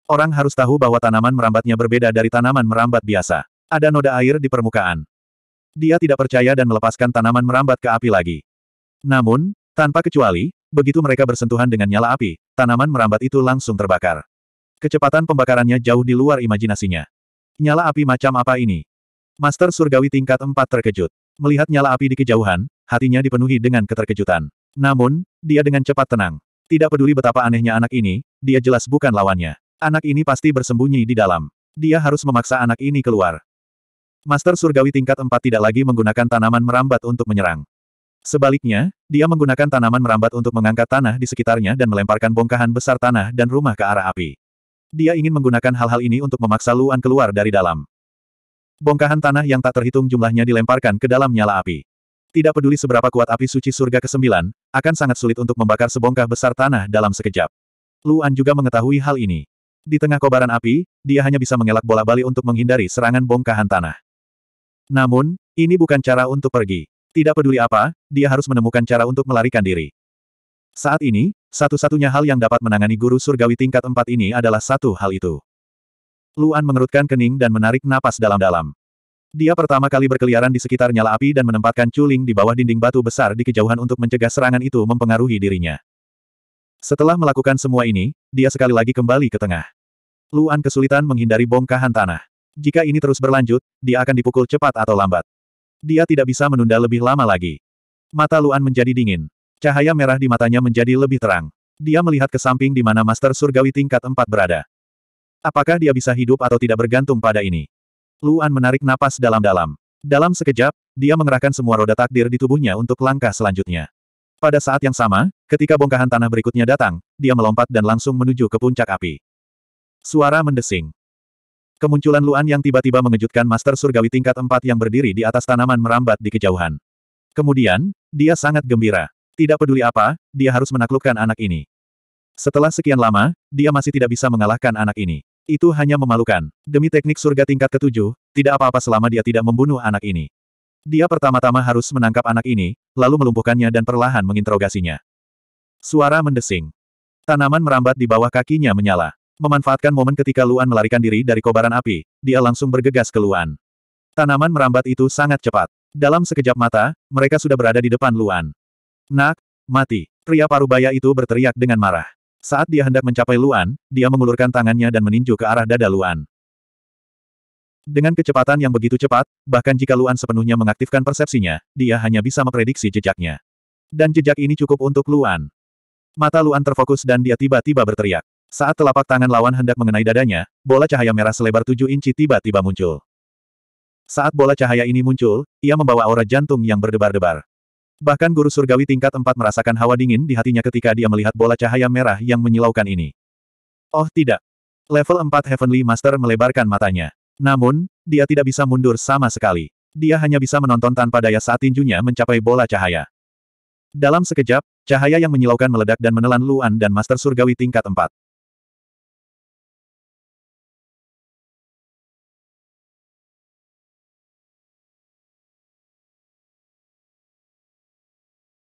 Orang harus tahu bahwa tanaman merambatnya berbeda dari tanaman merambat biasa. Ada noda air di permukaan. Dia tidak percaya dan melepaskan tanaman merambat ke api lagi. Namun, tanpa kecuali, begitu mereka bersentuhan dengan nyala api, tanaman merambat itu langsung terbakar. Kecepatan pembakarannya jauh di luar imajinasinya. Nyala api macam apa ini? Master Surgawi tingkat 4 terkejut. Melihat nyala api di kejauhan, hatinya dipenuhi dengan keterkejutan. Namun, dia dengan cepat tenang. Tidak peduli betapa anehnya anak ini, dia jelas bukan lawannya. Anak ini pasti bersembunyi di dalam. Dia harus memaksa anak ini keluar. Master Surgawi tingkat 4 tidak lagi menggunakan tanaman merambat untuk menyerang. Sebaliknya, dia menggunakan tanaman merambat untuk mengangkat tanah di sekitarnya dan melemparkan bongkahan besar tanah dan rumah ke arah api. Dia ingin menggunakan hal-hal ini untuk memaksa Luan keluar dari dalam. Bongkahan tanah yang tak terhitung jumlahnya dilemparkan ke dalam nyala api. Tidak peduli seberapa kuat api suci surga ke-9, akan sangat sulit untuk membakar sebongkah besar tanah dalam sekejap. Luan juga mengetahui hal ini. Di tengah kobaran api, dia hanya bisa mengelak bola bali untuk menghindari serangan bongkahan tanah. Namun, ini bukan cara untuk pergi. Tidak peduli apa, dia harus menemukan cara untuk melarikan diri. Saat ini, satu-satunya hal yang dapat menangani guru surgawi tingkat empat ini adalah satu hal itu. Luan mengerutkan kening dan menarik napas dalam-dalam. Dia pertama kali berkeliaran di sekitar nyala api dan menempatkan Chuling di bawah dinding batu besar di kejauhan untuk mencegah serangan itu mempengaruhi dirinya. Setelah melakukan semua ini, dia sekali lagi kembali ke tengah. Luan kesulitan menghindari bongkahan tanah. Jika ini terus berlanjut, dia akan dipukul cepat atau lambat. Dia tidak bisa menunda lebih lama lagi. Mata Luan menjadi dingin. Cahaya merah di matanya menjadi lebih terang. Dia melihat ke samping di mana Master Surgawi tingkat 4 berada. Apakah dia bisa hidup atau tidak bergantung pada ini? Luan menarik napas dalam-dalam. Dalam sekejap, dia mengerahkan semua roda takdir di tubuhnya untuk langkah selanjutnya. Pada saat yang sama, ketika bongkahan tanah berikutnya datang, dia melompat dan langsung menuju ke puncak api. Suara mendesing. Kemunculan Luan yang tiba-tiba mengejutkan Master Surgawi tingkat 4 yang berdiri di atas tanaman merambat di kejauhan. Kemudian, dia sangat gembira. Tidak peduli apa, dia harus menaklukkan anak ini. Setelah sekian lama, dia masih tidak bisa mengalahkan anak ini. Itu hanya memalukan. Demi teknik surga tingkat ketujuh, tidak apa-apa selama dia tidak membunuh anak ini. Dia pertama-tama harus menangkap anak ini, lalu melumpuhkannya dan perlahan menginterogasinya. Suara mendesing. Tanaman merambat di bawah kakinya menyala. Memanfaatkan momen ketika Luan melarikan diri dari kobaran api, dia langsung bergegas ke Luan. Tanaman merambat itu sangat cepat. Dalam sekejap mata, mereka sudah berada di depan Luan. Nak, mati. Pria parubaya itu berteriak dengan marah. Saat dia hendak mencapai Luan, dia mengulurkan tangannya dan meninju ke arah dada Luan. Dengan kecepatan yang begitu cepat, bahkan jika Luan sepenuhnya mengaktifkan persepsinya, dia hanya bisa memprediksi jejaknya. Dan jejak ini cukup untuk Luan. Mata Luan terfokus dan dia tiba-tiba berteriak. Saat telapak tangan lawan hendak mengenai dadanya, bola cahaya merah selebar tujuh inci tiba-tiba muncul. Saat bola cahaya ini muncul, ia membawa aura jantung yang berdebar-debar. Bahkan guru surgawi tingkat 4 merasakan hawa dingin di hatinya ketika dia melihat bola cahaya merah yang menyilaukan ini. Oh tidak. Level 4 Heavenly Master melebarkan matanya. Namun, dia tidak bisa mundur sama sekali. Dia hanya bisa menonton tanpa daya saat tinjunya mencapai bola cahaya. Dalam sekejap, cahaya yang menyilaukan meledak dan menelan Luan dan Master Surgawi tingkat 4.